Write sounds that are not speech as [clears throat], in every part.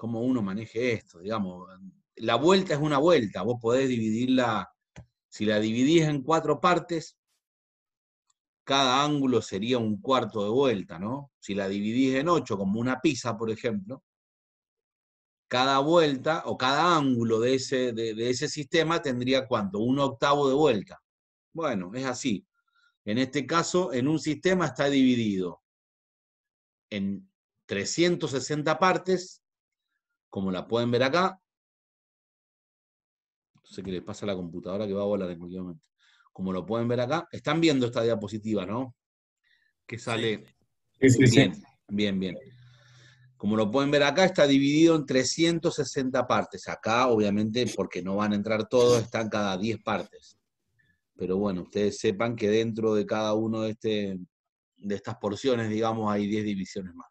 cómo uno maneje esto, digamos. La vuelta es una vuelta, vos podés dividirla, si la dividís en cuatro partes, cada ángulo sería un cuarto de vuelta, ¿no? Si la dividís en ocho, como una pizza, por ejemplo, cada vuelta o cada ángulo de ese, de ese sistema tendría cuánto? Un octavo de vuelta. Bueno, es así. En este caso, en un sistema está dividido en 360 partes como la pueden ver acá. No sé qué les pasa a la computadora que va a volar en Como lo pueden ver acá, están viendo esta diapositiva, ¿no? Que sale. bien, bien, bien. Como lo pueden ver acá, está dividido en 360 partes. Acá, obviamente, porque no van a entrar todos, están cada 10 partes. Pero bueno, ustedes sepan que dentro de cada uno de, este, de estas porciones, digamos, hay 10 divisiones más.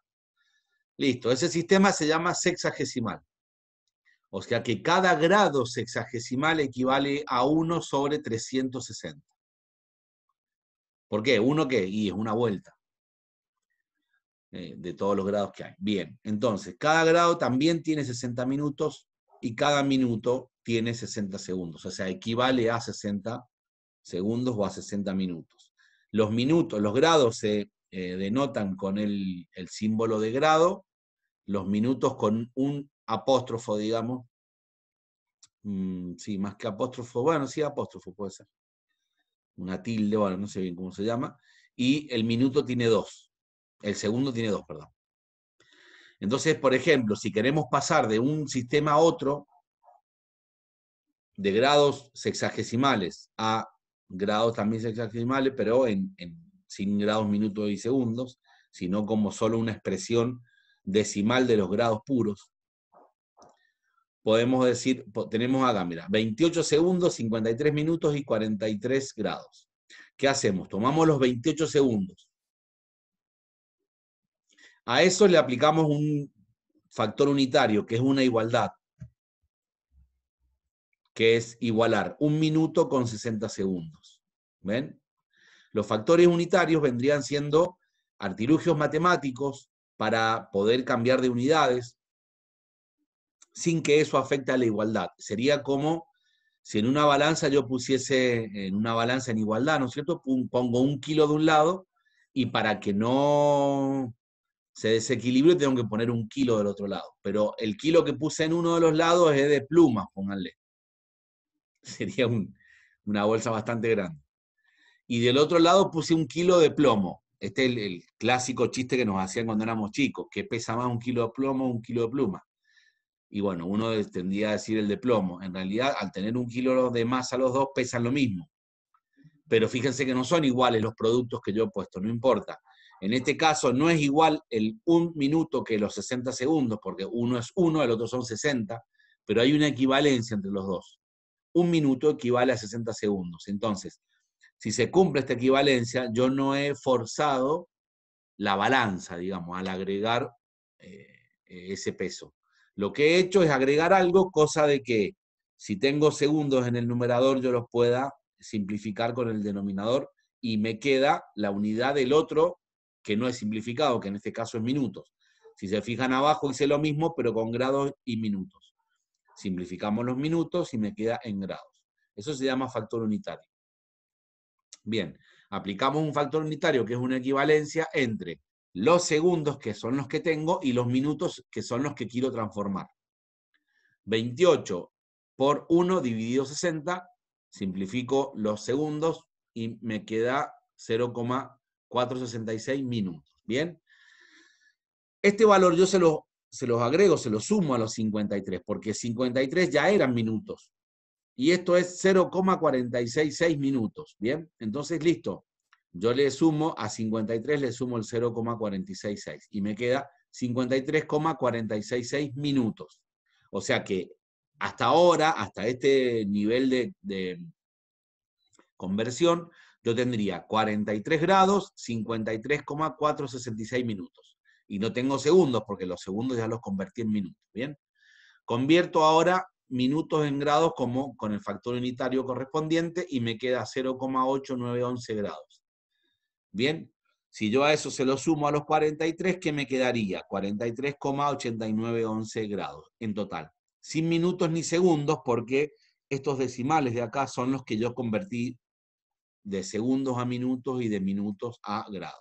Listo, ese sistema se llama sexagesimal. O sea que cada grado sexagesimal equivale a 1 sobre 360. ¿Por qué? ¿Uno qué? Y es una vuelta eh, de todos los grados que hay. Bien, entonces, cada grado también tiene 60 minutos y cada minuto tiene 60 segundos. O sea, equivale a 60 segundos o a 60 minutos. Los minutos, los grados se eh, denotan con el símbolo de grado los minutos con un apóstrofo, digamos. Mm, sí, más que apóstrofo, bueno, sí, apóstrofo puede ser. Una tilde, bueno, no sé bien cómo se llama. Y el minuto tiene dos. El segundo tiene dos, perdón. Entonces, por ejemplo, si queremos pasar de un sistema a otro, de grados sexagesimales a grados también sexagesimales, pero en, en, sin grados, minutos y segundos, sino como solo una expresión decimal de los grados puros, podemos decir, tenemos acá, mira, 28 segundos, 53 minutos y 43 grados. ¿Qué hacemos? Tomamos los 28 segundos. A eso le aplicamos un factor unitario, que es una igualdad, que es igualar un minuto con 60 segundos. ¿Ven? Los factores unitarios vendrían siendo artilugios matemáticos para poder cambiar de unidades sin que eso afecte a la igualdad. Sería como si en una balanza yo pusiese, en una balanza en igualdad, ¿no es cierto? Pongo un kilo de un lado y para que no se desequilibre tengo que poner un kilo del otro lado. Pero el kilo que puse en uno de los lados es de plumas, pónganle. [laughs] Sería una bolsa bastante grande. Y del otro lado puse un kilo de plomo. Este es el, clásico chiste que nos hacían cuando éramos chicos, ¿qué pesa más un kilo de plomo o un kilo de pluma. Y bueno, uno tendía a decir el de plomo. En realidad, al tener un kilo de masa los dos, pesan lo mismo. Pero fíjense que no son iguales los productos que yo he puesto, no importa. En este caso no es igual el un minuto que los 60 segundos, porque uno es uno, el otro son 60, pero hay una equivalencia entre los dos. Un minuto equivale a 60 segundos. Entonces, si se cumple esta equivalencia, yo no he forzado la balanza, digamos, al agregar eh, ese peso. Lo que he hecho es agregar algo, cosa de que si tengo segundos en el numerador, yo los pueda simplificar con el denominador y me queda la unidad del otro que no es simplificado, que en este caso es minutos. Si se fijan abajo hice lo mismo, pero con grados y minutos. Simplificamos los minutos y me queda en grados. Eso se llama factor unitario. Bien, aplicamos un factor unitario que es una equivalencia entre los segundos, que son los que tengo, y los minutos, que son los que quiero transformar. 28 por 1 dividido 60, simplifico los segundos y me queda 0,466 minutos. ¿Bien? Este valor yo se los, se agrego, se lo sumo a los 53, porque 53 ya eran minutos y esto es 0,466 minutos, ¿bien? Entonces, listo. Yo le sumo a 53, le sumo el 0,466 y me queda 53,466 minutos. O sea que hasta ahora, hasta este nivel de, conversión, yo tendría 43 grados, 53,466 minutos. Y no tengo segundos, porque los segundos ya los convertí en minutos, ¿bien? Convierto ahora minutos en grados como con el factor unitario correspondiente y me queda 0,8911 grados. Bien, si yo a eso se lo sumo a los 43, ¿qué me quedaría? 43,8911 grados en total. Sin minutos ni segundos porque estos decimales de acá son los que yo convertí de segundos a minutos y de minutos a grados.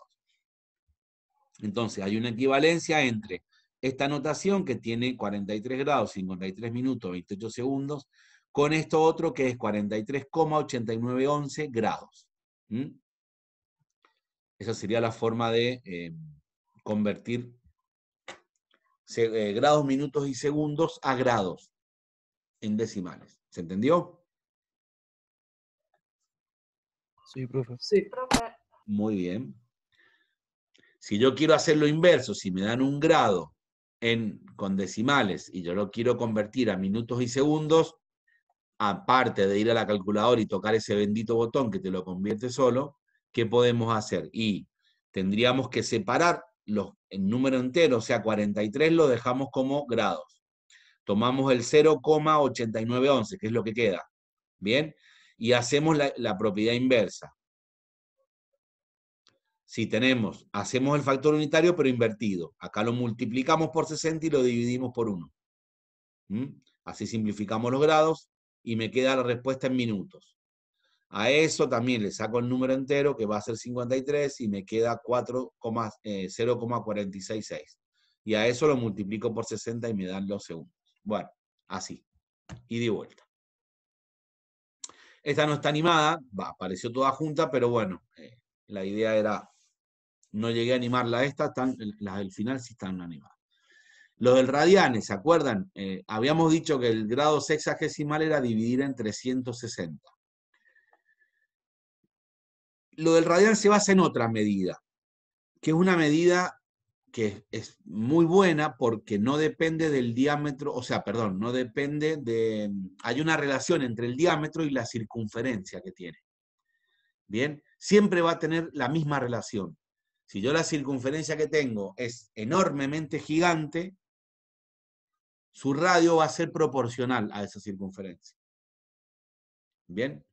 Entonces, hay una equivalencia entre esta anotación que tiene 43 grados, 53 minutos, 28 segundos, con esto otro que es 43,8911 grados. Esa sería la forma de eh, convertir eh, grados, minutos y segundos a grados en decimales. ¿Se entendió? Sí, profe. Sí, profe. Muy bien. Si yo quiero hacer lo inverso, si me dan un grado con decimales y yo lo quiero convertir a minutos y segundos, aparte de ir a la calculadora y tocar ese bendito botón que te lo convierte solo, ¿qué podemos hacer? Y tendríamos que separar los, el número entero, o sea, 43 lo dejamos como grados. Tomamos el 0,8911, que es lo que queda, ¿bien? Y hacemos la propiedad inversa si tenemos, hacemos el factor unitario pero invertido. Acá lo multiplicamos por 60 y lo dividimos por 1. ¿Mm? Así simplificamos los grados y me queda la respuesta en minutos. A eso también le saco el número entero, que va a ser 53, y me queda 0,466. Eh, y a eso lo multiplico por 60 y me dan los segundos. Bueno, así. Y de vuelta. Esta no está animada, va, apareció toda junta, pero bueno, eh, la idea era no llegué a animarla a esta, están, las del final sí están animadas. Lo del radianes, ¿se acuerdan? Eh, habíamos dicho que el grado sexagesimal era dividir en 360. Lo del radian se basa en otra medida, que es una medida que es muy buena porque no depende del diámetro, o sea, perdón, no depende de... Hay una relación entre el diámetro y la circunferencia que tiene. Bien, siempre va a tener la misma relación. Si yo la circunferencia que tengo es enormemente gigante, su radio va a ser proporcional a esa circunferencia. Bien,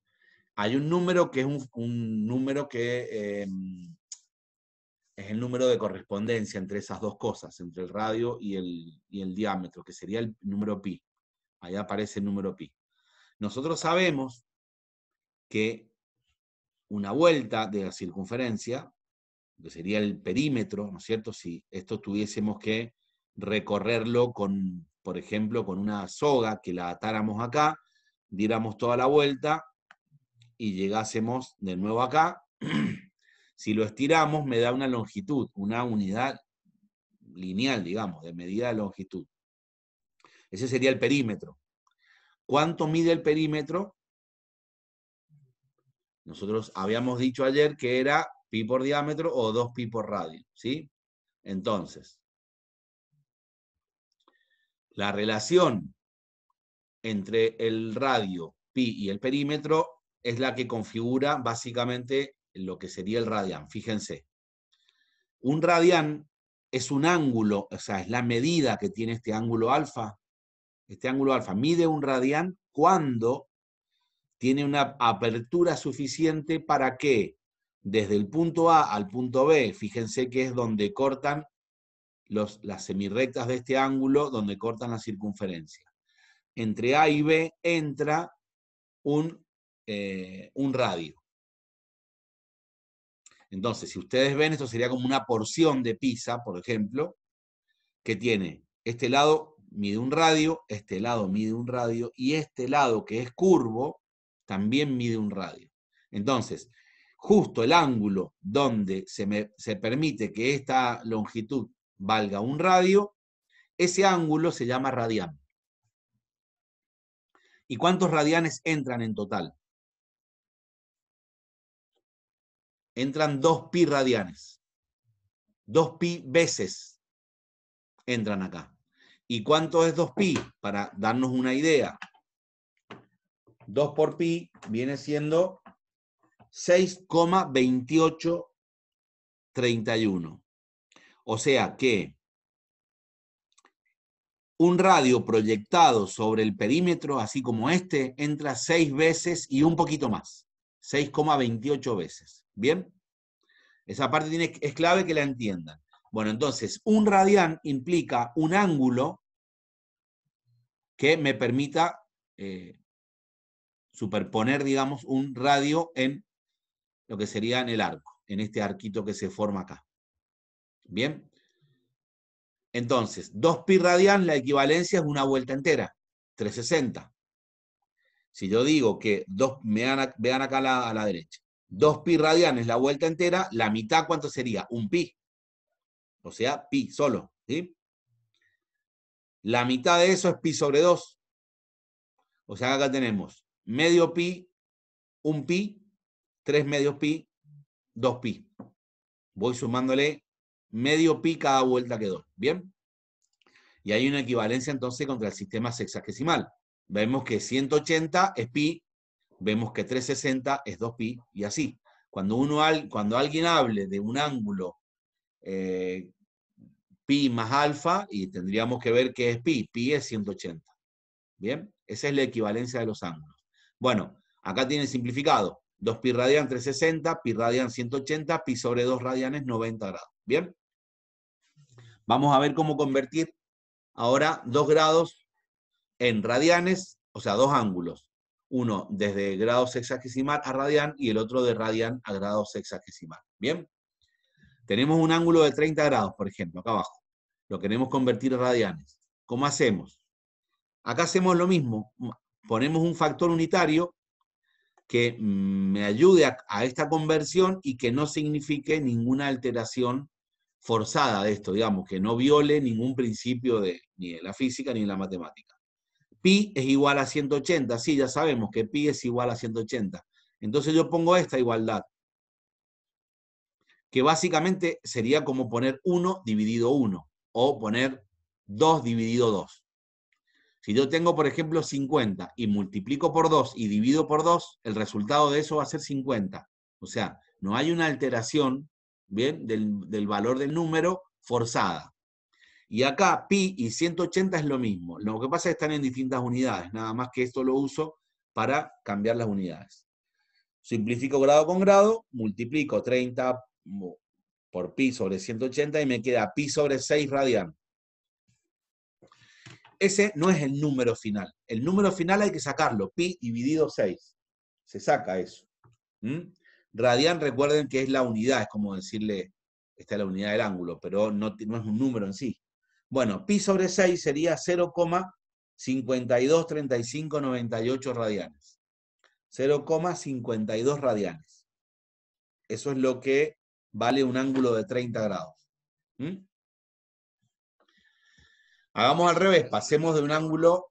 hay un número que es un, número que em, es el número de correspondencia entre esas dos cosas, entre el radio y el, y el diámetro, que sería el número pi. Ahí aparece el número pi. Nosotros sabemos que una vuelta de la circunferencia que sería el perímetro, ¿no es cierto? Si esto tuviésemos que recorrerlo con, por ejemplo, con una soga que la atáramos acá, diéramos toda la vuelta y llegásemos de nuevo acá. [clears throat] si lo estiramos, me da una longitud, una unidad lineal, digamos, de medida de longitud. Ese sería el perímetro. ¿Cuánto mide el perímetro? Nosotros habíamos dicho ayer que era pi por diámetro o 2pi por radio, ¿sí? Entonces, la relación entre el radio pi y el perímetro es la que configura básicamente lo que sería el radián. Fíjense, un radián es un ángulo, o sea, es la medida que tiene este ángulo alfa. Este ángulo alfa mide un radián cuando tiene una apertura suficiente para que desde el punto A al punto B, fíjense que es donde cortan las semirrectas de este ángulo, donde cortan la circunferencia. Entre A y B entra un, eh, un radio. Entonces, si ustedes ven, esto sería como una porción de pizza, por ejemplo, que tiene este lado mide un radio, este lado mide un radio, y este lado que es curvo, también mide un radio. Entonces, justo el ángulo donde se, permite que esta longitud valga un radio, ese ángulo se llama radián. ¿Y cuántos radianes entran en total? Entran dos pi radianes. Dos pi veces entran acá. ¿Y cuánto es 2pi? Para darnos una idea. 2 por pi viene siendo 6,2831. O sea que un radio proyectado sobre el perímetro, así como este, entra 6 veces y un poquito más. 6,28 veces. ¿Bien? Esa parte tiene, es clave que la entiendan. Bueno, entonces, un radián implica un ángulo que me permita eh, superponer, digamos, un radio en lo que sería en el arco, en este arquito que se forma acá. ¿Bien? Entonces, 2pi radian, la equivalencia es una vuelta entera, 360. Si yo digo que, dos, vean, acá a la, derecha, 2pi radian es la vuelta entera, la mitad, ¿cuánto sería? Un pi. O sea, pi solo, ¿sí? La mitad de eso es pi sobre 2. O sea, acá tenemos medio pi, un pi, 3 medios pi, 2 pi. Voy sumándole medio pi cada vuelta que doy. ¿Bien? Y hay una equivalencia entonces contra el sistema sexagesimal. Vemos que 180 es pi, vemos que 360 es 2 pi y así. Cuando, uno, cuando alguien hable de un ángulo eh, pi más alfa, y tendríamos que ver qué es pi, pi es 180. ¿Bien? Esa es la equivalencia de los ángulos. Bueno, acá tiene simplificado. 2 pi radian 360, pi radian 180, pi sobre 2 radianes 90 grados. ¿Bien? Vamos a ver cómo convertir ahora 2 grados en radianes, o sea, dos ángulos. Uno desde grado sexagesimal a radian y el otro de radian a grado sexagesimal. ¿Bien? Tenemos un ángulo de 30 grados, por ejemplo, acá abajo. Lo queremos convertir en radianes. ¿Cómo hacemos? Acá hacemos lo mismo. Ponemos un factor unitario que mm, me ayude a, esta conversión y que no signifique ninguna alteración forzada de esto, digamos, que no viole ningún principio de, ni de la física ni de la matemática. Pi es igual a 180, sí, ya sabemos que pi es igual a 180. Entonces yo pongo esta igualdad, que básicamente sería como poner 1 dividido 1, o poner 2 dividido 2. Si yo tengo, por ejemplo, 50 y multiplico por 2 y divido por 2, el resultado de eso va a ser 50. O sea, no hay una alteración, ¿bien? Del, valor del número forzada. Y acá pi y 180 es lo mismo. Lo que pasa es que están en distintas unidades, nada más que esto lo uso para cambiar las unidades. Simplifico grado con grado, multiplico 30 por pi sobre 180 y me queda pi sobre 6 radian ese no es el número final. El número final hay que sacarlo, pi dividido 6. Se saca eso. Radian, recuerden que es la unidad, es como decirle, esta es la unidad del ángulo, pero no, es un número en sí. Bueno, pi sobre 6 sería 0,523598 radianes. 0,52 radianes. Eso es lo que vale un ángulo de 30 grados. Hagamos al revés, pasemos de un ángulo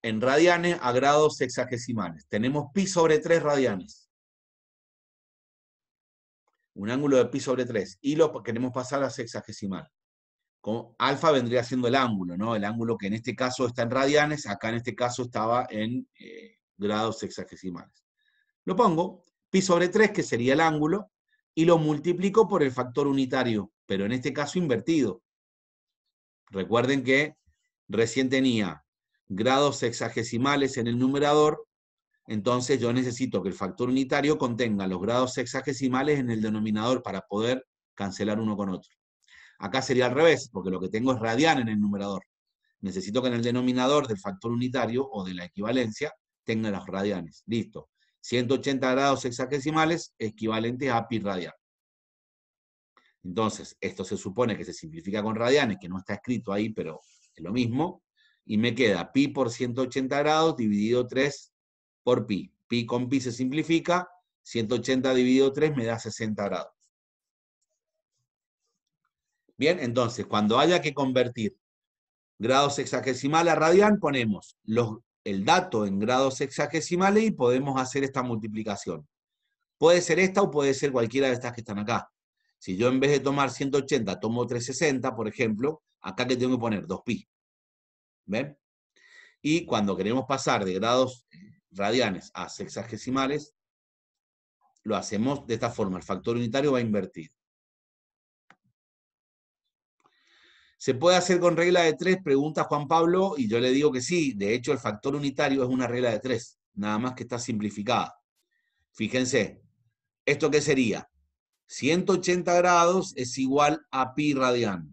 en radianes a grados sexagesimales. Tenemos pi sobre 3 radianes. Un ángulo de pi sobre 3. Y lo queremos pasar a sexagesimal. Como alfa vendría siendo el ángulo, ¿no? El ángulo que en este caso está en radianes, acá en este caso estaba en eh, grados sexagesimales. Lo pongo, pi sobre 3, que sería el ángulo, y lo multiplico por el factor unitario, pero en este caso invertido. Recuerden que recién tenía grados sexagesimales en el numerador, entonces yo necesito que el factor unitario contenga los grados sexagesimales en el denominador para poder cancelar uno con otro. Acá sería al revés, porque lo que tengo es radian en el numerador. Necesito que en el denominador del factor unitario o de la equivalencia tenga los radianes. Listo. 180 grados sexagesimales equivalente a pi radial. Entonces, esto se supone que se simplifica con radianes, que no está escrito ahí, pero es lo mismo. Y me queda pi por 180 grados dividido 3 por pi. Pi con pi se simplifica, 180 dividido 3 me da 60 grados. Bien, entonces, cuando haya que convertir grados sexagesimal a radian, ponemos los, el dato en grados sexagesimales y podemos hacer esta multiplicación. Puede ser esta o puede ser cualquiera de estas que están acá. Si yo en vez de tomar 180 tomo 360, por ejemplo, acá que tengo que poner 2pi. ¿Ven? Y cuando queremos pasar de grados radianes a sexagesimales, lo hacemos de esta forma. El factor unitario va a invertir. ¿Se puede hacer con regla de tres? Pregunta Juan Pablo y yo le digo que sí. De hecho, el factor unitario es una regla de tres, nada más que está simplificada. Fíjense, ¿esto qué sería? 180 grados es igual a pi radiano.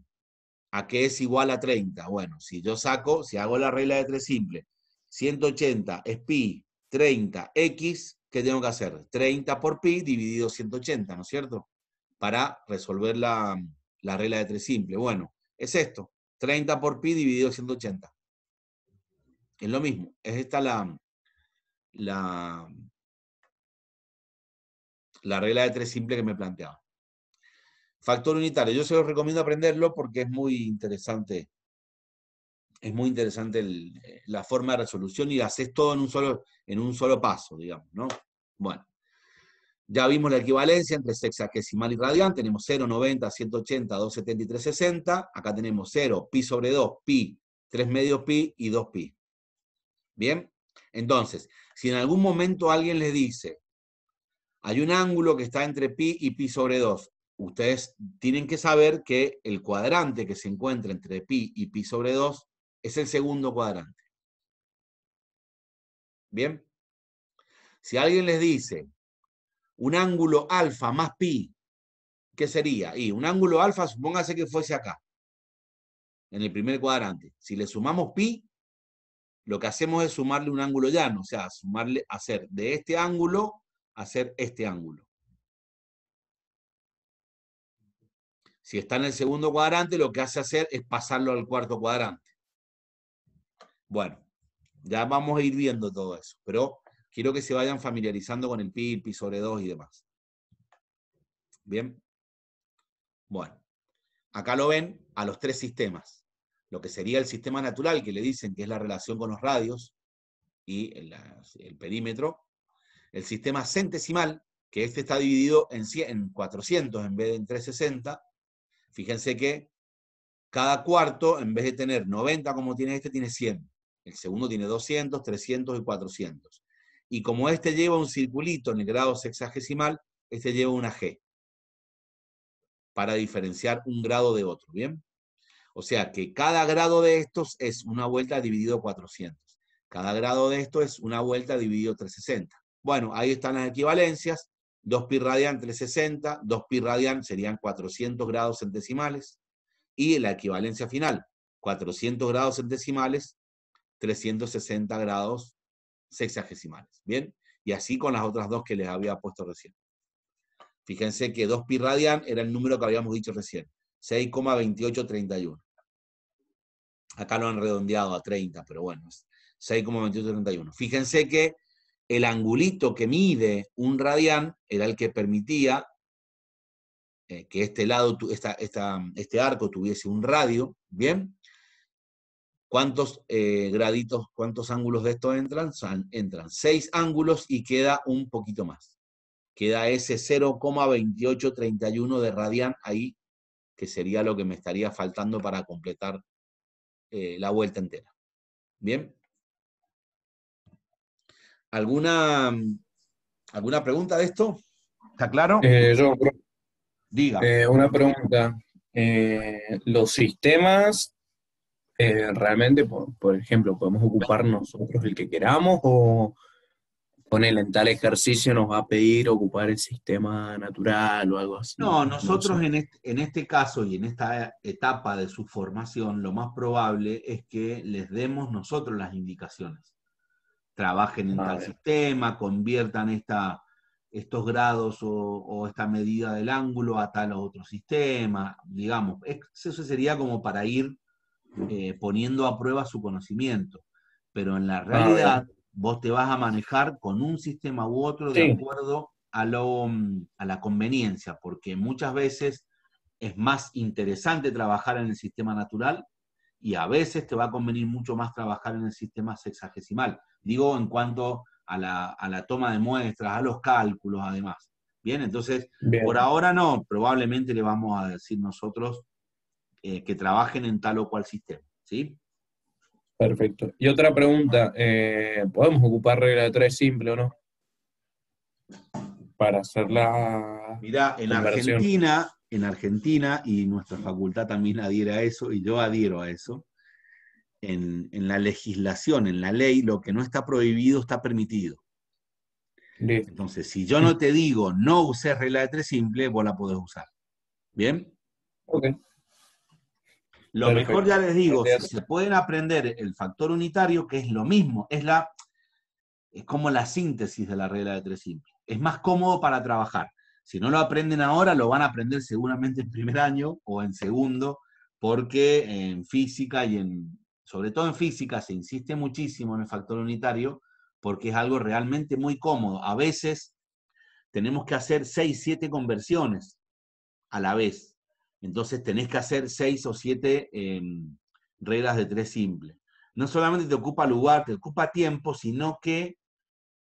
¿A qué es igual a 30? Bueno, si yo saco, si hago la regla de 3 simple, 180 es pi 30x, ¿qué tengo que hacer? 30 por pi dividido 180, ¿no es cierto? Para resolver la, regla de 3 simple. Bueno, es esto, 30 por pi dividido 180. Es lo mismo, es esta la, la, la regla de tres simple que me planteaba. Factor unitario, yo se los recomiendo aprenderlo porque es muy interesante. Es muy interesante la forma de resolución y haces todo en un solo, en un solo paso, digamos, ¿no? Bueno. Ya vimos la equivalencia entre sexagesimal y radiante. tenemos 0, 90, 180, 270 y 360. Acá tenemos 0, pi sobre 2, pi, 3 medios pi y 2 pi. ¿Bien? Entonces, si en algún momento alguien le dice, hay un ángulo que está entre pi y pi sobre 2. Ustedes tienen que saber que el cuadrante que se encuentra entre pi y pi sobre 2 es el segundo cuadrante. ¿Bien? Si alguien les dice un ángulo alfa más pi, ¿qué sería? Y un ángulo alfa, supóngase que fuese acá, en el primer cuadrante. Si le sumamos pi, lo que hacemos es sumarle un ángulo llano, o sea, sumarle, hacer de este ángulo hacer este ángulo. Si está en el segundo cuadrante, lo que hace hacer es pasarlo al cuarto cuadrante. Bueno, ya vamos a ir viendo todo eso, pero quiero que se vayan familiarizando con el pi, pi sobre 2 y demás. Bien. Bueno, acá lo ven a los tres sistemas. Lo que sería el sistema natural, que le dicen que es la relación con los radios y el, el perímetro, el sistema centesimal, que este está dividido en, en 400 en vez de en 360, fíjense que cada cuarto, en vez de tener 90 como tiene este, tiene 100. El segundo tiene 200, 300 y 400. Y como este lleva un circulito en el grado sexagesimal, este lleva una G para diferenciar un grado de otro, ¿bien? O sea que cada grado de estos es una vuelta dividido 400. Cada grado de esto es una vuelta dividido 360. Bueno, ahí están las equivalencias. 2pi radian 360, 2pi radian serían 400 grados centesimales. Y la equivalencia final, 400 grados centesimales, 360 grados sexagesimales. Bien, y así con las otras dos que les había puesto recién. Fíjense que 2pi radian era el número que habíamos dicho recién, 6,2831. Acá lo han redondeado a 30, pero bueno, 6,2831. Fíjense que el angulito que mide un radián era el que permitía eh, que este lado, esta, este arco tuviese un radio, ¿bien? ¿Cuántos eh, graditos, cuántos ángulos de esto entran? entran seis ángulos y queda un poquito más. Queda ese 0,2831 de radián ahí, que sería lo que me estaría faltando para completar eh, la vuelta entera. ¿Bien? ¿Alguna, alguna pregunta de esto? ¿Está claro? Eh, diga. Eh, una pregunta. Eh, los sistemas, realmente, por, ejemplo, podemos ocupar nosotros el que queramos o con el en tal ejercicio nos va a pedir ocupar el sistema natural o algo así. No, nosotros en, en este caso y en esta etapa de su formación, lo más probable es que les demos nosotros las indicaciones trabajen en tal sistema, conviertan estos grados o, esta medida del ángulo a tal otro sistema, digamos. Eso sería como para ir eh, poniendo a prueba su conocimiento. Pero en la ah, realidad, vos te vas a manejar con un sistema u otro de acuerdo a, a la conveniencia, porque muchas veces es más interesante trabajar en el sistema natural y a veces te va a convenir mucho más trabajar en el sistema sexagesimal. Digo, en cuanto a la, toma de muestras, a los cálculos, además. Bien, entonces, por ahora no, probablemente le vamos a decir nosotros eh, que trabajen en tal o cual sistema, ¿sí? Perfecto. Y otra pregunta, eh, ¿podemos ocupar regla de tres simple o no? Para hacer la... Mirá, en Argentina, en Argentina, y nuestra facultad también adhiere a eso, y yo adhiero a eso, en, la legislación, en la ley, lo que no está prohibido está permitido. Entonces, si yo no te digo no uses regla de tres simple, vos la podés usar. ¿Bien? Ok. Lo mejor ya les digo, se pueden aprender el factor unitario, que es lo mismo, es, la, es como la síntesis de la regla de tres simple. Es más cómodo para trabajar. Si no lo aprenden ahora, lo van a aprender seguramente en primer año o en segundo, porque en física y en, sobre todo en física, se insiste muchísimo en el factor unitario porque es algo realmente muy cómodo. A veces tenemos que hacer 6, siete conversiones a la vez. Entonces tenés que hacer seis o siete em, reglas de tres simples. No solamente te ocupa lugar, te ocupa tiempo, sino que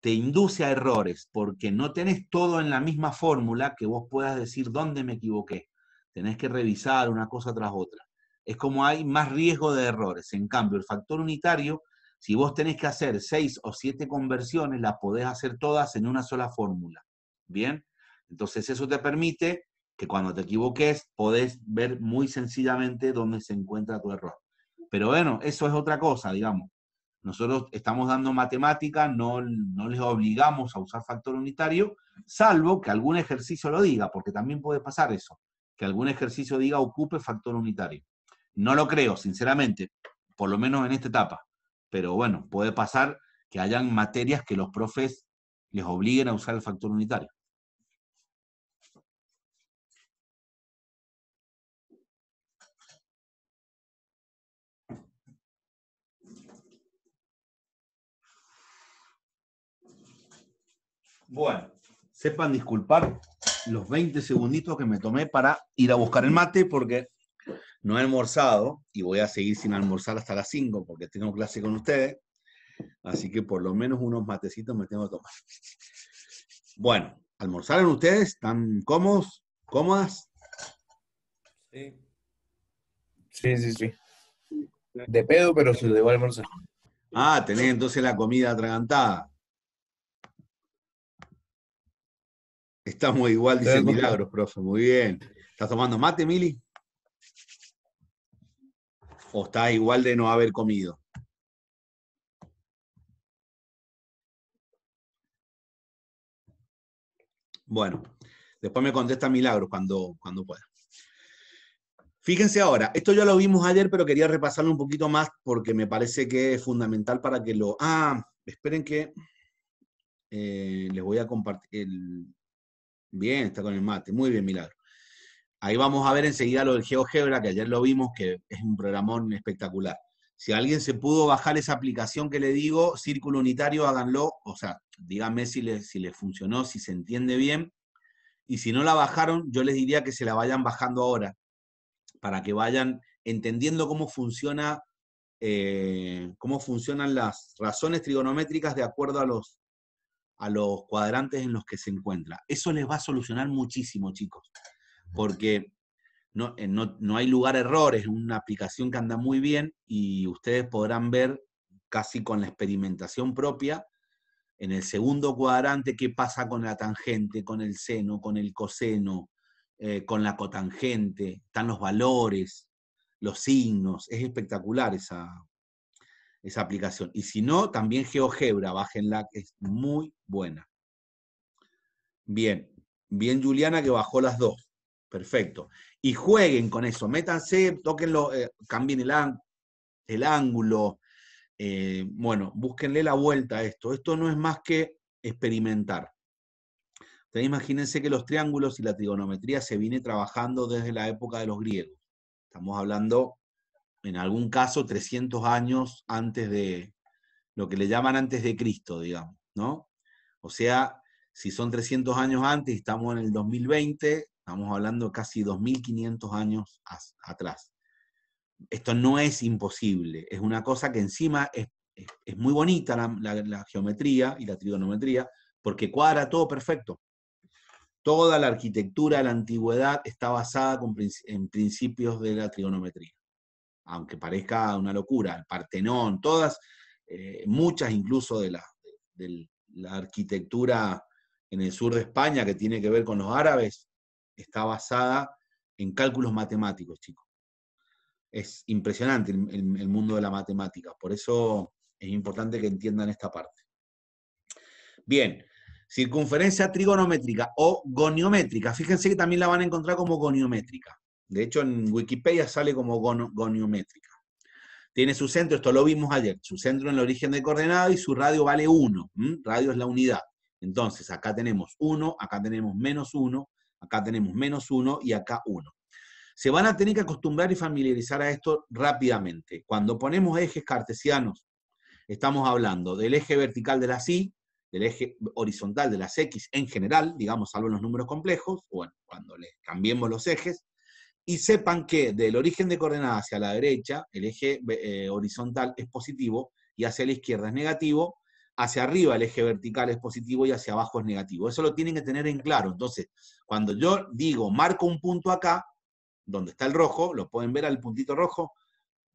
te induce a errores, porque no tenés todo en la misma fórmula que vos puedas decir dónde me equivoqué. Tenés que revisar una cosa tras otra es como hay más riesgo de errores. En cambio, el factor unitario, si vos tenés que hacer seis o siete conversiones, las podés hacer todas en una sola fórmula. ¿Bien? Entonces eso te permite que cuando te equivoques podés ver muy sencillamente dónde se encuentra tu error. Pero bueno, eso es otra cosa, digamos. Nosotros estamos dando matemática, no, no les obligamos a usar factor unitario, salvo que algún ejercicio lo diga, porque también puede pasar eso, que algún ejercicio diga ocupe factor unitario. No lo creo, sinceramente, por lo menos en esta etapa. Pero bueno, puede pasar que hayan materias que los profes les obliguen a usar el factor unitario. Bueno, sepan disculpar los 20 segunditos que me tomé para ir a buscar el mate porque no he almorzado y voy a seguir sin almorzar hasta las 5 porque tengo clase con ustedes. Así que por lo menos unos matecitos me tengo que tomar. Bueno, ¿almorzaron ustedes? ¿Están cómodos? ¿Cómodas? Sí. Sí, sí, sí. De pedo, pero se debo almorzar. Ah, tenés entonces la comida atragantada. Estamos igual, dice Milagros, profe. Muy bien. ¿Estás tomando mate, Mili? o está igual de no haber comido? Bueno, después me contesta Milagro cuando, cuando pueda. Fíjense ahora, esto ya lo vimos ayer, pero quería repasarlo un poquito más porque me parece que es fundamental para que lo... Ah, esperen que eh, les voy a compartir... Bien, está con el mate. Muy bien, Milagro. Ahí vamos a ver enseguida lo del GeoGebra, que ayer lo vimos, que es un programón espectacular. Si alguien se pudo bajar esa aplicación que le digo, círculo unitario, háganlo. O sea, díganme si les, si funcionó, si se entiende bien. Y si no la bajaron, yo les diría que se la vayan bajando ahora, para que vayan entendiendo cómo funciona eh, cómo funcionan las razones trigonométricas de acuerdo a los, a los cuadrantes en los que se encuentra. Eso les va a solucionar muchísimo, chicos porque eh, no, hay lugar a errores, es una aplicación que anda muy bien y ustedes podrán ver casi con la experimentación propia en el segundo cuadrante qué pasa con la tangente, con el seno, con el coseno, eh, con la cotangente, están los valores, los signos, es espectacular esa, esa aplicación. Y si no, también GeoGebra, bájenla, es muy buena. Bien, bien Juliana que bajó las dos. Perfecto. Y jueguen con eso, métanse, toquenlo, eh, cambien el, ángulo. Eh, bueno, búsquenle la vuelta a esto. Esto no es más que experimentar. Entonces, imagínense que los triángulos y la trigonometría se viene trabajando desde la época de los griegos. Estamos hablando, en algún caso, 300 años antes de lo que le llaman antes de Cristo, digamos, ¿no? O sea, si son 300 años antes y estamos en el 2020, Estamos hablando casi 2.500 años atrás. Esto no es imposible, es una cosa que encima es, muy bonita la, geometría y la trigonometría, porque cuadra todo perfecto. Toda la arquitectura de la antigüedad está basada en principios de la trigonometría. Aunque parezca una locura, el Partenón, todas, eh, muchas incluso de la, arquitectura en el sur de España que tiene que ver con los árabes, está basada en cálculos matemáticos, chicos. Es impresionante el, mundo de la matemática, por eso es importante que entiendan esta parte. Bien, circunferencia trigonométrica o goniométrica. Fíjense que también la van a encontrar como goniométrica. De hecho, en Wikipedia sale como goniométrica. Tiene su centro, esto lo vimos ayer, su centro en el origen de coordenadas y su radio vale 1. Radio es la unidad. Entonces, acá tenemos 1, acá tenemos menos 1, Acá tenemos menos 1 y acá 1. Se van a tener que acostumbrar y familiarizar a esto rápidamente. Cuando ponemos ejes cartesianos, estamos hablando del eje vertical de las Y, del eje horizontal de las X en general, digamos, salvo los números complejos, bueno, cuando le cambiemos los ejes, y sepan que del origen de coordenadas hacia la derecha, el eje eh, horizontal es positivo y hacia la izquierda es negativo, hacia arriba el eje vertical es positivo y hacia abajo es negativo. Eso lo tienen que tener en claro. Entonces, cuando yo digo, marco un punto acá, donde está el rojo, lo pueden ver al puntito rojo,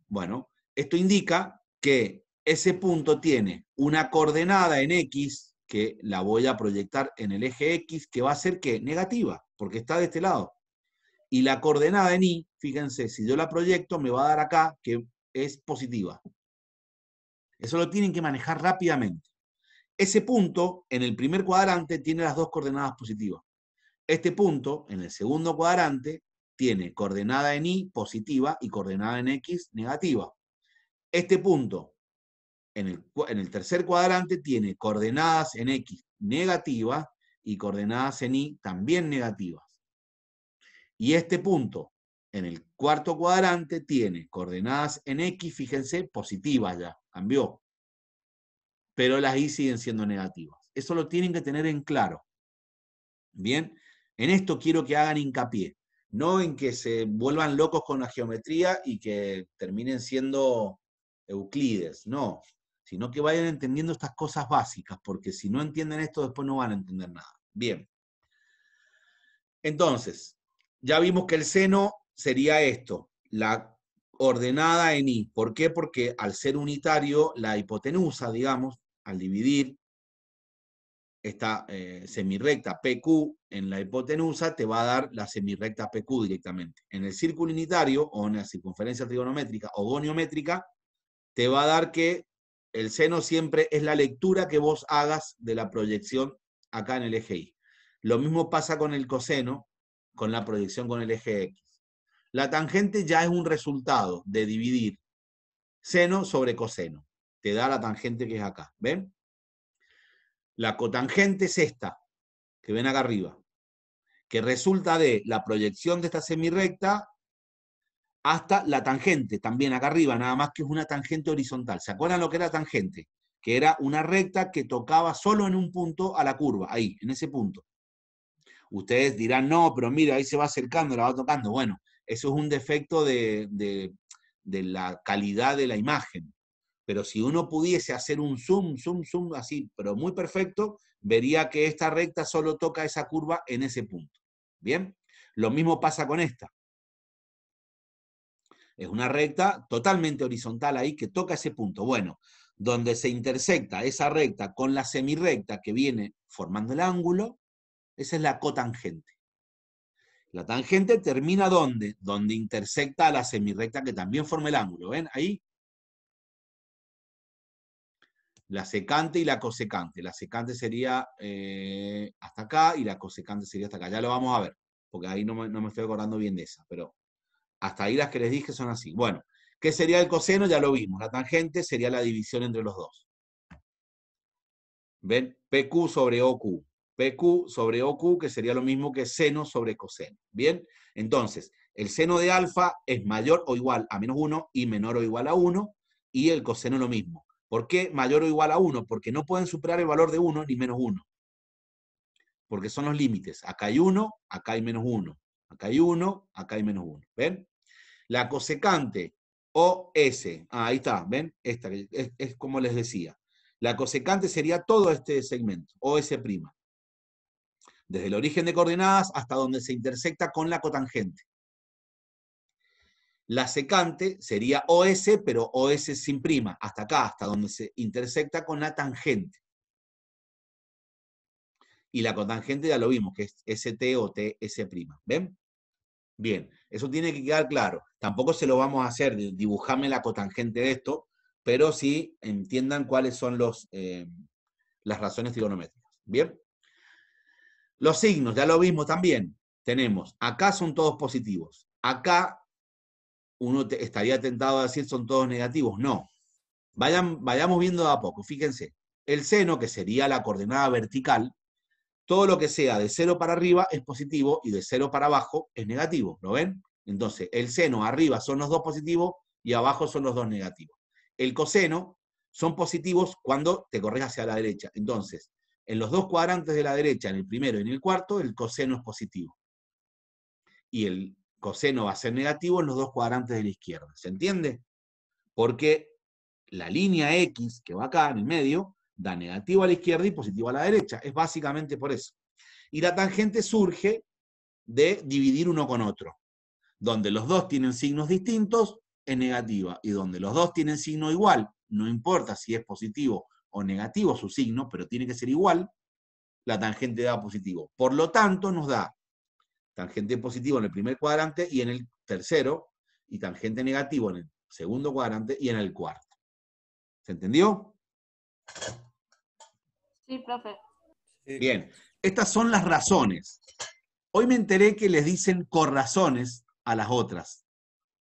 bueno, esto indica que ese punto tiene una coordenada en X, que la voy a proyectar en el eje X, que va a ser que negativa, porque está de este lado. Y la coordenada en Y, fíjense, si yo la proyecto, me va a dar acá que es positiva. Eso lo tienen que manejar rápidamente. Ese punto en el primer cuadrante tiene las dos coordenadas positivas. Este punto en el segundo cuadrante tiene coordenada en Y positiva y coordenada en X negativa. Este punto en el, tercer cuadrante tiene coordenadas en X negativas y coordenadas en Y también negativas. Y este punto en el cuarto cuadrante tiene coordenadas en X, fíjense, positivas ya, cambió pero las I siguen siendo negativas. Eso lo tienen que tener en claro. Bien, en esto quiero que hagan hincapié, no en que se vuelvan locos con la geometría y que terminen siendo Euclides, no, sino que vayan entendiendo estas cosas básicas, porque si no entienden esto después no van a entender nada. Bien. Entonces, ya vimos que el seno sería esto, la ordenada en I. ¿Por qué? Porque al ser unitario, la hipotenusa, digamos, al dividir esta eh, semirecta semirrecta PQ en la hipotenusa, te va a dar la semirrecta PQ directamente. En el círculo unitario o en la circunferencia trigonométrica o goniométrica, te va a dar que el seno siempre es la lectura que vos hagas de la proyección acá en el eje Y. Lo mismo pasa con el coseno, con la proyección con el eje X. La tangente ya es un resultado de dividir seno sobre coseno te da la tangente que es acá. ¿Ven? La cotangente es esta, que ven acá arriba, que resulta de la proyección de esta semirrecta hasta la tangente, también acá arriba, nada más que es una tangente horizontal. ¿Se acuerdan lo que era tangente? Que era una recta que tocaba solo en un punto a la curva, ahí, en ese punto. Ustedes dirán, no, pero mira, ahí se va acercando, la va tocando. Bueno, eso es un defecto de, de la calidad de la imagen pero si uno pudiese hacer un zoom, zoom, zoom así, pero muy perfecto, vería que esta recta solo toca esa curva en ese punto. ¿Bien? Lo mismo pasa con esta. Es una recta totalmente horizontal ahí que toca ese punto. Bueno, donde se intersecta esa recta con la semirrecta que viene formando el ángulo, esa es la cotangente. La tangente termina donde? Donde intersecta a la semirrecta que también forma el ángulo. ¿Ven? Ahí la secante y la cosecante. La secante sería eh, hasta acá y la cosecante sería hasta acá. Ya lo vamos a ver, porque ahí no me, estoy acordando bien de esa, pero hasta ahí las que les dije son así. Bueno, ¿qué sería el coseno? Ya lo vimos. La tangente sería la división entre los dos. ¿Ven? PQ sobre OQ. PQ sobre OQ, que sería lo mismo que seno sobre coseno. ¿Bien? Entonces, el seno de alfa es mayor o igual a menos 1 y menor o igual a 1, y el coseno lo mismo. ¿Por qué mayor o igual a 1? Porque no pueden superar el valor de 1 ni menos 1. Porque son los límites. Acá hay 1, acá hay menos 1. Acá hay 1, acá hay menos 1. ¿Ven? La cosecante OS. Ah, ahí está, ¿ven? Esta es, es, como les decía. La cosecante sería todo este segmento, OS'. Desde el origen de coordenadas hasta donde se intersecta con la cotangente. La secante sería OS, pero OS sin prima, hasta acá, hasta donde se intersecta con la tangente. Y la cotangente ya lo vimos, que es ST o TS'. ¿Ven? Bien, eso tiene que quedar claro. Tampoco se lo vamos a hacer, dibujame la cotangente de esto, pero sí entiendan cuáles son los, eh, las razones trigonométricas. Bien. Los signos, ya lo vimos también. Tenemos, acá son todos positivos. Acá uno estaría tentado a decir son todos negativos. No. Vayan, vayamos viendo a poco. Fíjense, el seno, que sería la coordenada vertical, todo lo que sea de cero para arriba es positivo y de cero para abajo es negativo. ¿Lo ven? Entonces, el seno arriba son los dos positivos y abajo son los dos negativos. El coseno son positivos cuando te corres hacia la derecha. Entonces, en los dos cuadrantes de la derecha, en el primero y en el cuarto, el coseno es positivo. Y el coseno va a ser negativo en los dos cuadrantes de la izquierda. ¿Se entiende? Porque la línea X que va acá en el medio da negativo a la izquierda y positivo a la derecha. Es básicamente por eso. Y la tangente surge de dividir uno con otro. Donde los dos tienen signos distintos, es negativa. Y donde los dos tienen signo igual, no importa si es positivo o negativo su signo, pero tiene que ser igual, la tangente da positivo. Por lo tanto, nos da tangente positivo en el primer cuadrante y en el tercero, y tangente negativo en el segundo cuadrante y en el cuarto. ¿Se entendió? Sí, profe. Bien, estas son las razones. Hoy me enteré que les dicen corrazones a las otras.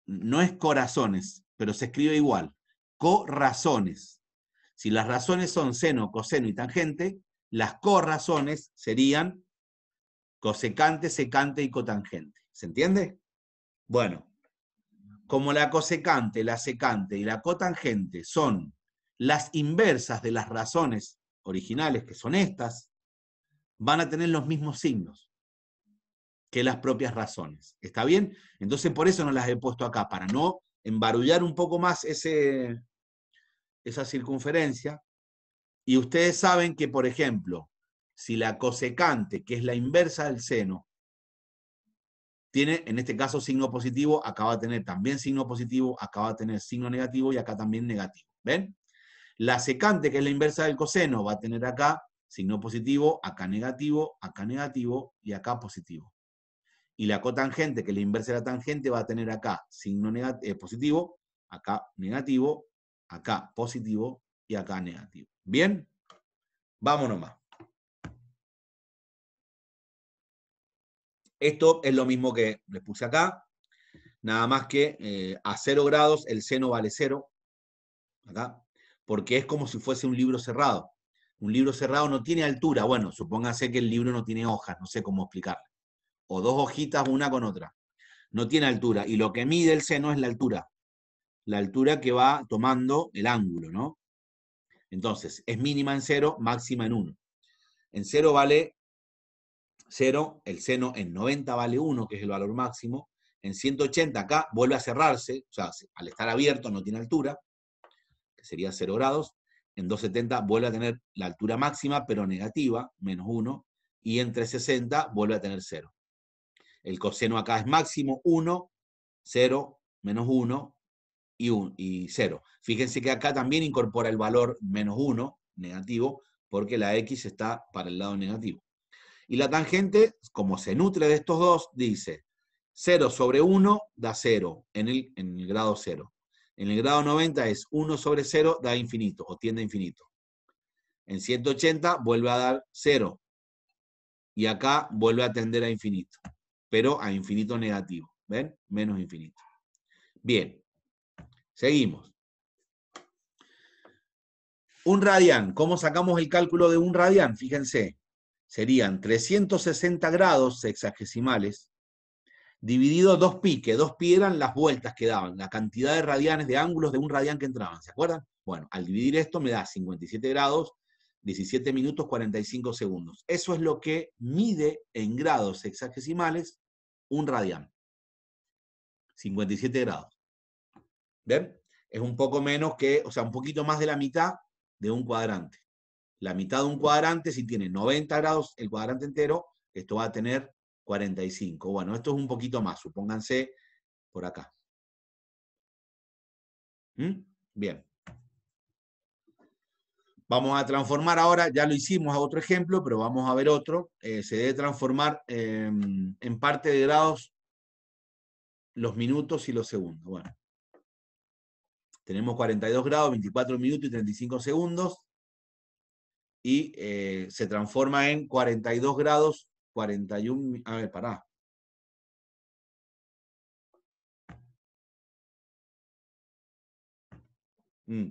No es corazones, pero se escribe igual. Corrazones. Si las razones son seno, coseno y tangente, las corrazones serían Cosecante, secante y cotangente. ¿Se entiende? Bueno, como la cosecante, la secante y la cotangente son las inversas de las razones originales, que son estas, van a tener los mismos signos que las propias razones. ¿Está bien? Entonces por eso no las he puesto acá, para no embarullar un poco más ese, esa circunferencia. Y ustedes saben que, por ejemplo, si la cosecante, que es la inversa del seno, tiene en este caso signo positivo, acaba va a tener también signo positivo, acá va a tener signo negativo y acá también negativo. ¿Ven? La secante, que es la inversa del coseno, va a tener acá signo positivo, acá negativo, acá negativo y acá positivo. Y la cotangente, que es la inversa de la tangente, va a tener acá signo eh, positivo, acá negativo, acá positivo y acá negativo. ¿Bien? Vámonos más. Esto es lo mismo que les puse acá, nada más que eh, a 0 grados el seno vale cero, acá, porque es como si fuese un libro cerrado. Un libro cerrado no tiene altura, bueno, supóngase que el libro no tiene hojas, no sé cómo explicarlo. O dos hojitas una con otra. No tiene altura, y lo que mide el seno es la altura. La altura que va tomando el ángulo, ¿no? Entonces, es mínima en cero, máxima en 1. En cero vale 0, el seno en 90 vale 1, que es el valor máximo, en 180 acá vuelve a cerrarse, o sea, al estar abierto no tiene altura, que sería 0 grados, en 270 vuelve a tener la altura máxima, pero negativa, menos 1, y entre 60 vuelve a tener 0. El coseno acá es máximo 1, 0, menos 1 y, 1, y 0. Fíjense que acá también incorpora el valor menos 1, negativo, porque la X está para el lado negativo. Y la tangente, como se nutre de estos dos, dice 0 sobre 1 da 0 en el, en el grado 0. En el grado 90 es 1 sobre 0 da infinito o tiende a infinito. En 180 vuelve a dar 0. Y acá vuelve a tender a infinito, pero a infinito negativo. ¿Ven? Menos infinito. Bien, seguimos. Un radián, ¿cómo sacamos el cálculo de un radián? Fíjense, serían 360 grados sexagesimales dividido dos pi, que dos pi eran las vueltas que daban, la cantidad de radianes, de ángulos de un radián que entraban, ¿se acuerdan? Bueno, al dividir esto me da 57 grados, 17 minutos, 45 segundos. Eso es lo que mide en grados sexagesimales un radián. 57 grados. ¿Ven? Es un poco menos que, o sea, un poquito más de la mitad de un cuadrante la mitad de un cuadrante, si tiene 90 grados el cuadrante entero, esto va a tener 45. Bueno, esto es un poquito más, supónganse por acá. ¿Mm? Bien. Vamos a transformar ahora, ya lo hicimos a otro ejemplo, pero vamos a ver otro. Eh, se debe transformar em, en parte de grados los minutos y los segundos. Bueno, tenemos 42 grados, 24 minutos y 35 segundos y eh, se transforma en 42 grados, 41, a ver, pará. Mm.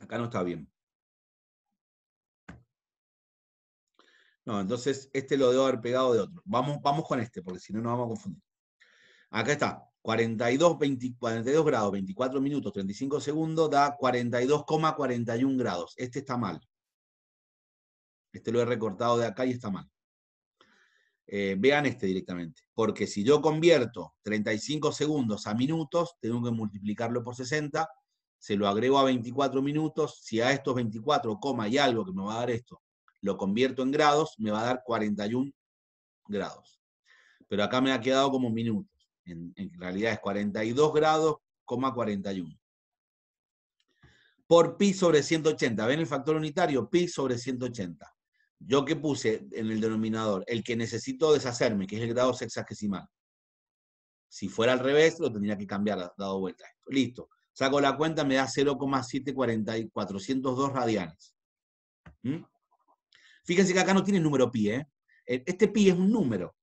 Acá no está bien. No, entonces este lo debo haber pegado de otro. Vamos, vamos con este, porque si no nos vamos a confundir. Acá está. 42, grados, 24 minutos, 35 segundos, da 42,41 grados. Este está mal. Este lo he recortado de acá y está mal. Eh, vean este directamente. Porque si yo convierto 35 segundos a minutos, tengo que multiplicarlo por 60, se lo agrego a 24 minutos, si a estos 24, coma y algo que me va a dar esto, lo convierto en grados, me va a dar 41 grados. Pero acá me ha quedado como minuto. En, realidad es 42 grados, 41. Por pi sobre 180. ¿Ven el factor unitario? Pi sobre 180. Yo que puse en el denominador, el que necesito deshacerme, que es el grado sexagesimal. Si fuera al revés, lo tendría que cambiar, dado vuelta. Listo. Saco la cuenta, me da 0,7402 radianes. ¿Mm? Fíjense que acá no tiene número pi, ¿eh? E, este pi es un número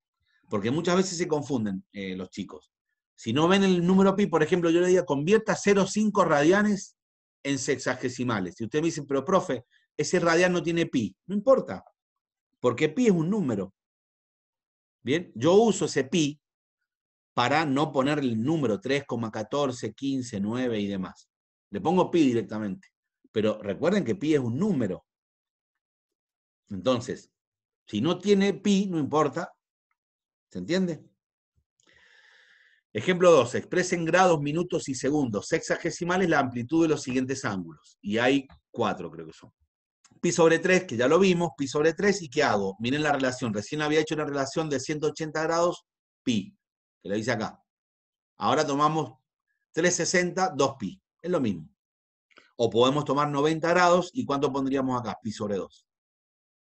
porque muchas veces se confunden eh, los chicos. Si no ven el número pi, por ejemplo, yo le digo, convierta 0,5 radianes en sexagesimales. Y ustedes me dicen, pero profe, ese radian no tiene pi. No importa, porque pi es un número. Bien, yo uso ese pi para no poner el número 3,14, 15, 9 y demás. Le pongo pi directamente. Pero recuerden que pi es un número. Entonces, si no tiene pi, no importa, ¿Se entiende? Ejemplo 2. Expresen grados, minutos y segundos. Sexagesimales la amplitud de los siguientes ángulos. Y hay cuatro, creo que son. Pi sobre 3, que ya lo vimos, pi sobre 3, ¿y qué hago? Miren la relación. Recién había hecho una relación de 180 grados, pi, que lo hice acá. Ahora tomamos 360, 2pi. Es lo mismo. O podemos tomar 90 grados, ¿y cuánto pondríamos acá? Pi sobre 2.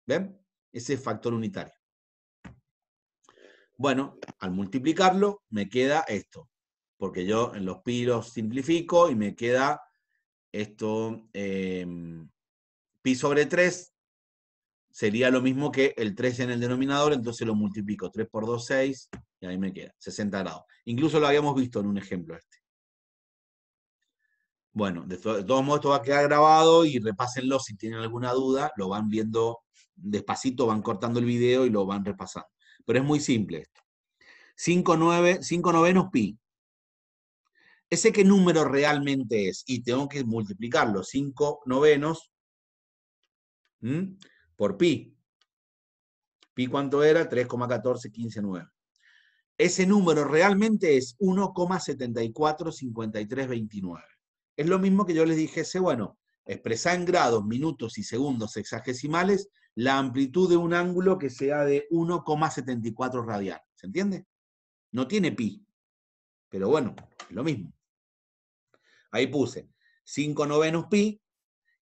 ¿Ven? Ese factor unitario. Bueno, al multiplicarlo me queda esto, porque yo en los pi los simplifico y me queda esto, em, pi sobre 3 sería lo mismo que el 3 en el denominador, entonces lo multiplico 3 por 2, 6, y ahí me queda, 60 grados. Incluso lo habíamos visto en un ejemplo este. Bueno, de, de todos modos esto va a quedar grabado y repásenlo si tienen alguna duda, lo van viendo despacito, van cortando el video y lo van repasando pero es muy simple esto. 5 novenos pi. Ese qué número realmente es, y tengo que multiplicarlo, 5 novenos por pi. ¿Pi cuánto era? 3,14159. Ese número realmente es 1,745329. Es lo mismo que yo les dije, ese, bueno, expresá en grados, minutos y segundos hexagesimales la amplitud de un ángulo que sea de 1,74 radial. ¿Se entiende? No tiene pi. Pero bueno, es lo mismo. Ahí puse 5 novenos pi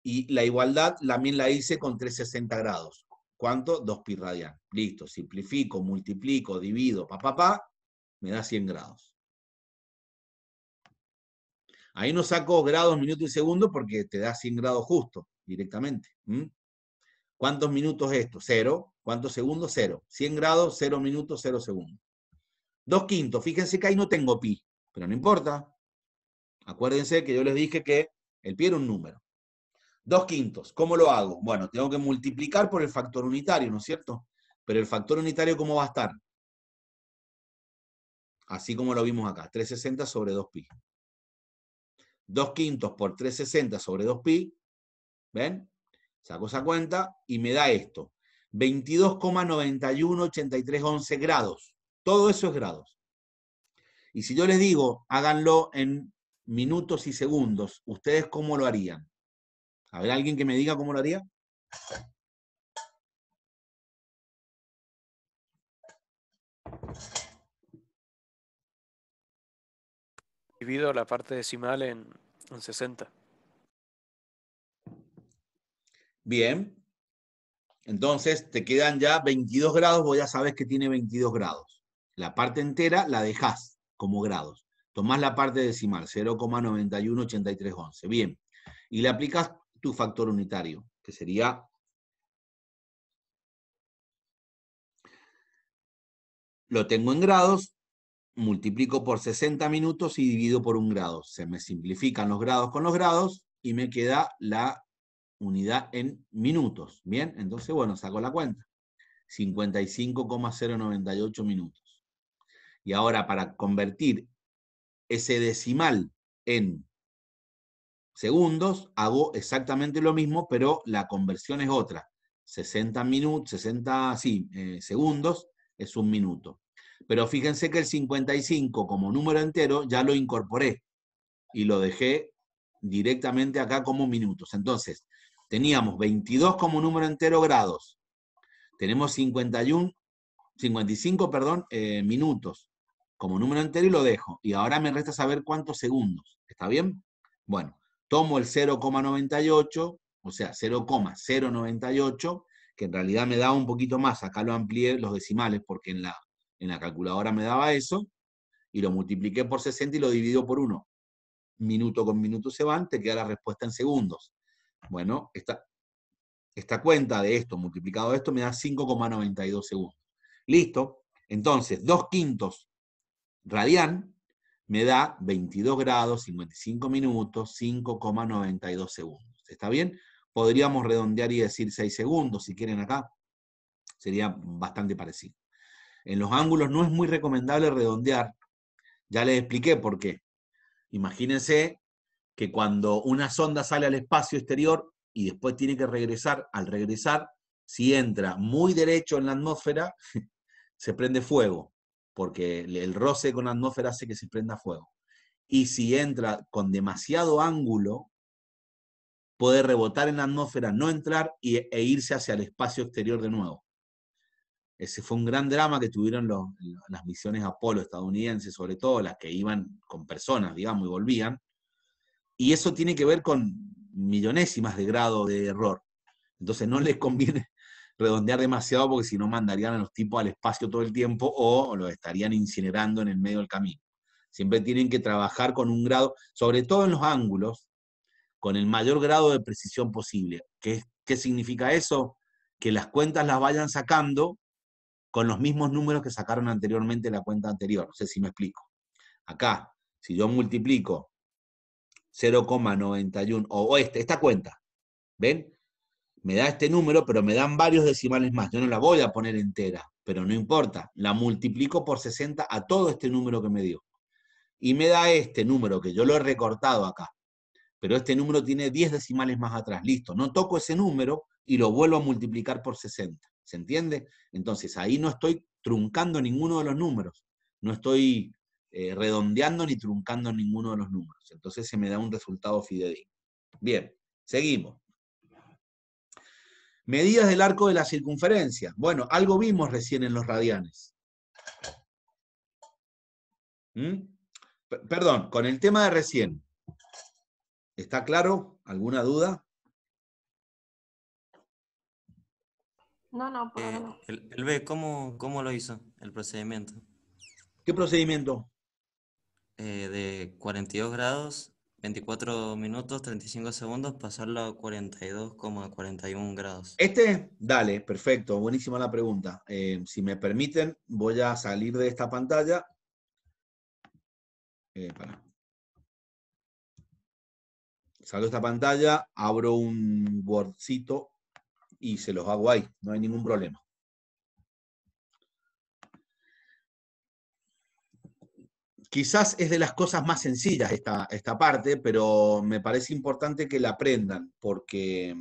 y la igualdad también la hice con 360 grados. ¿Cuánto? 2 pi radial. Listo, simplifico, multiplico, divido, pa, pa, pa, me da 100 grados. Ahí no saco grados, minutos y segundos porque te da 100 grados justo directamente. ¿Cuántos minutos esto? Cero. ¿Cuántos segundos? Cero. 100 grados, cero minutos, cero segundos. Dos quintos. Fíjense que ahí no tengo pi, pero no importa. Acuérdense que yo les dije que el pi era un número. Dos quintos. ¿Cómo lo hago? Bueno, tengo que multiplicar por el factor unitario, ¿no es cierto? Pero el factor unitario, ¿cómo va a estar? Así como lo vimos acá, 360 sobre 2pi. Dos quintos por 360 sobre 2pi, ¿ven? Saco esa cuenta y me da esto. 22,918311 grados. Todo eso es grados. Y si yo les digo, háganlo en minutos y segundos, ¿ustedes cómo lo harían? A ver, ¿alguien que me diga cómo lo haría? Divido la parte decimal en, en 60. Bien. Entonces te quedan ya 22 grados, vos ya sabes que tiene 22 grados. La parte entera la dejas como grados. Tomás la parte decimal, 0,918311. Bien. Y le aplicas tu factor unitario, que sería lo tengo en grados, multiplico por 60 minutos y divido por un grado. Se me simplifican los grados con los grados y me queda la unidad en minutos. Bien, entonces, bueno, saco la cuenta. 55,098 minutos. Y ahora para convertir ese decimal en segundos, hago exactamente lo mismo, pero la conversión es otra. 60 minutos, 60, sí, eh, segundos es un minuto. Pero fíjense que el 55 como número entero ya lo incorporé y lo dejé directamente acá como minutos. Entonces, teníamos 22 como número entero grados, tenemos 51, 55 perdón, eh, minutos como número entero y lo dejo. Y ahora me resta saber cuántos segundos. ¿Está bien? Bueno, tomo el 0,98, o sea, 0,098, que en realidad me daba un poquito más. Acá lo amplié los decimales porque en la, en la calculadora me daba eso. Y lo multipliqué por 60 y lo divido por 1. Minuto con minuto se van, te queda la respuesta en segundos. Bueno, esta, cuenta de esto multiplicado esto me da 5,92 segundos. Listo. Entonces, 2 quintos radian me da 22 grados, 55 minutos, 5,92 segundos. ¿Está bien? Podríamos redondear y decir 6 segundos, si quieren acá. Sería bastante parecido. En los ángulos no es muy recomendable redondear. Ya les expliqué por qué. Imagínense que cuando una sonda sale al espacio exterior y después tiene que regresar, al regresar, si entra muy derecho en la atmósfera, [laughs] se prende fuego, porque el roce con la atmósfera hace que se prenda fuego. Y si entra con demasiado ángulo, puede rebotar en la atmósfera, no entrar e irse hacia el espacio exterior de nuevo. Ese fue un gran drama que tuvieron las misiones Apolo estadounidenses, sobre todo las que iban con personas, digamos, y volvían, y eso tiene que ver con millonésimas de grado de error. Entonces no les conviene [laughs] redondear demasiado porque si no mandarían a los tipos al espacio todo el tiempo o los estarían incinerando en el medio del camino. Siempre tienen que trabajar con un grado, sobre todo en los ángulos, con el mayor grado de precisión posible. ¿Qué, qué significa eso? Que las cuentas las vayan sacando con los mismos números que sacaron anteriormente la cuenta anterior. No sé si me explico. Acá, si yo multiplico 0,91 o este, esta cuenta. ¿Ven? Me da este número, pero me dan varios decimales más. Yo no la voy a poner entera, pero no importa. La multiplico por 60 a todo este número que me dio. Y me da este número que yo lo he recortado acá. Pero este número tiene 10 decimales más atrás. Listo, no toco ese número y lo vuelvo a multiplicar por 60. ¿Se entiende? Entonces ahí no estoy truncando ninguno de los números. No estoy eh, redondeando ni truncando ninguno de los números. Entonces se me da un resultado fidedigno. Bien, seguimos. Medidas del arco de la circunferencia. Bueno, algo vimos recién en los radianes. ¿Mm? Perdón, con el tema de recién. ¿Está claro? ¿Alguna duda? No, no, eh, B, ¿cómo, ¿cómo, lo hizo el procedimiento? ¿Qué procedimiento? Eh, de 42 grados, 24 minutos, 35 segundos, pasarlo a 42,41 grados. Este, dale, perfecto, buenísima la pregunta. Eh, si me permiten, voy a salir de esta pantalla. Eh, Salgo de esta pantalla, abro un Wordcito y se los hago ahí, no hay ningún problema. quizás es de las cosas más sencillas esta, esta parte, pero me parece importante que la aprendan, porque,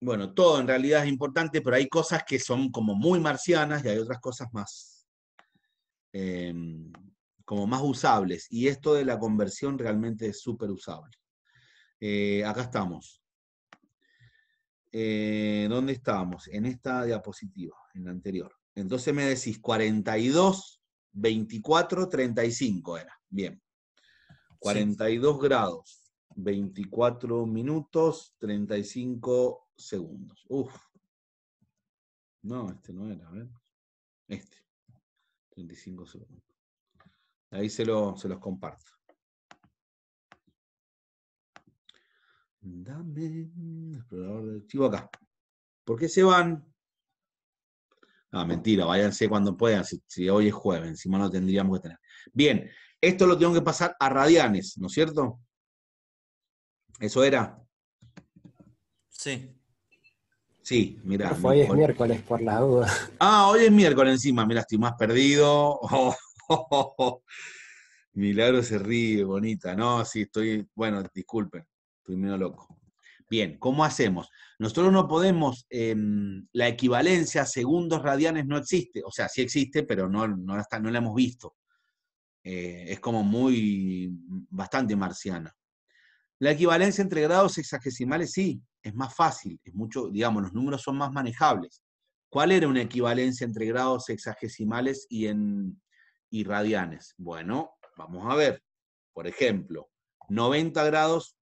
bueno, todo en realidad es importante, pero hay cosas que son como muy marcianas y hay otras cosas más, em, como más usables. Y esto de la conversión realmente es súper usable. Eh, acá estamos. Eh, ¿Dónde estábamos? En esta diapositiva, en la anterior. Entonces me decís 42, 24, 35 era. Bien. 42 grados, 24 minutos, 35 segundos. Uf. No, este no era, a ver. Este. 35 segundos. Ahí se, se los comparto. Dame explorador de archivo acá. ¿Por qué se van? Ah, mentira, váyanse cuando puedan, si, hoy es jueves, encima no tendríamos que tener. Bien, esto lo tengo que pasar a radianes, ¿no es cierto? Eso era. Sí. Sí, mira. hoy es miércoles, por la duda. Ah, hoy es miércoles encima, mira, estoy más perdido. [laughs] Milagro se ríe, bonita. No, sí, estoy, bueno, disculpen, estoy medio loco. Bien, ¿cómo hacemos? Nosotros no podemos, em, la equivalencia a segundos radianes no existe, o sea, sí existe, pero no, no, no la hemos visto. Eh, es como muy, bastante marciana. La equivalencia entre grados sexagesimales sí, es más fácil, es mucho, digamos, los números son más manejables. ¿Cuál era una equivalencia entre grados sexagesimales y, en, y radianes? Bueno, vamos a ver. Por ejemplo, 90 grados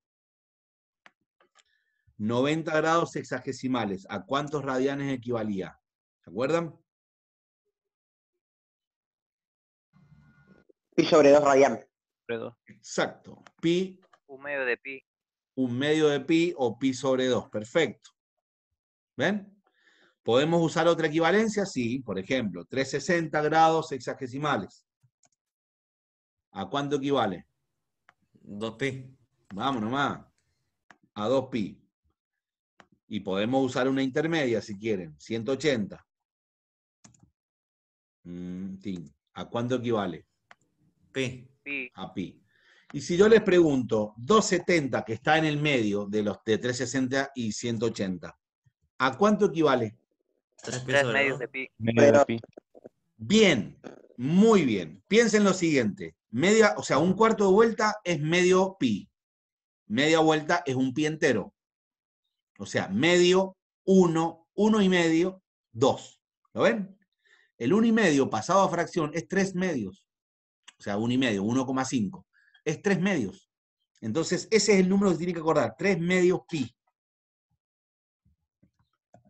90 grados sexagesimales, ¿a cuántos radianes equivalía? ¿Se acuerdan? Pi sobre 2 radianes. Exacto. Pi. Un medio de pi. Un medio de pi o pi sobre 2. Perfecto. ¿Ven? ¿Podemos usar otra equivalencia? Sí, por ejemplo, 360 grados sexagesimales. ¿A cuánto equivale? 2pi. Vamos nomás. A 2pi y podemos usar una intermedia si quieren, 180. Mm, ¿A cuánto equivale? Pi. A pi. Y si yo les pregunto, 270 que está en el medio de los de 360 y 180, ¿a cuánto equivale? 3, medios de pi. de pi. Bien, muy bien. Piensen lo siguiente. Media, o sea, un cuarto de vuelta es medio pi. Media vuelta es un pi entero. O sea, medio, uno, uno y medio, dos. ¿Lo ven? El uno y medio pasado a fracción es tres medios. O sea, uno y medio, 1,5. Es tres medios. Entonces, ese es el número que tiene que acordar. Tres medios pi.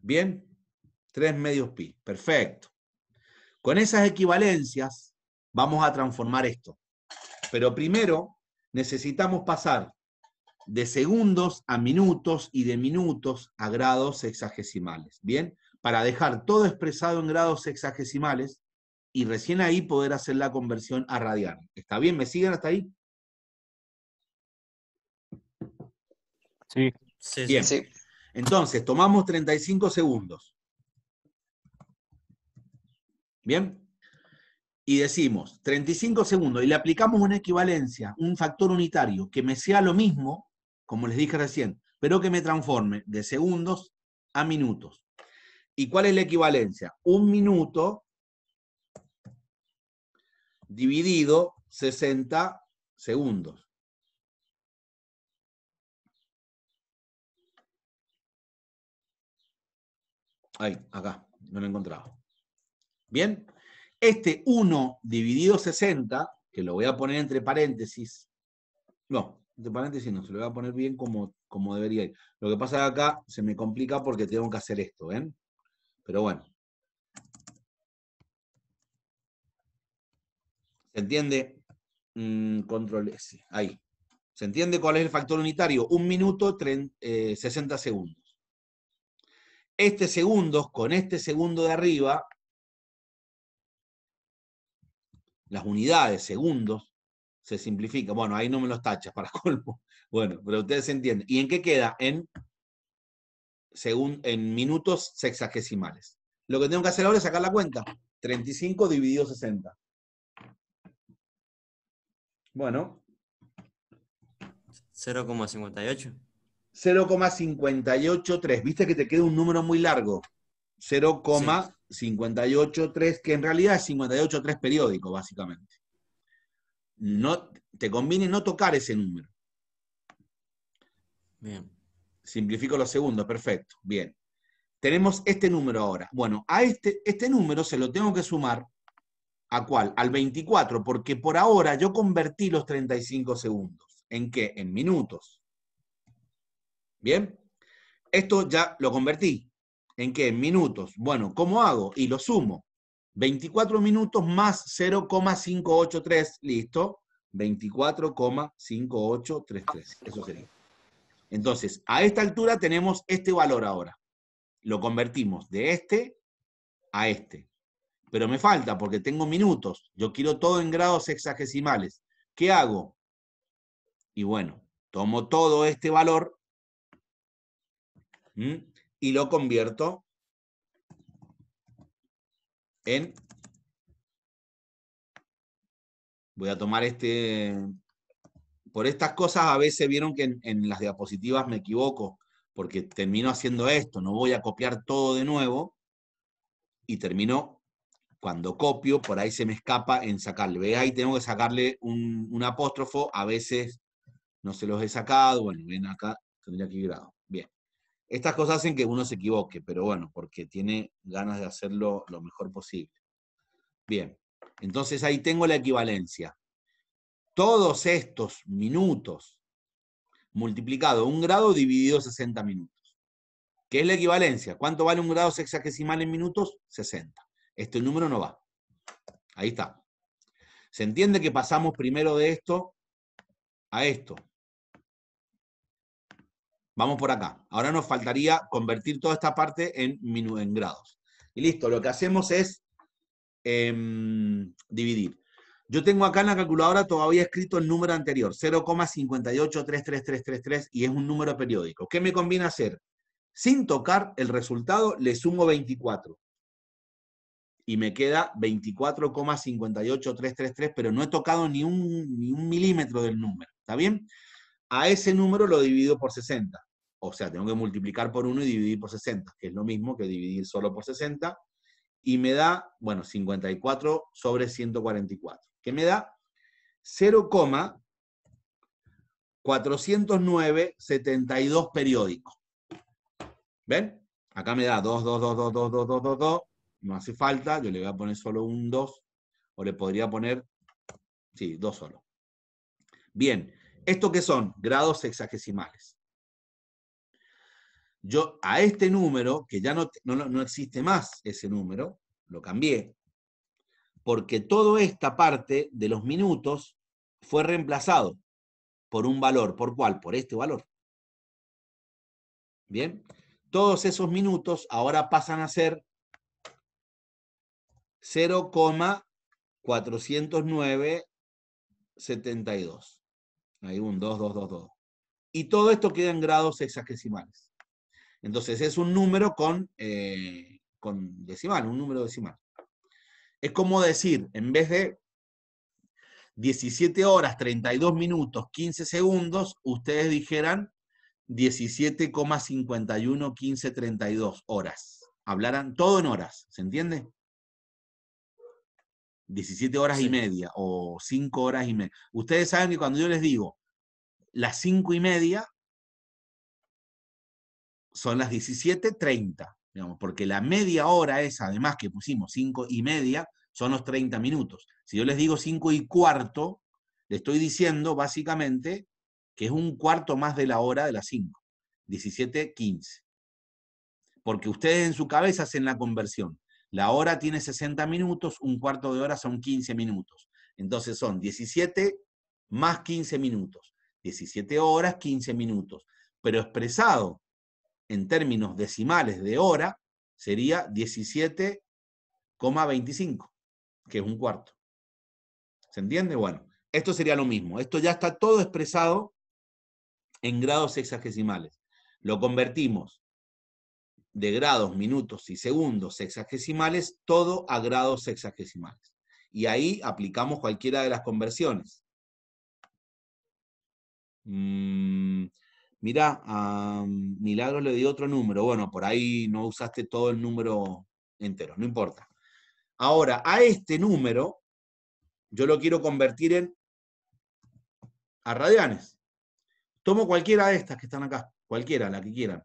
¿Bien? Tres medios pi. Perfecto. Con esas equivalencias vamos a transformar esto. Pero primero necesitamos pasar de segundos a minutos y de minutos a grados sexagesimales, ¿bien? Para dejar todo expresado en grados sexagesimales y recién ahí poder hacer la conversión a radian. ¿Está bien? ¿Me siguen hasta ahí? Sí. sí bien. Sí. Entonces, tomamos 35 segundos. ¿Bien? Y decimos 35 segundos y le aplicamos una equivalencia, un factor unitario, que me sea lo mismo como les dije recién, pero que me transforme de segundos a minutos. ¿Y cuál es la equivalencia? Un minuto dividido 60 segundos. Ahí, acá, no lo he encontrado. Bien, este 1 dividido 60, que lo voy a poner entre paréntesis, no, entre paréntesis no, se lo voy a poner bien como, como debería ir. Lo que pasa acá se me complica porque tengo que hacer esto, ¿ven? Pero bueno. ¿Se entiende? Mm, control S, ahí. ¿Se entiende cuál es el factor unitario? Un minuto, 60 eh, segundos. Este segundo, con este segundo de arriba, las unidades, segundos, se simplifica. Bueno, ahí no me los tachas para [laughs] colmo. Bueno, pero ustedes entienden. ¿Y en qué queda? En, según, en minutos sexagesimales. Lo que tengo que hacer ahora es sacar la cuenta. 35 dividido 60. Bueno. 0,58. 0,583. Viste que te queda un número muy largo. 0,583, que en realidad es 583 periódico, básicamente no, te conviene no tocar ese número. Bien. Simplifico los segundos, perfecto. Bien. Tenemos este número ahora. Bueno, a este, este número se lo tengo que sumar ¿A cuál? Al 24, porque por ahora yo convertí los 35 segundos. ¿En qué? En minutos. ¿Bien? Esto ya lo convertí. ¿En qué? En minutos. Bueno, ¿cómo hago? Y lo sumo. 24 minutos más 0,583, listo. 24,5833, eso sería. Entonces, a esta altura tenemos este valor ahora. Lo convertimos de este a este. Pero me falta porque tengo minutos. Yo quiero todo en grados sexagesimales ¿Qué hago? Y bueno, tomo todo este valor y lo convierto Voy a tomar este... Por estas cosas a veces vieron que en, las diapositivas me equivoco, porque termino haciendo esto, no voy a copiar todo de nuevo y termino cuando copio, por ahí se me escapa en sacarle. Ve ahí tengo que sacarle un, un, apóstrofo, a veces no se los he sacado, bueno, ven acá, tendría que ir grado. Estas cosas hacen que uno se equivoque, pero bueno, porque tiene ganas de hacerlo lo mejor posible. Bien, entonces ahí tengo la equivalencia. Todos estos minutos multiplicado un grado dividido 60 minutos, ¿Qué es la equivalencia. ¿Cuánto vale un grado sexagesimal en minutos? 60. Este número no va. Ahí está. Se entiende que pasamos primero de esto a esto. Vamos por acá. Ahora nos faltaría convertir toda esta parte en, grados. Y listo, lo que hacemos es em, dividir. Yo tengo acá en la calculadora todavía escrito el número anterior, 0,5833333. y es un número periódico. ¿Qué me conviene hacer? Sin tocar el resultado, le sumo 24. Y me queda 24,58333, pero no he tocado ni un, ni un milímetro del número. ¿Está bien? a ese número lo divido por 60 o sea, tengo que multiplicar por 1 y dividir por 60, que es lo mismo que dividir solo por 60, y me da, bueno, 54 sobre 144, que me da 0,409,72 periódicos. ¿Ven? Acá me da 2, 2, 2, 2, 2, 2, 2, 2, 2, no hace falta, yo le voy a poner solo un 2, o le podría poner, sí, 2 solo. Bien, ¿esto qué son? Grados sexagesimales. Yo a este número, que ya no, existe más ese número, lo cambié, porque toda esta parte de los minutos fue reemplazado por un valor. ¿Por cuál? Por este valor. Bien, todos esos minutos ahora pasan a ser 0,409,72. Hay un 2, 2, 2, 2. Y todo esto queda en grados sexagesimales entonces es un número con, eh, con decimal, un número decimal. Es como decir, en vez de 17 horas, 32 minutos, 15 segundos, ustedes dijeran 17,51, 15, horas. Hablaran todo en horas, ¿se entiende? 17 horas y media o 5 horas y media. Ustedes saben que cuando yo les digo las 5 y media, son las 17.30, digamos, porque la media hora es, además que pusimos 5 y media, son los 30 minutos. Si yo les digo 5 y cuarto, le estoy diciendo básicamente que es un cuarto más de la hora de las 5, 17.15. Porque ustedes en su cabeza hacen la conversión. La hora tiene 60 minutos, un cuarto de hora son 15 minutos. Entonces son 17 más 15 minutos. 17 horas, 15 minutos. Pero expresado en términos decimales de hora sería 17,25, que es un cuarto. ¿Se entiende? Bueno, esto sería lo mismo. Esto ya está todo expresado en grados sexagesimales. Lo convertimos de grados, minutos y segundos sexagesimales, todo a grados sexagesimales. Y ahí aplicamos cualquiera de las conversiones. Mm, mira, a Milagro le di otro número. Bueno, por ahí no usaste todo el número entero, no importa. Ahora, a este número, yo lo quiero convertir en a radianes. Tomo cualquiera de estas que están acá, cualquiera, la que quieran.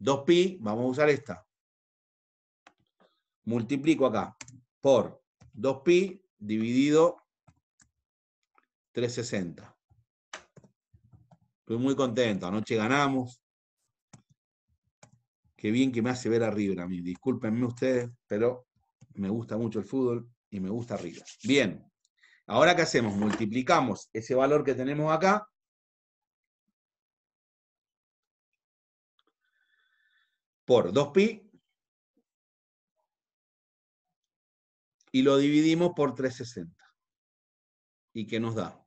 2pi, vamos a usar esta. Multiplico acá por 2pi dividido 360. Estoy muy contento. Anoche ganamos. Qué bien que me hace ver arriba. a Discúlpenme ustedes, pero me gusta mucho el fútbol y me gusta arriba. Bien. Ahora, ¿qué hacemos? Multiplicamos ese valor que tenemos acá por 2pi y lo dividimos por 360. ¿Y qué nos da?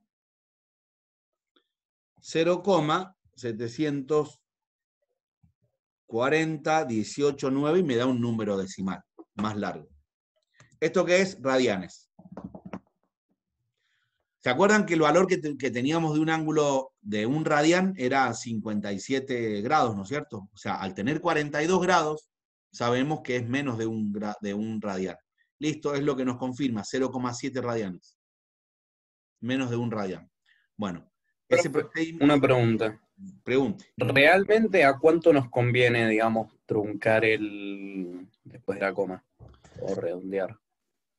0,740189 y me da un número decimal más largo. ¿Esto qué es? Radianes. ¿Se acuerdan que el valor que, teníamos de un ángulo de un radián era 57 grados, ¿no es cierto? O sea, al tener 42 grados, sabemos que es menos de un, de un radián. Listo, es lo que nos confirma, 0,7 radianes. Menos de un radián. Bueno, una pregunta. Pregunta. ¿Realmente a cuánto nos conviene, digamos, truncar el después de la coma o redondear?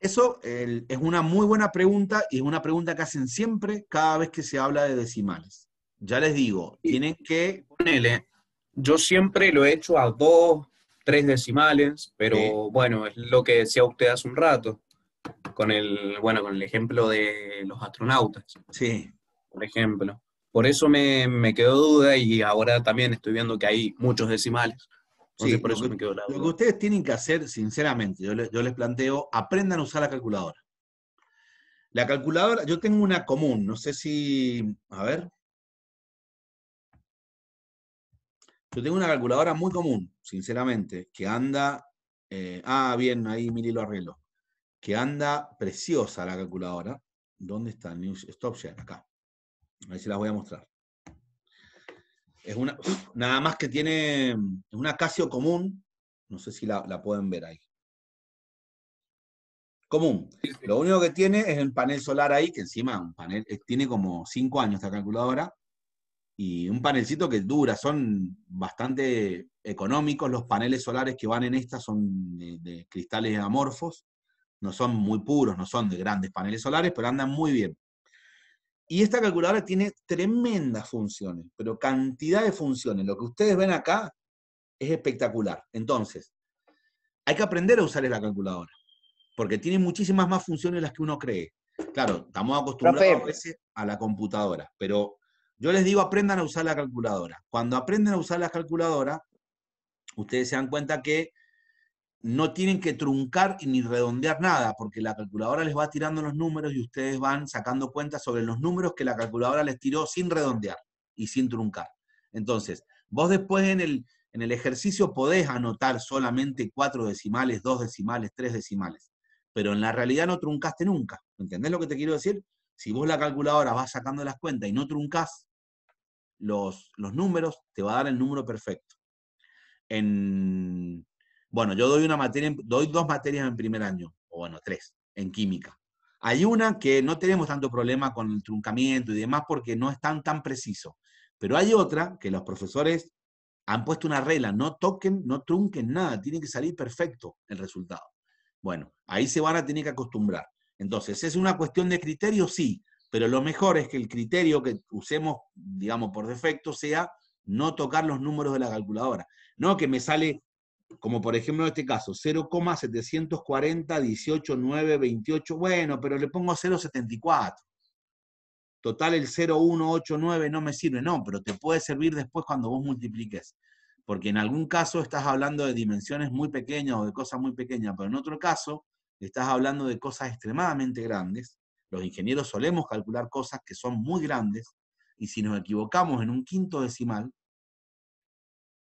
Eso es una muy buena pregunta y es una pregunta que hacen siempre cada vez que se habla de decimales. Ya les digo, tienen que... Ponele, yo siempre lo he hecho a dos, tres decimales, pero bueno, es lo que decía usted hace un rato, con el, bueno, con el ejemplo de los astronautas. Sí por ejemplo. Por eso me, quedó duda y ahora también estoy viendo que hay muchos decimales. sí, Lo que ustedes tienen que hacer, sinceramente, yo, les planteo, aprendan a usar la calculadora. La calculadora, yo tengo una común, no sé si, a ver. Yo tengo una calculadora muy común, sinceramente, que anda, eh, ah, bien, ahí Miri lo arreglo, que anda preciosa la calculadora. ¿Dónde está? Stop Share, acá. Ahí se las voy a mostrar. Es una, nada más que tiene, es una Casio común, no sé si la, pueden ver ahí. Común. Lo único que tiene es el panel solar ahí, que encima un panel, eh, tiene como 5 años esta calculadora, y un panelcito que dura, son bastante económicos los paneles solares que van en esta, son de cristales amorfos, no son muy puros, no son de grandes paneles solares, pero andan muy bien. Y esta calculadora tiene tremendas funciones, pero cantidad de funciones. Lo que ustedes ven acá es espectacular. Entonces, hay que aprender a usar la calculadora, porque tiene muchísimas más funciones de las que uno cree. Claro, estamos acostumbrados a a la computadora, pero yo les digo, aprendan a usar la calculadora. Cuando aprenden a usar la calculadora, ustedes se dan cuenta que no tienen que truncar ni redondear nada, porque la calculadora les va tirando los números y ustedes van sacando cuentas sobre los números que la calculadora les tiró sin redondear y sin truncar. Entonces, vos después en el, ejercicio podés anotar solamente cuatro decimales, dos decimales, tres decimales, pero en la realidad no truncaste nunca. ¿Entendés lo que te quiero decir? Si vos la calculadora vas sacando las cuentas y no truncas los, los números, te va a dar el número perfecto. En, bueno, yo doy, una materia, doy dos materias en primer año, o bueno, tres, en química. Hay una que no tenemos tanto problema con el truncamiento y demás porque no es tan, tan preciso. Pero hay otra que los profesores han puesto una regla, no toquen, no trunquen nada, tiene que salir perfecto el resultado. Bueno, ahí se van a tener que acostumbrar. Entonces, ¿es una cuestión de criterio? Sí, pero lo mejor es que el criterio que usemos, digamos, por defecto sea no tocar los números de la calculadora. No que me sale como por ejemplo en este caso, 0,740, 18, 28, bueno, pero le pongo 0,74. Total, el 0,189 no me sirve, no, pero te puede servir después cuando vos multipliques. Porque en algún caso estás hablando de dimensiones muy pequeñas o de cosas muy pequeñas, pero en otro caso estás hablando de cosas extremadamente grandes. Los ingenieros solemos calcular cosas que son muy grandes y si nos equivocamos en un quinto decimal,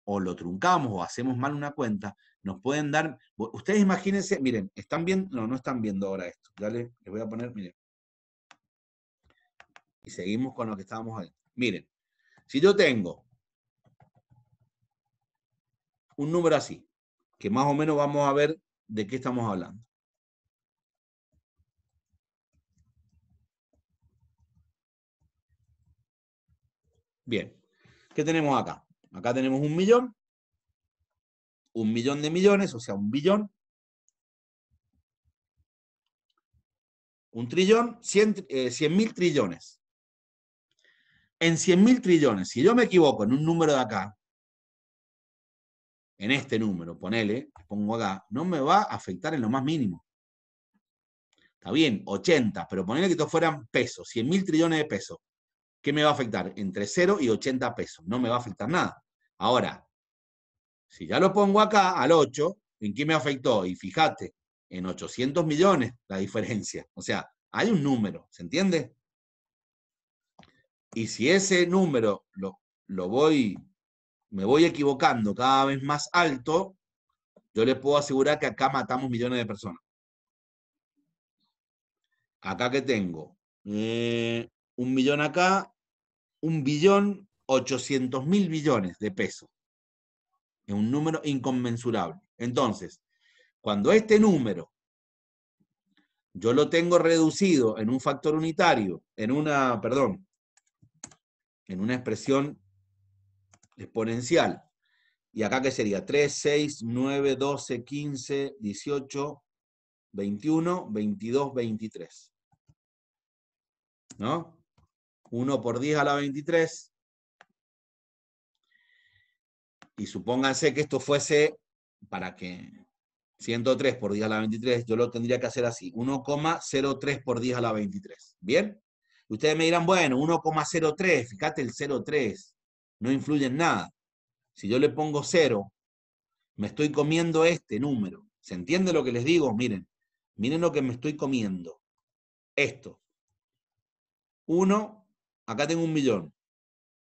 o lo truncamos o hacemos mal una cuenta, nos pueden dar, ustedes imagínense, miren, están viendo, no, no están viendo ahora esto, ya les, voy a poner, miren. Y seguimos con lo que estábamos ahí. Miren, si yo tengo un número así, que más o menos vamos a ver de qué estamos hablando. Bien, ¿qué tenemos acá? Acá tenemos un millón, un millón de millones, o sea, un billón, un trillón, 100 eh, mil trillones. En 100 mil trillones, si yo me equivoco en un número de acá, en este número, ponele, pongo acá, no me va a afectar en lo más mínimo. Está bien, 80, pero ponele que esto fueran pesos, 100 mil trillones de pesos. ¿Qué me va a afectar? Entre 0 y 80 pesos. No me va a afectar nada. Ahora, si ya lo pongo acá, al 8, ¿en qué me afectó? Y fíjate, en 800 millones la diferencia. O sea, hay un número, ¿se entiende? Y si ese número lo, lo voy, me voy equivocando cada vez más alto, yo les puedo asegurar que acá matamos millones de personas. Acá que tengo eh, un millón acá, un billón, 800 mil billones de pesos. Es un número inconmensurable. Entonces, cuando este número yo lo tengo reducido en un factor unitario, en una, perdón, en una expresión exponencial, y acá que sería 3, 6, 9, 12, 15, 18, 21, 22, 23. ¿No? 1 por 10 a la 23. Y supónganse que esto fuese, para que 103 por 10 a la 23, yo lo tendría que hacer así, 1,03 por 10 a la 23. ¿Bien? Ustedes me dirán, bueno, 1,03, fíjate el 0,3, no influye en nada. Si yo le pongo 0, me estoy comiendo este número. ¿Se entiende lo que les digo? Miren, miren lo que me estoy comiendo. Esto. 1 Acá tengo un millón,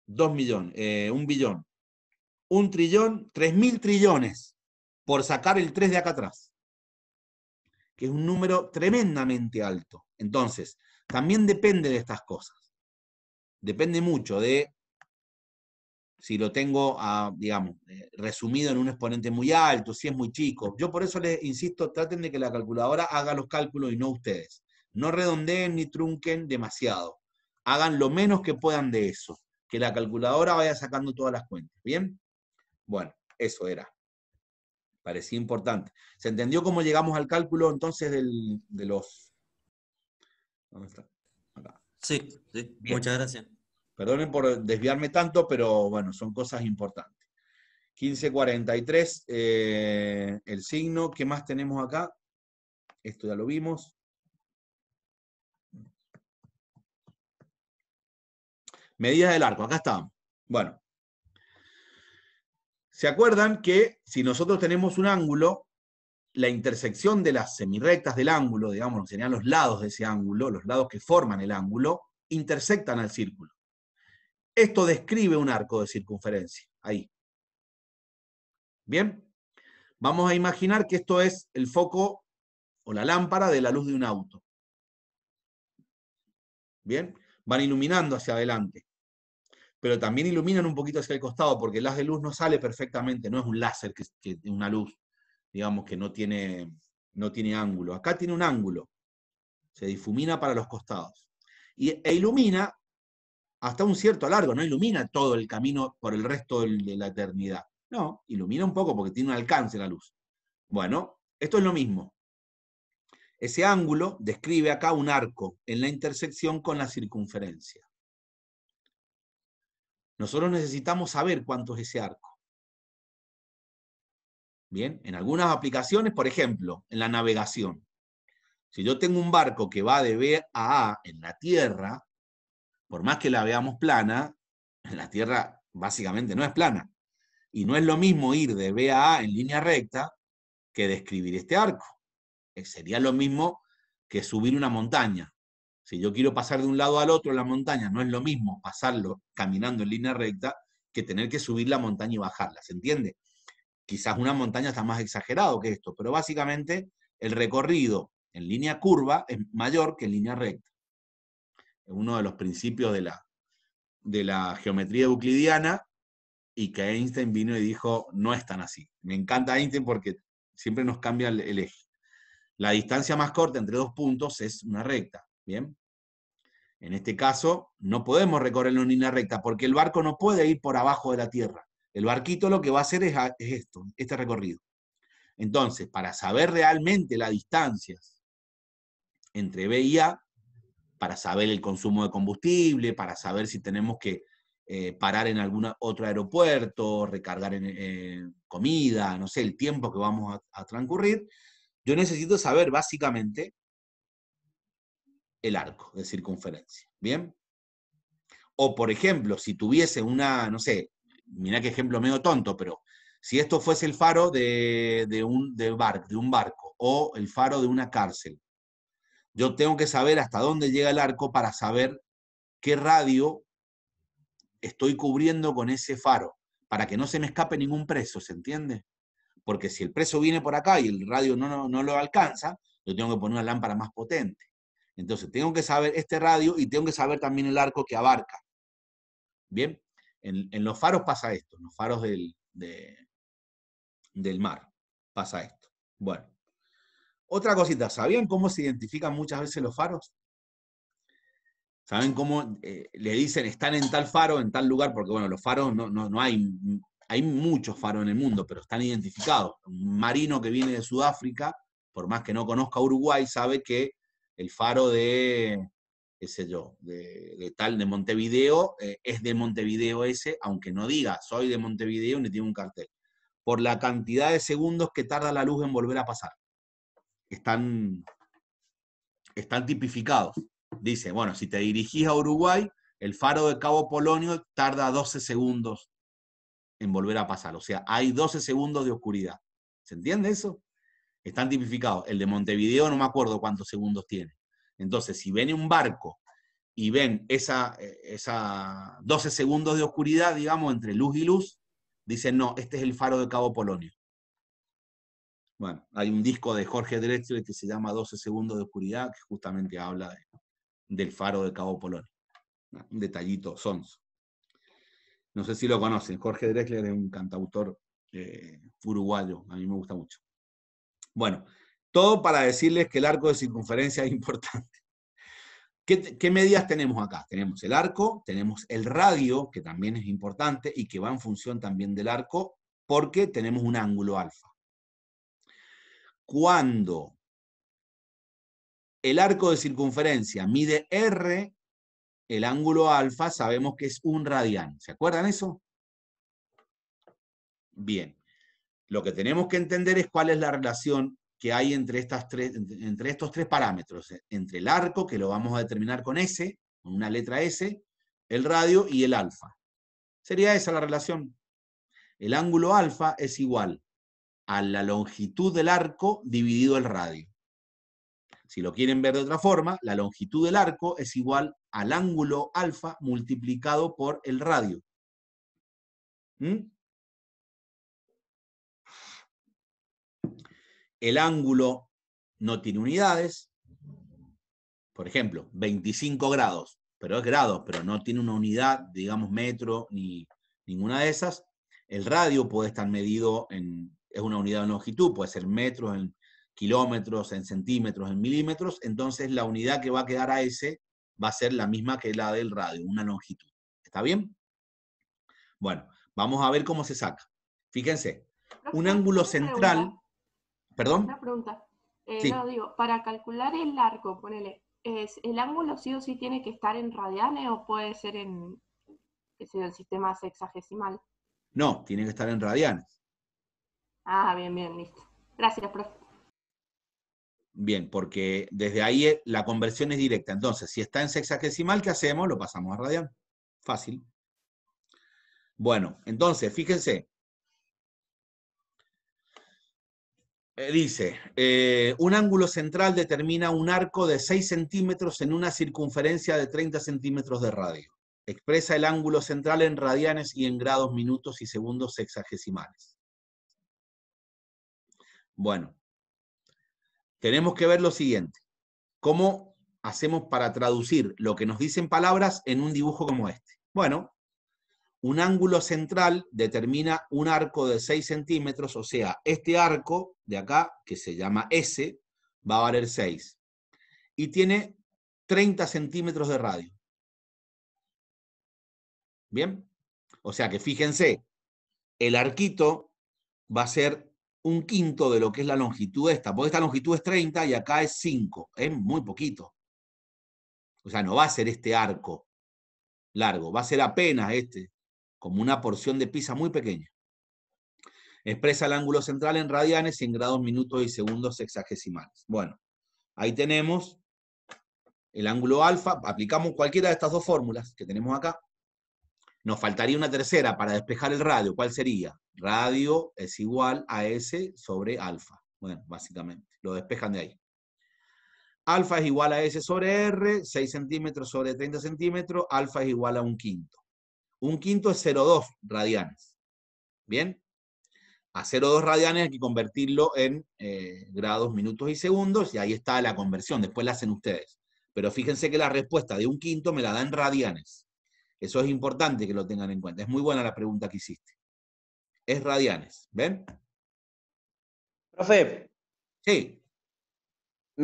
dos millones, eh, un billón, un trillón, tres mil trillones por sacar el 3 de acá atrás, que es un número tremendamente alto. Entonces, también depende de estas cosas. Depende mucho de si lo tengo, digamos, eh, resumido en un exponente muy alto, si es muy chico. Yo por eso les insisto, traten de que la calculadora haga los cálculos y no ustedes. No redondeen ni trunquen demasiado hagan lo menos que puedan de eso, que la calculadora vaya sacando todas las cuentas. ¿Bien? Bueno, eso era. Parecía importante. ¿Se entendió cómo llegamos al cálculo entonces del, de los... ¿Dónde está? Acá. Sí, sí. muchas gracias. Perdonen por desviarme tanto, pero bueno, son cosas importantes. 1543, eh, el signo. ¿Qué más tenemos acá? Esto ya lo vimos. Medidas del arco, acá estamos. Bueno. ¿Se acuerdan que si nosotros tenemos un ángulo, la intersección de las semirrectas del ángulo, digamos, serían los lados de ese ángulo, los lados que forman el ángulo, intersectan al círculo. Esto describe un arco de circunferencia, ahí. Bien, vamos a imaginar que esto es el foco o la lámpara de la luz de un auto. Bien, van iluminando hacia adelante pero también iluminan un poquito hacia el costado, porque el haz de luz no sale perfectamente, no es un láser, que, una luz, digamos, que no tiene, no tiene ángulo. Acá tiene un ángulo, se difumina para los costados. Y, e ilumina hasta un cierto largo, no ilumina todo el camino por el resto de la eternidad. No, ilumina un poco porque tiene un alcance la luz. Bueno, esto es lo mismo. Ese ángulo describe acá un arco en la intersección con la circunferencia. Nosotros necesitamos saber cuánto es ese arco. Bien, en algunas aplicaciones, por ejemplo, en la navegación. Si yo tengo un barco que va de B a A en la Tierra, por más que la veamos plana, [laughs] la Tierra básicamente no es plana. Y no es lo mismo ir de B a A en línea recta que describir este arco. Eh, sería lo mismo que subir una montaña. Si yo quiero pasar de un lado al otro en la montaña, no es lo mismo pasarlo caminando en línea recta que tener que subir la montaña y bajarla, ¿se entiende? Quizás una montaña está más exagerado que esto, pero básicamente el recorrido en línea curva es mayor que en línea recta. Es uno de los principios de la, geometría euclidiana y que Einstein vino y dijo, no es tan así. Me encanta Einstein porque siempre nos cambia el, el eje. La distancia más corta entre dos puntos es una recta, ¿bien? En este caso, no podemos recorrer en línea recta porque el barco no puede ir por abajo de la tierra. El barquito lo que va a hacer es, esto, este recorrido. Entonces, para saber realmente las distancias entre B y A, para saber el consumo de combustible, para saber si tenemos que eh, parar en algún otro aeropuerto, recargar en, comida, no sé, el tiempo que vamos a transcurrir, yo necesito saber básicamente el arco de circunferencia. ¿Bien? O, por ejemplo, si tuviese una, no sé, mirá qué ejemplo medio tonto, pero si esto fuese el faro de, un, de un barco o el faro de una cárcel, yo tengo que saber hasta dónde llega el arco para saber qué radio estoy cubriendo con ese faro, para que no se me escape ningún preso, ¿se entiende? Porque si el preso viene por acá y el radio no, no lo alcanza, yo tengo que poner una lámpara más potente. Entonces, tengo que saber este radio y tengo que saber también el arco que abarca. Bien, en, los faros pasa esto, en los faros del, del mar pasa esto. Bueno, otra cosita, ¿sabían cómo se identifican muchas veces los faros? ¿Saben cómo eh, le dicen están en tal faro, en tal lugar? Porque bueno, los faros no, no hay, hay muchos faros en el mundo, pero están identificados. Un marino que viene de Sudáfrica, por más que no conozca Uruguay, sabe que el faro de, qué sé yo, de, tal de Montevideo, eh, es de Montevideo ese, aunque no diga soy de Montevideo ni tiene un cartel, por la cantidad de segundos que tarda la luz en volver a pasar. Están, están tipificados. Dice, bueno, si te dirigís a Uruguay, el faro de Cabo Polonio tarda 12 segundos en volver a pasar. O sea, hay 12 segundos de oscuridad. ¿Se entiende eso? están tipificados. El de Montevideo no me acuerdo cuántos segundos tiene. Entonces, si ven un barco y ven esa, eh, esa 12 segundos de oscuridad, digamos, entre luz y luz, dicen, no, este es el faro de Cabo Polonio. Bueno, hay un disco de Jorge Drexler que se llama 12 segundos de oscuridad, que justamente habla del faro de Cabo Polonio. Un detallito Sons. No sé si lo conocen. Jorge Drexler es un cantautor eh, uruguayo, a mí me gusta mucho. Bueno, todo para decirles que el arco de circunferencia [laughs] es importante. ¿Qué, medidas tenemos acá? Tenemos el arco, tenemos el radio, que también es importante y que va en función también del arco, porque tenemos un ángulo alfa. Cuando el arco de circunferencia mide R, el ángulo alfa sabemos que es un radián. ¿Se acuerdan eso? Bien. Lo que tenemos que entender es cuál es la relación que hay entre, estas entre estos tres parámetros, eh, entre el arco, que lo vamos a determinar con S, con una letra S, el radio y el alfa. Sería esa la relación. El ángulo alfa es igual a la longitud del arco dividido el radio. Si lo quieren ver de otra forma, la longitud del arco es igual al ángulo alfa multiplicado por el radio. ¿Mm? el ángulo no tiene unidades. Por ejemplo, 25 grados, pero es grados, pero no tiene una unidad, digamos, metro ni ninguna de esas. El radio puede estar medido en, es una unidad de longitud, puede ser metros, en kilómetros, en centímetros, en milímetros. Entonces la unidad que va a quedar a ese va a ser la misma que la del radio, una longitud. ¿Está bien? Bueno, vamos a ver cómo se saca. Fíjense, un ángulo central ¿Perdón? Una pregunta. Eh, no, digo, para calcular el arco, ponele, es, ¿el ángulo sí o sí tiene que estar en radianes o puede ser en, el sistema sexagesimal? No, tiene que estar en radianes. Ah, bien, bien, listo. Gracias, profesor. Bien, porque desde ahí eh, la conversión es directa. Entonces, si está en sexagesimal, ¿qué hacemos? Lo pasamos a radian. Fácil. Bueno, entonces, fíjense, Eh, dice, eh, un ángulo central determina un arco de 6 centímetros en una circunferencia de 30 centímetros de radio. Expresa el ángulo central en radianes y en grados, minutos y segundos sexagesimales. Bueno, tenemos que ver lo siguiente. ¿Cómo hacemos para traducir lo que nos dicen palabras en un dibujo como este? Bueno, un ángulo central determina un arco de 6 centímetros, o sea, este arco de acá, que se llama S, va a valer 6. Y tiene 30 centímetros de radio. ¿Bien? O sea que fíjense, el arquito va a ser un quinto de lo que es la longitud esta, porque esta longitud es 30 y acá es 5, es ¿eh? muy poquito. O sea, no va a ser este arco largo, va a ser apenas este como una porción de pizza muy pequeña. Expresa el ángulo central en radianes y en grados, minutos y segundos sexagesimales. Bueno, ahí tenemos el ángulo alfa, aplicamos cualquiera de estas dos fórmulas que tenemos acá. Nos faltaría una tercera para despejar el radio. ¿Cuál sería? Radio es igual a S sobre alfa. Bueno, básicamente, lo despejan de ahí. Alfa es igual a S sobre R, 6 centímetros sobre 30 centímetros, alfa es igual a un quinto. Un quinto es 0,2 radianes. ¿Bien? A 0,2 radianes hay que convertirlo en eh, grados, minutos y segundos, y ahí está la conversión, después la hacen ustedes. Pero fíjense que la respuesta de un quinto me la dan radianes. Eso es importante que lo tengan en cuenta. Es muy buena la pregunta que hiciste. Es radianes, ¿ven? Profe. Sí.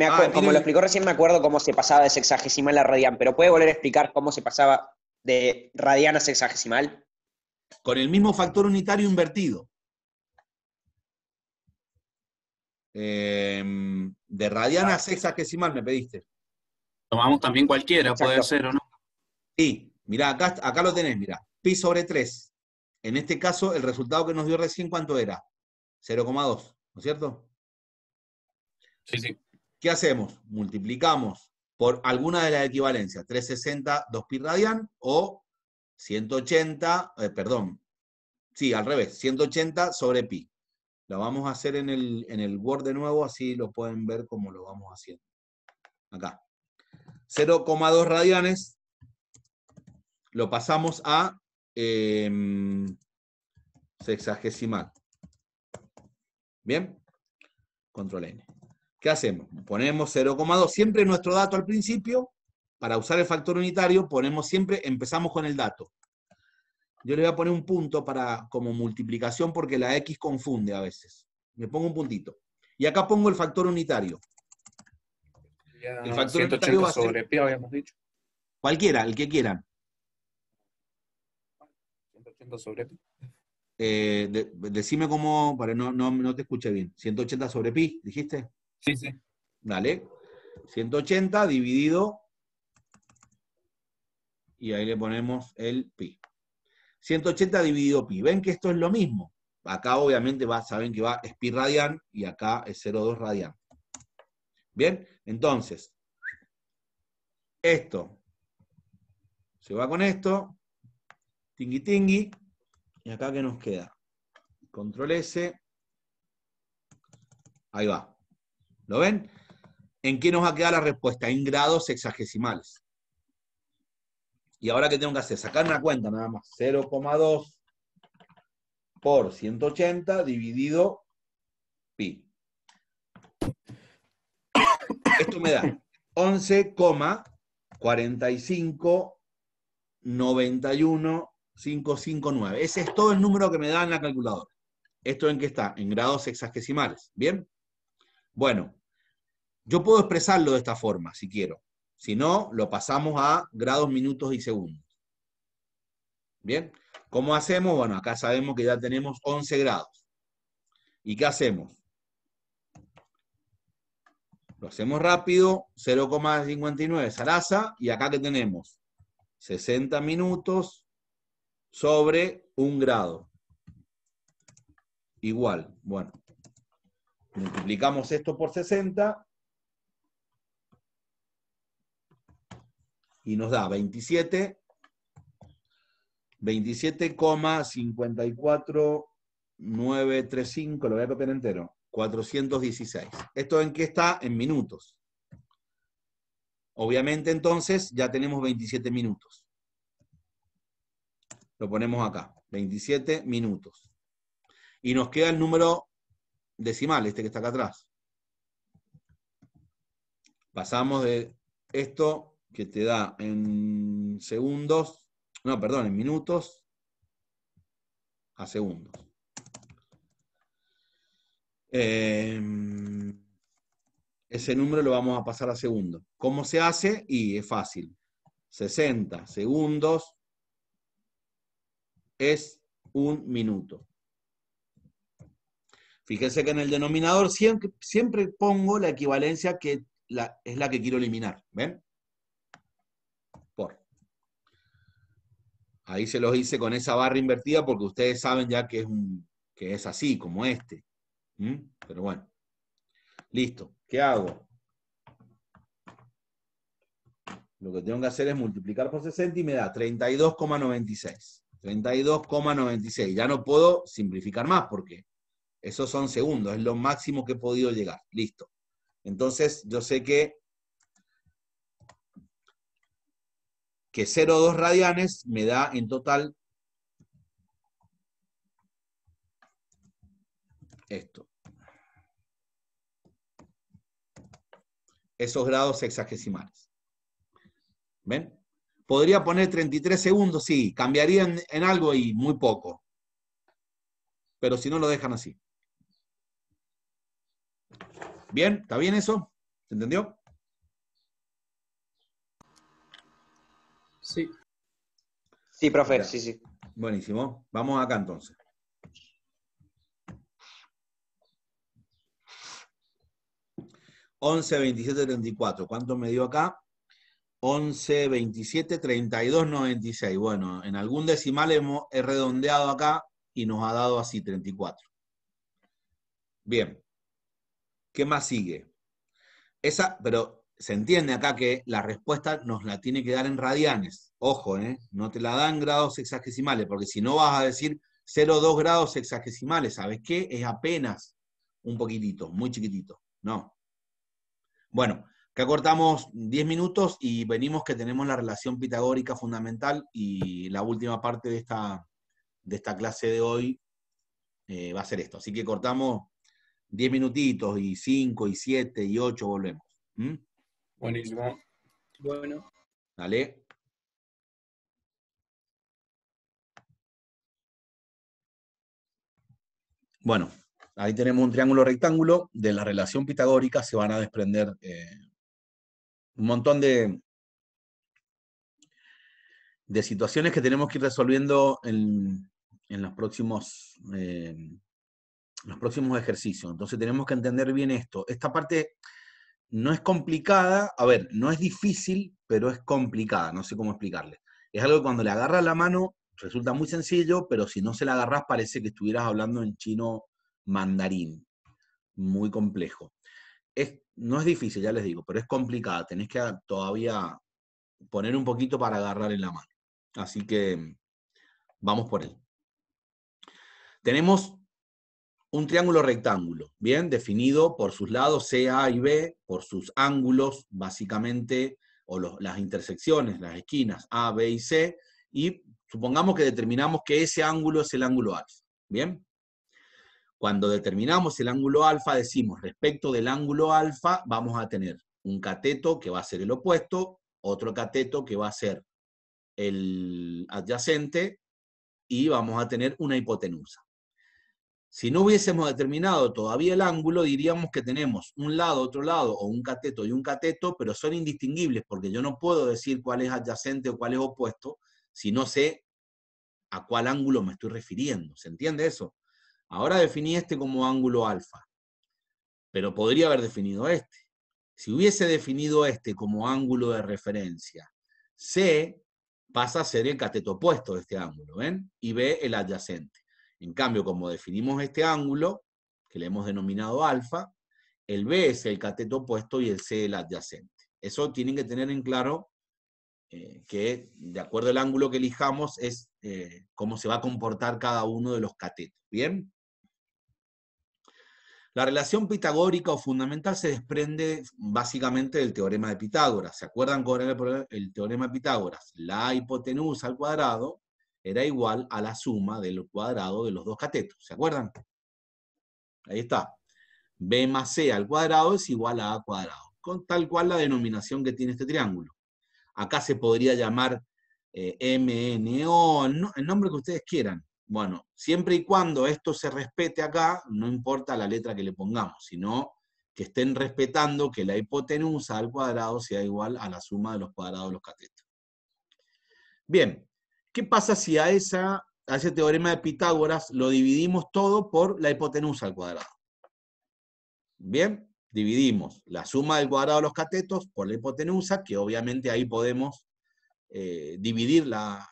Ah, como lo explicó recién, me acuerdo cómo se pasaba de sexagesimal a radian, pero ¿puede volver a explicar cómo se pasaba de radiana sexagesimal? Con el mismo factor unitario invertido. Em, de radiana sexagesimal me pediste. Tomamos también cualquiera, puede ser o no. Sí, mirá, acá, acá lo tenés, mira Pi sobre 3. En este caso, el resultado que nos dio recién, ¿cuánto era? 0,2, ¿no es cierto? Sí, sí. ¿Qué hacemos? Multiplicamos por alguna de las equivalencias, 360 2pi radian o 180, eh, perdón, sí, al revés, 180 sobre pi. Lo vamos a hacer en el, Word de nuevo, así lo pueden ver cómo lo vamos haciendo. Acá. 0,2 radianes lo pasamos a em, sexagesimal. ¿Bien? Control N hacemos? Ponemos 0,2, siempre nuestro dato al principio, para usar el factor unitario, ponemos siempre, empezamos con el dato. Yo le voy a poner un punto para, como multiplicación porque la X confunde a veces. Me pongo un puntito. Y acá pongo el factor unitario. el factor unitario sobre pi, habíamos dicho. Cualquiera, el que quieran. 180 sobre pi. Eh, decime cómo, para no, no, no te escuché bien. 180 sobre pi, dijiste. Dale. 180 dividido. Y ahí le ponemos el pi. 180 dividido pi. Ven que esto es lo mismo. Acá obviamente va, saben que va es pi radian y acá es 0,2 radian. Bien, entonces, esto se va con esto, tingui tingui, y acá que nos queda. Control S, ahí va. ¿Lo ven? ¿En qué nos va a quedar la respuesta? En grados sexagesimales. Y ahora, ¿qué tengo que hacer? Sacar una cuenta nada más. 0,2 por 180 dividido pi. Esto me da 11,4591559. Ese es todo el número que me da en la calculadora. ¿Esto en qué está? En grados sexagesimales. ¿Bien? Bueno, yo puedo expresarlo de esta forma, si quiero. Si no, lo pasamos a grados, minutos y segundos. ¿Bien? ¿Cómo hacemos? Bueno, acá sabemos que ya tenemos 11 grados. ¿Y qué hacemos? Lo hacemos rápido, 0,59 Salaza. y acá que tenemos 60 minutos sobre 1 grado. Igual, bueno, multiplicamos esto por 60 y nos da 27, 27,54935, lo voy a copiar entero, 416. ¿Esto en qué está? En minutos. Obviamente entonces ya tenemos 27 minutos. Lo ponemos acá, 27 minutos. Y nos queda el número decimal, este que está acá atrás. Pasamos de esto que te da en segundos, no, perdón, en minutos a segundos. Em, ese número lo vamos a pasar a segundos. ¿Cómo se hace? Y es fácil. 60 segundos es un minuto. Fíjense que en el denominador siempre, siempre pongo la equivalencia que es la que quiero eliminar. ¿Ven? Ahí se los hice con esa barra invertida porque ustedes saben ya que es, un, que es así, como este. ¿Mm? Pero bueno. Listo. ¿Qué hago? Lo que tengo que hacer es multiplicar por 60 y me da 32,96. 32,96. Ya no puedo simplificar más porque esos son segundos, es lo máximo que he podido llegar. Listo. Entonces, yo sé que que 0,2 radianes me da en total esto. Esos grados sexagesimales. ¿Ven? ¿Podría poner 33 segundos? Sí, cambiaría en, en algo y muy poco. Pero si no, lo dejan así. ¿Bien? ¿Está bien eso? ¿Se entendió? Sí. Sí, profe, sí, sí. Buenísimo. Vamos acá entonces. 11, 27, 34, ¿Cuánto me dio acá? 11, 27, 32, 96. Bueno, en algún decimal hemos he redondeado acá y nos ha dado así 34. Bien. ¿Qué más sigue? Esa, pero se entiende acá que la respuesta nos la tiene que dar en radianes. Ojo, ¿eh? no te la dan grados hexagesimales, porque si no vas a decir 0,2 grados hexagesimales, ¿sabes qué? Es apenas un poquitito, muy chiquitito. No. Bueno, que cortamos 10 minutos y venimos que tenemos la relación pitagórica fundamental y la última parte de esta, de esta clase de hoy eh, va a ser esto. Así que cortamos 10 minutitos y 5 y 7 y 8 volvemos. Buenísimo. Bueno. Dale. Bueno, ahí tenemos un triángulo rectángulo. De la relación pitagórica se van a desprender eh, un montón de, de situaciones que tenemos que ir resolviendo en, los, próximos, eh, los próximos ejercicios. Entonces tenemos que entender bien esto. Esta parte no es complicada, a ver, no es difícil, pero es complicada, no sé cómo explicarle. Es algo que cuando le agarras la mano resulta muy sencillo, pero si no se la agarras parece que estuvieras hablando en chino mandarín, muy complejo. no es difícil, ya les digo, pero es complicada, tenés que todavía poner un poquito para agarrar en la mano. Así que vamos por él. Tenemos un triángulo rectángulo, bien, definido por sus lados C, A y B, por sus ángulos, básicamente, o las intersecciones, las esquinas A, B y C, y supongamos que determinamos que ese ángulo es el ángulo alfa, ¿bien? Cuando determinamos el ángulo alfa, decimos, respecto del ángulo alfa, vamos a tener un cateto que va a ser el opuesto, otro cateto que va a ser el adyacente, y vamos a tener una hipotenusa. Si no hubiésemos determinado todavía el ángulo, diríamos que tenemos un lado, otro lado, o un cateto y un cateto, pero son indistinguibles porque yo no puedo decir cuál es adyacente o cuál es opuesto si no sé a cuál ángulo me estoy refiriendo. ¿Se entiende eso? Ahora definí este como ángulo alfa, pero podría haber definido este. Si hubiese definido este como ángulo de referencia, C pasa a ser el cateto opuesto de este ángulo, ¿ven? Y B el adyacente. En cambio, como definimos este ángulo, que le hemos denominado alfa, el B es el cateto opuesto y el C el adyacente. Eso tienen que tener en claro eh, que, de acuerdo al ángulo que elijamos, es eh, cómo se va a comportar cada uno de los catetos. ¿Bien? La relación pitagórica o fundamental se desprende básicamente del teorema de Pitágoras. ¿Se acuerdan con era el teorema de Pitágoras? La hipotenusa al cuadrado era igual a la suma del cuadrado de los dos catetos. ¿Se acuerdan? Ahí está. B más C al cuadrado es igual a A cuadrado, con tal cual la denominación que tiene este triángulo. Acá se podría llamar eh, MNO, el nombre que ustedes quieran. Bueno, siempre y cuando esto se respete acá, no importa la letra que le pongamos, sino que estén respetando que la hipotenusa al cuadrado sea igual a la suma de los cuadrados de los catetos. Bien, ¿Qué pasa si a, esa, ese teorema de Pitágoras lo dividimos todo por la hipotenusa al cuadrado? Bien, dividimos la suma del cuadrado de los catetos por la hipotenusa, que obviamente ahí podemos eh, dividir, la,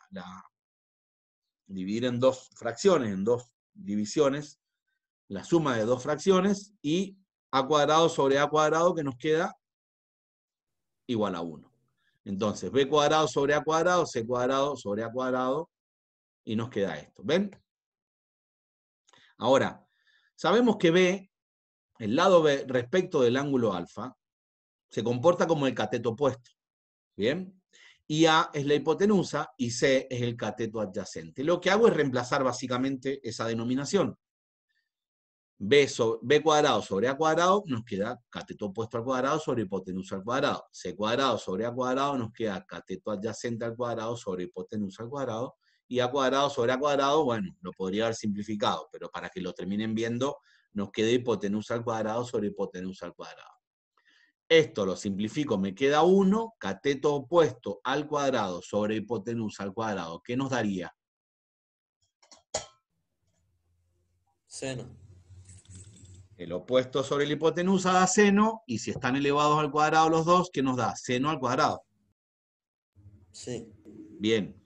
dividir en dos fracciones, en dos divisiones, la suma de dos fracciones y a cuadrado sobre a cuadrado que nos queda igual a 1. Entonces, B cuadrado sobre A cuadrado, C cuadrado sobre A cuadrado, y nos queda esto. ¿Ven? Ahora, sabemos que B, el lado B respecto del ángulo alfa, se comporta como el cateto opuesto. ¿Bien? Y A es la hipotenusa y C es el cateto adyacente. Lo que hago es reemplazar básicamente esa denominación. B, cuadrado sobre A cuadrado mm. nos queda cateto opuesto al cuadrado sobre hipotenusa al cuadrado. C cuadrado sobre A cuadrado nos queda cateto adyacente al cuadrado sobre hipotenusa al cuadrado. Y A cuadrado sobre A cuadrado, bueno, lo podría haber simplificado, pero para que lo terminen viendo, nos queda hipotenusa al cuadrado sobre hipotenusa al cuadrado. Esto lo simplifico, me queda 1, cateto opuesto al cuadrado sobre hipotenusa al cuadrado. ¿Qué nos daría? Seno el opuesto sobre la hipotenusa da seno, y si están elevados al cuadrado los dos, ¿qué nos da? Seno al cuadrado. Sí. Bien.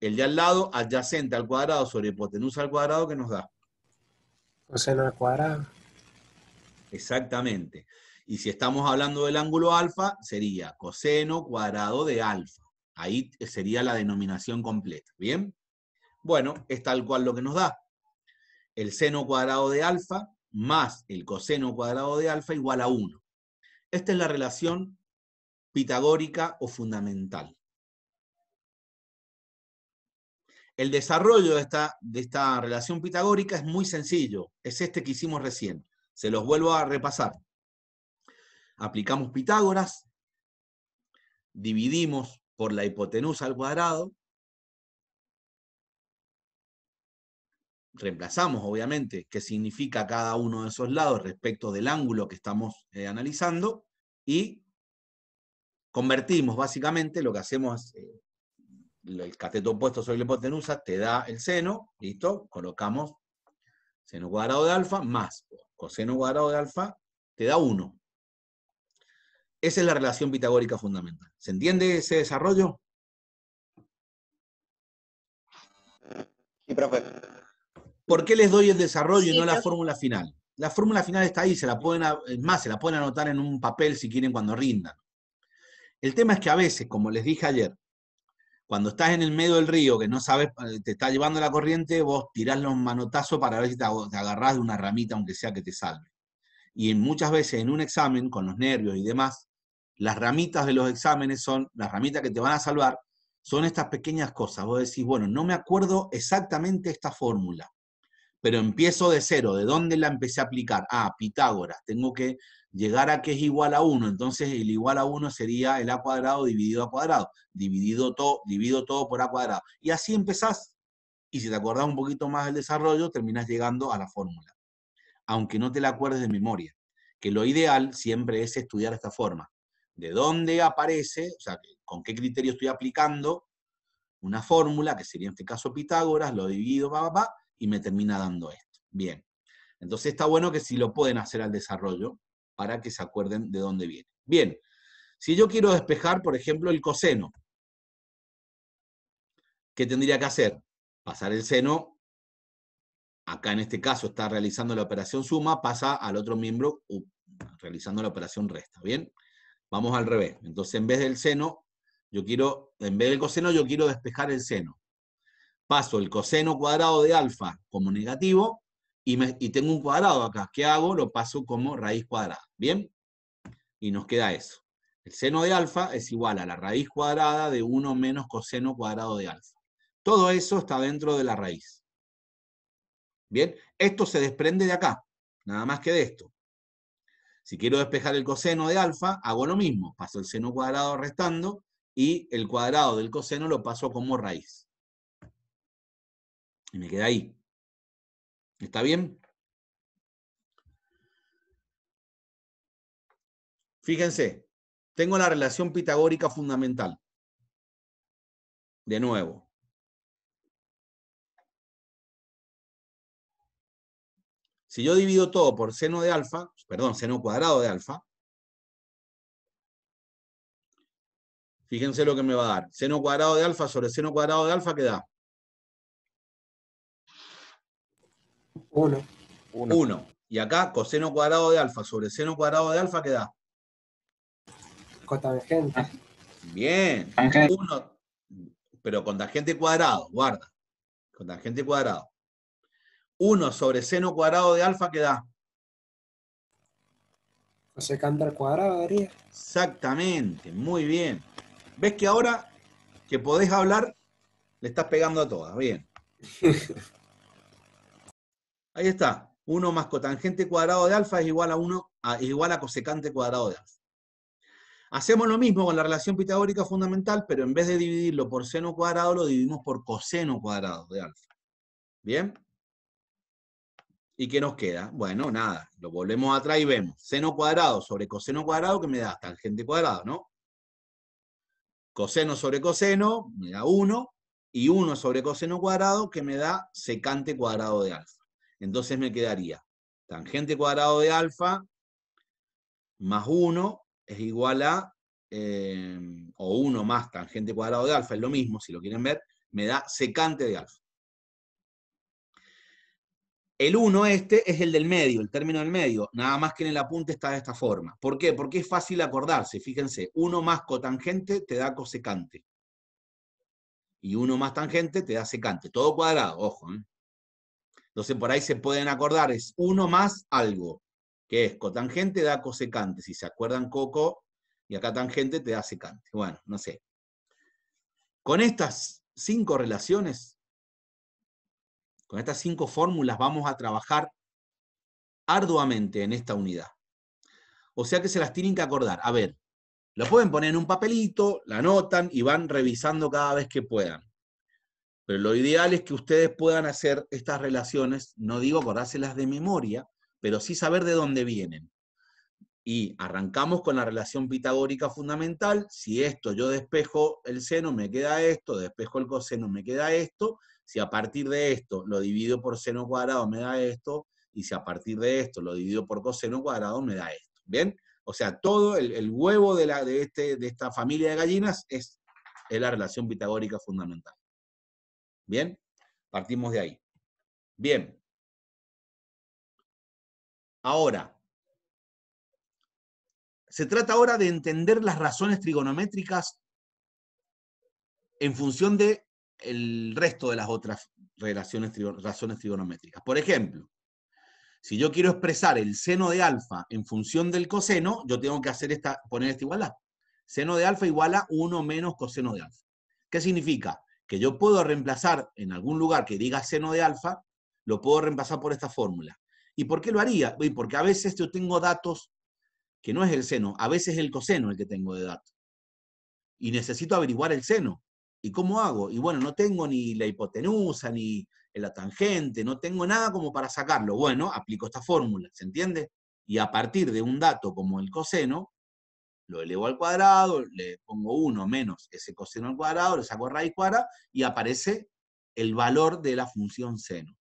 El de al lado, adyacente al cuadrado sobre hipotenusa al cuadrado, ¿qué nos da? Coseno al cuadrado. Exactamente. Y si estamos hablando del ángulo alfa, sería coseno cuadrado de alfa. Ahí sería la denominación completa. ¿Bien? Bueno, es tal cual lo que nos da. El seno cuadrado de alfa más el coseno cuadrado de alfa igual a 1. Esta es la relación pitagórica o fundamental. El desarrollo de esta, de esta relación pitagórica es muy sencillo, es este que hicimos recién. Se los vuelvo a repasar. Aplicamos Pitágoras, dividimos por la hipotenusa al cuadrado, reemplazamos, obviamente, qué significa cada uno de esos lados respecto del ángulo que estamos eh, analizando, y convertimos básicamente lo que hacemos, eh, el cateto opuesto sobre la hipotenusa te da el seno, listo, colocamos seno cuadrado de alfa más coseno cuadrado de alfa, te da 1. Esa es la relación pitagórica fundamental. ¿Se entiende ese desarrollo? Sí, profe. ¿Por qué les doy el desarrollo y no la fórmula final? La fórmula final está ahí, se la pueden, más, se la pueden anotar en un papel si quieren cuando rindan. El tema es que a veces, como les dije ayer, cuando estás en el medio del río, que no sabes, eh, te está llevando la corriente, vos tirás los manotazos para ver si te agarrás de una ramita, aunque sea que te salve. Y muchas veces en un examen, con los nervios y demás, las ramitas de los exámenes son, las ramitas que te van a salvar, son estas pequeñas cosas. Vos decís, bueno, no me acuerdo exactamente esta fórmula pero empiezo de cero. ¿De dónde la empecé a aplicar? Ah, Pitágoras. Tengo que llegar a que es igual a 1. Entonces el igual a 1 sería el a cuadrado dividido a cuadrado. Dividido todo, divido todo por a cuadrado. Y así empezás. Y si te acordás un poquito más del desarrollo, terminás llegando a la fórmula. Aunque no te la acuerdes de memoria. Que lo ideal siempre es estudiar esta forma. De dónde aparece, o sea, con qué criterio estoy aplicando una fórmula, que sería en este caso Pitágoras, lo divido, va, va, va, y me termina dando esto. Bien. Entonces está bueno que si lo pueden hacer al desarrollo para que se acuerden de dónde viene. Bien. Si yo quiero despejar, por ejemplo, el coseno, ¿qué tendría que hacer? Pasar el seno, acá en este caso está realizando la operación suma, pasa al otro miembro uh, realizando la operación resta, ¿bien? Vamos al revés. Entonces, en vez del seno, yo quiero, en vez del coseno, yo quiero despejar el seno paso el coseno cuadrado de alfa como negativo y, tengo un cuadrado acá. ¿Qué hago? Lo paso como raíz cuadrada. ¿Bien? Y nos queda eso. El seno de alfa es igual a la raíz cuadrada de 1 menos coseno cuadrado de alfa. Todo eso está dentro de la raíz. ¿Bien? Esto se desprende de acá, nada más que de esto. Si quiero despejar el coseno de alfa, hago lo mismo. Paso el seno cuadrado restando y el cuadrado del coseno lo paso como raíz. Y me queda ahí. ¿Está bien? Fíjense, tengo la relación pitagórica fundamental. De nuevo. Si yo divido todo por seno de alfa, perdón, seno cuadrado de alfa, fíjense lo que me va a dar. Seno cuadrado de alfa sobre seno cuadrado de alfa ¿qué da 1. 1. Y acá coseno cuadrado de alfa sobre seno cuadrado de alfa, ¿qué da? Cotangente. Ah. Bien. pero con tangente cuadrado, guarda. Con tangente cuadrado. 1 sobre seno cuadrado de alfa, ¿qué da? Cosecante al cuadrado, Exactamente, muy bien. ¿Ves que ahora que podés hablar, le estás pegando a todas? Bien. [laughs] Ahí está. 1 más cotangente cuadrado de alfa es igual a 1, igual a cosecante cuadrado de alfa. Hacemos lo mismo con la relación pitagórica fundamental, pero en vez de dividirlo por seno cuadrado, lo dividimos por coseno cuadrado de alfa. ¿Bien? ¿Y qué nos queda? Bueno, nada, lo volvemos atrás y vemos. Seno cuadrado sobre coseno cuadrado, que me da tangente cuadrado, ¿no? Coseno sobre coseno, me da 1. Y 1 sobre coseno cuadrado, que me da secante cuadrado de alfa. Entonces me quedaría tangente cuadrado de alfa más 1 es igual a, em, o 1 más tangente cuadrado de alfa, es lo mismo, si lo quieren ver, me da secante de alfa. El 1 este es el del medio, el término del medio, nada más que en el apunte está de esta forma. ¿Por qué? Porque es fácil acordarse, fíjense, 1 más cotangente te da cosecante. Y 1 más tangente te da secante, todo cuadrado, ojo. ¿eh? Entonces por ahí se pueden acordar, es uno más algo, que es cotangente da cosecante. Si se acuerdan coco, y acá tangente te da secante. Bueno, no sé. Con estas cinco relaciones, con estas cinco fórmulas vamos a trabajar arduamente en esta unidad. O sea que se las tienen que acordar. A ver, lo pueden poner en un papelito, la anotan y van revisando cada vez que puedan. Pero lo ideal es que ustedes puedan hacer estas relaciones, no digo acordárselas de memoria, pero sí saber de dónde vienen. Y arrancamos con la relación pitagórica fundamental, si esto yo despejo el seno, me queda esto, despejo el coseno, me queda esto, si a partir de esto lo divido por seno cuadrado, me da esto, y si a partir de esto lo divido por coseno cuadrado, me da esto. ¿Bien? O sea, todo el, huevo de, la, de, este, de esta familia de gallinas es la relación pitagórica fundamental. Bien, partimos de ahí. Bien. Ahora, se trata ahora de entender las razones trigonométricas en función del el resto de las otras relaciones, razones trigonométricas. Por ejemplo, si yo quiero expresar el seno de alfa en función del coseno, yo tengo que hacer esta, poner esta igualdad. Seno de alfa igual a 1 menos coseno de alfa. ¿Qué significa? que yo puedo reemplazar en algún lugar que diga seno de alfa, lo puedo reemplazar por esta fórmula. ¿Y por qué lo haría? Porque a veces yo tengo datos que no es el seno, a veces es el coseno el que tengo de datos. Y necesito averiguar el seno. ¿Y cómo hago? Y bueno, no tengo ni la hipotenusa, ni la tangente, no tengo nada como para sacarlo. Bueno, aplico esta fórmula, ¿se entiende? Y a partir de un dato como el coseno, lo elevo al cuadrado, le pongo 1 menos ese coseno al cuadrado, le saco raíz cuadrada y aparece el valor de la función seno.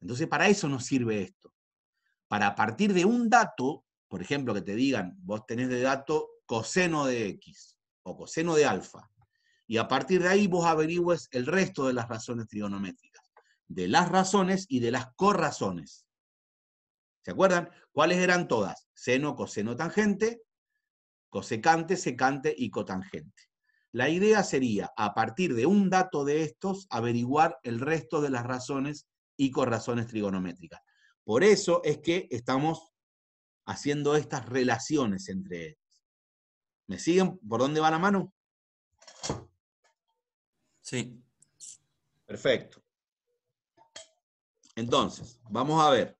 Entonces, para eso nos sirve esto. Para partir de un dato, por ejemplo, que te digan, vos tenés de dato coseno de X o coseno de alfa, y a partir de ahí vos averigües el resto de las razones trigonométricas, de las razones y de las corrazones. ¿Se acuerdan? ¿Cuáles eran todas? Seno, coseno, tangente, cosecante, secante y cotangente. La idea sería, a partir de un dato de estos, averiguar el resto de las razones y corrazones trigonométricas. Por eso es que estamos haciendo estas relaciones entre ellas. ¿Me siguen? ¿Por dónde va la mano? Sí. Perfecto. Entonces, vamos a ver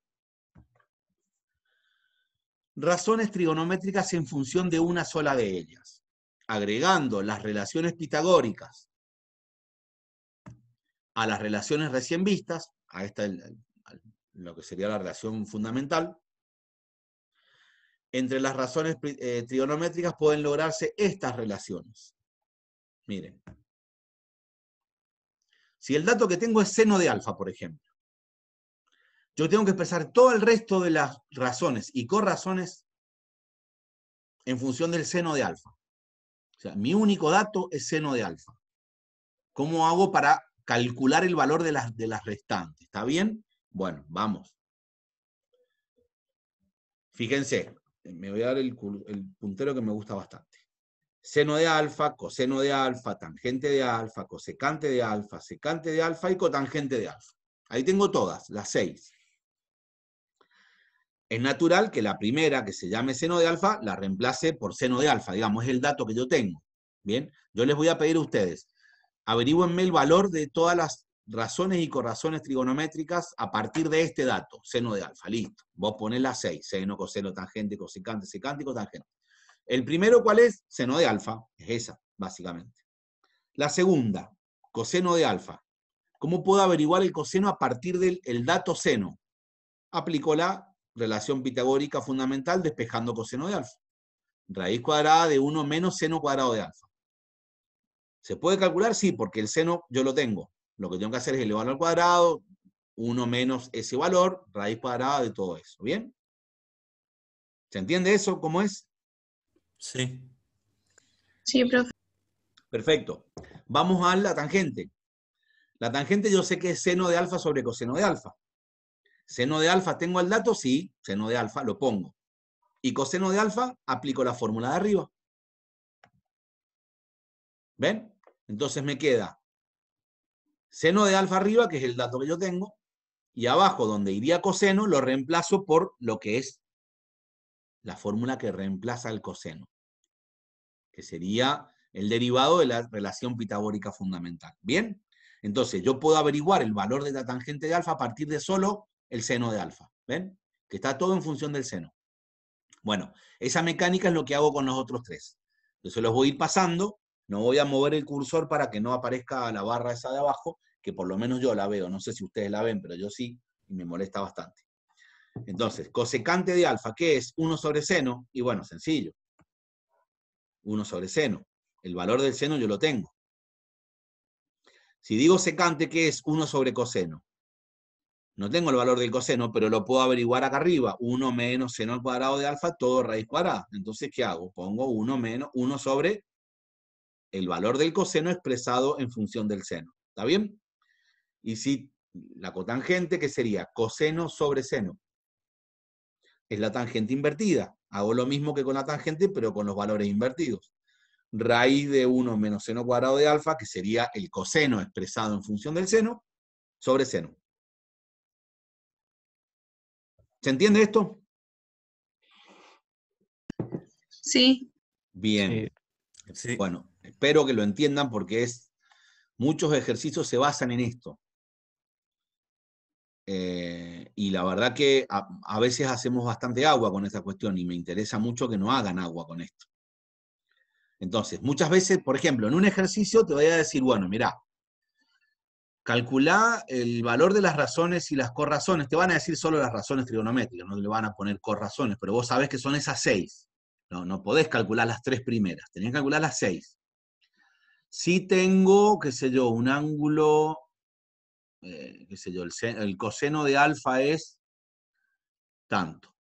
razones trigonométricas en función de una sola de ellas, agregando las relaciones pitagóricas a las relaciones recién vistas, a esta lo que sería la relación fundamental, entre las razones eh, trigonométricas pueden lograrse estas relaciones. Miren, si el dato que tengo es seno de alfa, por ejemplo, yo tengo que expresar todo el resto de las razones y corrazones en función del seno de alfa. O sea, mi único dato es seno de alfa. ¿Cómo hago para calcular el valor de las, de las restantes? ¿Está bien? Bueno, vamos. Fíjense, me voy a dar el, el puntero que me gusta bastante. Seno de alfa, coseno de alfa, tangente de alfa, cosecante de alfa, secante de alfa y cotangente de alfa. Ahí tengo todas, las seis es natural que la primera, que se llame seno de alfa, la reemplace por seno de alfa, digamos, es el dato que yo tengo. Bien, yo les voy a pedir a ustedes, averigüenme el valor de todas las razones y corazones trigonométricas a partir de este dato, seno de alfa, listo. Vos ponés la 6, seno, coseno, tangente, cosecante, secante y cotangente. El primero, ¿cuál es? Seno de alfa, es esa, básicamente. La segunda, coseno de alfa. ¿Cómo puedo averiguar el coseno a partir del el dato seno? Aplico la relación pitagórica fundamental despejando coseno de alfa. Raíz cuadrada de 1 menos seno cuadrado de alfa. ¿Se puede calcular? Sí, porque el seno yo lo tengo. Lo que tengo que hacer es elevarlo al cuadrado, 1 menos ese valor, raíz cuadrada de todo eso. ¿Bien? ¿Se entiende eso? ¿Cómo es? Sí. Sí, profe. Perfecto. Vamos a la tangente. La tangente yo sé que es seno de alfa sobre coseno de alfa. Seno de alfa, ¿tengo el dato? Sí, seno de alfa, lo pongo. Y coseno de alfa, aplico la fórmula de arriba. ¿Ven? Entonces me queda seno de alfa arriba, que es el dato que yo tengo, y abajo, donde iría coseno, lo reemplazo por lo que es la fórmula que reemplaza el coseno, que sería el derivado de la relación pitagórica fundamental. ¿Bien? Entonces, yo puedo averiguar el valor de la tangente de alfa a partir de solo el seno de alfa. ¿Ven? Que está todo en función del seno. Bueno, esa mecánica es lo que hago con los otros tres. Entonces los voy a ir pasando, no voy a mover el cursor para que no aparezca la barra esa de abajo, que por lo menos yo la veo, no sé si ustedes la ven, pero yo sí, y me molesta bastante. Entonces, cosecante de alfa, ¿qué es? 1 sobre seno, y bueno, sencillo. 1 sobre seno. El valor del seno yo lo tengo. Si digo secante, ¿qué es 1 sobre coseno? No tengo el valor del coseno, pero lo puedo averiguar acá arriba. 1 menos seno al cuadrado de alfa, todo raíz cuadrada. Entonces, ¿qué hago? Pongo 1 menos 1 sobre el valor del coseno expresado en función del seno. ¿Está bien? Y si la cotangente, que sería coseno sobre seno, es la tangente invertida. Hago lo mismo que con la tangente, pero con los valores invertidos. Raíz de 1 menos seno cuadrado de alfa, que sería el coseno expresado en función del seno, sobre seno. ¿Se entiende esto? Sí. Bien. Bueno, espero que lo entiendan porque es, muchos ejercicios se basan en esto. Eh, y la verdad que a, a, veces hacemos bastante agua con esta cuestión y me interesa mucho que no hagan agua con esto. Entonces, muchas veces, por ejemplo, en un ejercicio te voy a decir, bueno, mira, calculá el valor de las razones y las corrazones. Te van a decir solo las razones trigonométricas, no le van a poner corrazones, pero vos sabés que son esas seis. No, no podés calcular las tres primeras, tenés que calcular las seis. Si tengo, qué sé yo, un ángulo, eh, qué sé yo, el, el coseno de alfa es tanto.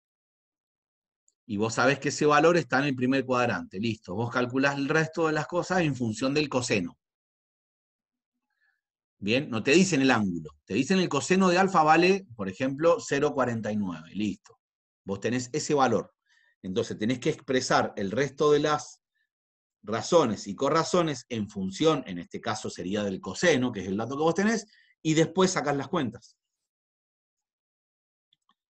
Y vos sabés que ese valor está en el primer cuadrante, listo. Vos calculás el resto de las cosas en función del coseno. Bien, no te dicen el ángulo, te dicen el coseno de alfa vale, por ejemplo, 0,49, listo. Vos tenés ese valor. Entonces tenés que expresar el resto de las razones y corrazones en función, en este caso sería del coseno, que es el dato que vos tenés, y después sacás las cuentas.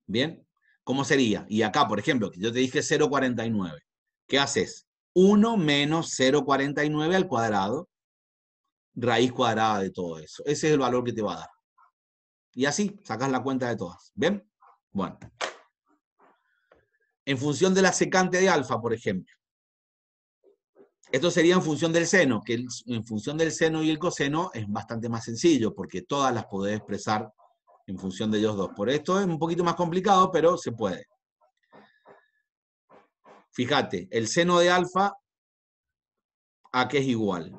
¿Bien? ¿Cómo sería? Y acá, por ejemplo, que yo te dije 0,49. ¿Qué haces? 1 menos 0,49 al cuadrado raíz cuadrada de todo eso. Ese es el valor que te va a dar. Y así sacas la cuenta de todas. ¿Bien? Bueno. En función de la secante de alfa, por ejemplo. Esto sería en función del seno, que en función del seno y el coseno es bastante más sencillo, porque todas las podés expresar en función de ellos dos. Por esto es un poquito más complicado, pero se puede. Fíjate, el seno de alfa, ¿a qué es igual?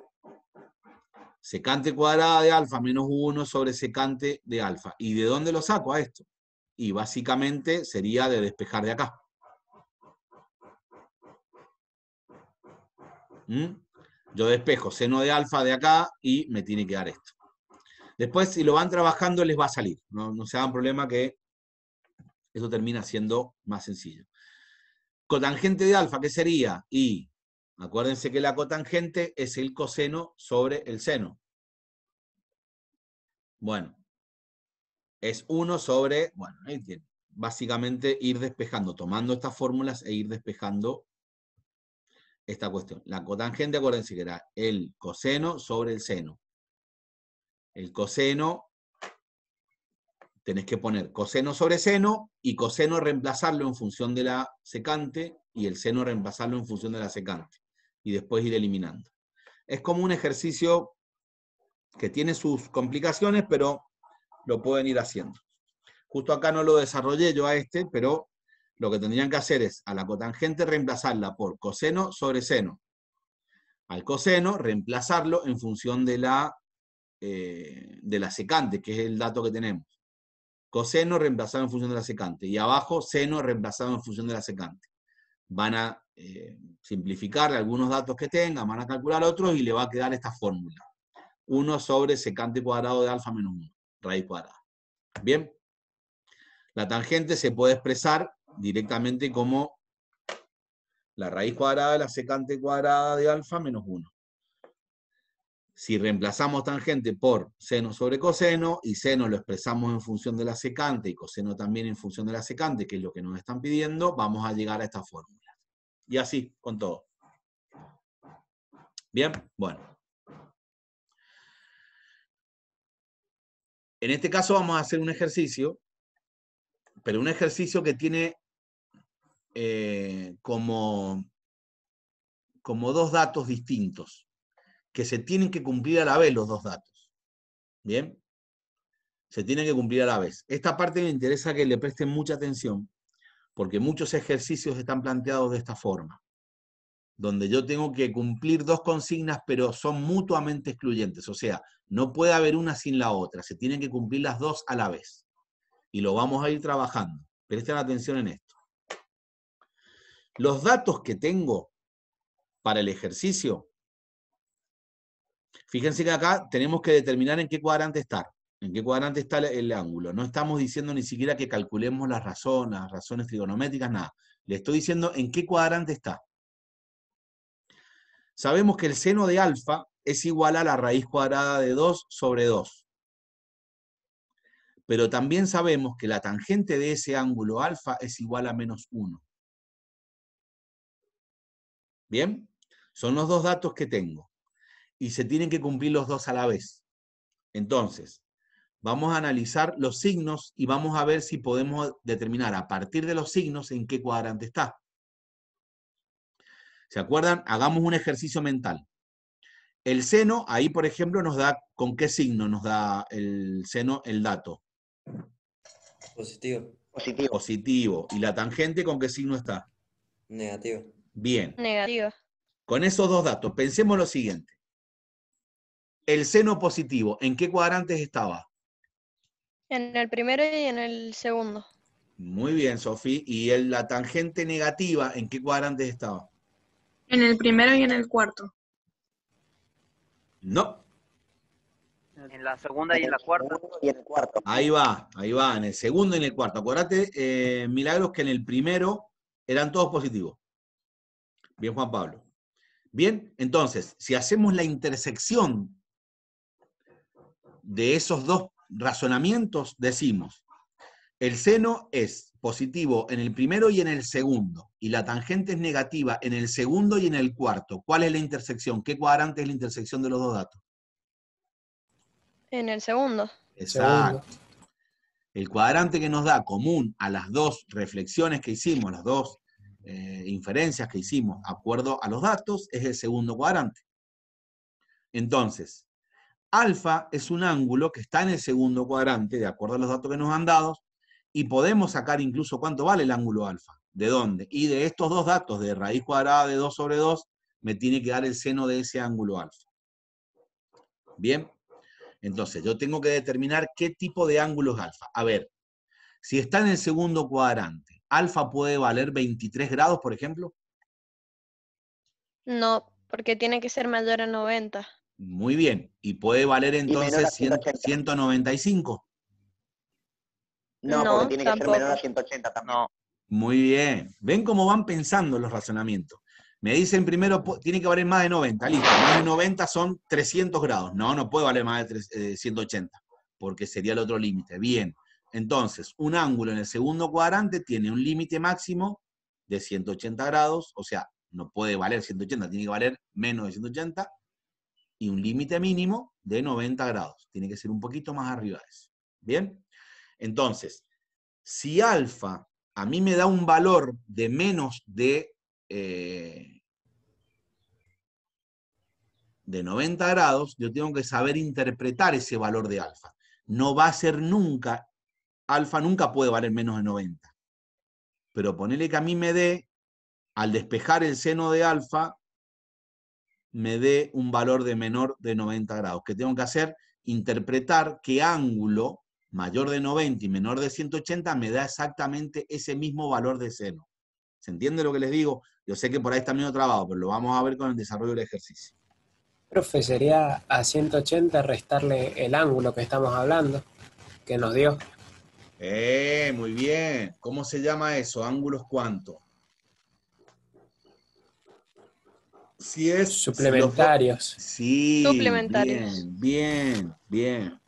secante cuadrada de alfa menos 1 sobre secante de alfa. ¿Y de dónde lo saco a esto? Y básicamente sería de despejar de acá. ¿Mm? Yo despejo seno de alfa de acá y me tiene que dar esto. Después, si lo van trabajando, les va a salir. No, no se hagan problema que eso termina siendo más sencillo. Cotangente de alfa, ¿qué sería? Y Acuérdense que la cotangente es el coseno sobre el seno. Bueno, es 1 sobre, bueno, Básicamente ir despejando, tomando estas fórmulas e ir despejando esta cuestión. La cotangente, acuérdense que era el coseno sobre el seno. El coseno, tenés que poner coseno sobre seno y coseno reemplazarlo en función de la secante y el seno reemplazarlo en función de la secante y después ir eliminando. Es como un ejercicio que tiene sus complicaciones, pero lo pueden ir haciendo. Justo acá no lo desarrollé yo a este, pero lo que tendrían que hacer es a la cotangente reemplazarla por coseno sobre seno. Al coseno reemplazarlo en función de la, eh, de la secante, que es el dato que tenemos. Coseno reemplazado en función de la secante. Y abajo, seno reemplazado en función de la secante. Van a simplificarle eh, simplificar algunos datos que tenga, van a calcular otros y le va a quedar esta fórmula. 1 sobre secante cuadrado de alfa menos 1, raíz cuadrada. Bien, la tangente se puede expresar directamente como la raíz cuadrada de la secante cuadrada de alfa menos 1. Si reemplazamos tangente por seno sobre coseno, y seno lo expresamos en función de la secante, y coseno también en función de la secante, que es lo que nos están pidiendo, vamos a llegar a esta fórmula. Y así con todo. Bien, bueno. En este caso vamos a hacer un ejercicio, pero un ejercicio que tiene eh, como, como dos datos distintos, que se tienen que cumplir a la vez los dos datos. Bien, se tienen que cumplir a la vez. Esta parte me interesa que le presten mucha atención, porque muchos ejercicios están planteados de esta forma, donde yo tengo que cumplir dos consignas, pero son mutuamente excluyentes, o sea, no puede haber una sin la otra, se tienen que cumplir las dos a la vez, y lo vamos a ir trabajando. Presten atención en esto. Los datos que tengo para el ejercicio, fíjense que acá tenemos que determinar en qué cuadrante estar en qué cuadrante está el, ángulo. No estamos diciendo ni siquiera que calculemos las razones, razones trigonométricas, nada. Le estoy diciendo en qué cuadrante está. Sabemos que el seno de alfa es igual a la raíz cuadrada de 2 sobre 2. Pero también sabemos que la tangente de ese ángulo alfa es igual a menos 1. ¿Bien? Son los dos datos que tengo. Y se tienen que cumplir los dos a la vez. Entonces, Vamos a analizar los signos y vamos a ver si podemos determinar a partir de los signos en qué cuadrante está. ¿Se acuerdan? Hagamos un ejercicio mental. El seno, ahí por ejemplo, nos da, ¿con qué signo nos da el seno el dato? Positivo. Positivo. Positivo. ¿Y la tangente con qué signo está? Negativo. Bien. Negativo. Con esos dos datos, pensemos lo siguiente. El seno positivo, ¿en qué cuadrantes estaba? En el primero y en el segundo. Muy bien, Sofi. ¿Y la tangente negativa en qué cuadrantes estaba? En el primero y en el cuarto. No. En la segunda y en la cuarta. Y el cuarto. Ahí va, ahí va, en el segundo y en el cuarto. Acuérdate, eh, Milagros, que en el primero eran todos positivos. Bien, Juan Pablo. Bien, entonces, si hacemos la intersección de esos dos razonamientos decimos, el seno es positivo en el primero y en el segundo, y la tangente es negativa en el segundo y en el cuarto. ¿Cuál es la intersección? ¿Qué cuadrante es la intersección de los dos datos? En el segundo. Exacto. El cuadrante que nos da común a las dos reflexiones que hicimos, las dos eh, inferencias que hicimos, acuerdo a los datos, es el segundo cuadrante. Entonces, Alfa es un ángulo que está en el segundo cuadrante, de acuerdo a los datos que nos han dado, y podemos sacar incluso cuánto vale el ángulo alfa, de dónde. Y de estos dos datos, de raíz cuadrada de 2 sobre 2, me tiene que dar el seno de ese ángulo alfa. Bien, entonces yo tengo que determinar qué tipo de ángulo es alfa. A ver, si está en el segundo cuadrante, ¿alfa puede valer 23 grados, por ejemplo? No, porque tiene que ser mayor a 90. Muy bien. ¿Y puede valer entonces 195? No, no, porque tiene que ser menor a 180 también. No. Muy bien. ¿Ven cómo van pensando los razonamientos? Me dicen primero, tiene que valer más de 90, listo. Más de 90 son 300 grados. No, no puede valer más de 180, eh, porque sería el otro límite. Bien. Entonces, un ángulo en el segundo cuadrante tiene un límite máximo de 180 grados, o sea, no puede valer 180, tiene que valer menos de 180 y un límite mínimo de 90 grados. Tiene que ser un poquito más arriba de eso. ¿Bien? Entonces, si alfa a mí me da un valor de menos de, eh, de 90 grados, yo tengo que saber interpretar ese valor de alfa. No va a ser nunca, alfa nunca puede valer menos de 90. Pero ponele que a mí me dé, al despejar el seno de alfa, me dé un valor de menor de 90 grados. ¿Qué tengo que hacer? Interpretar qué ángulo mayor de 90 y menor de 180 me da exactamente ese mismo valor de seno. ¿Se entiende lo que les digo? Yo sé que por ahí está medio trabajo, pero lo vamos a ver con el desarrollo del ejercicio. Profe, sería a 180 restarle el ángulo que estamos hablando, que nos dio. Eh, muy bien. ¿Cómo se llama eso? ¿Ángulos cuántos? si es... Suplementarios. Suplementarios. Bien, bien,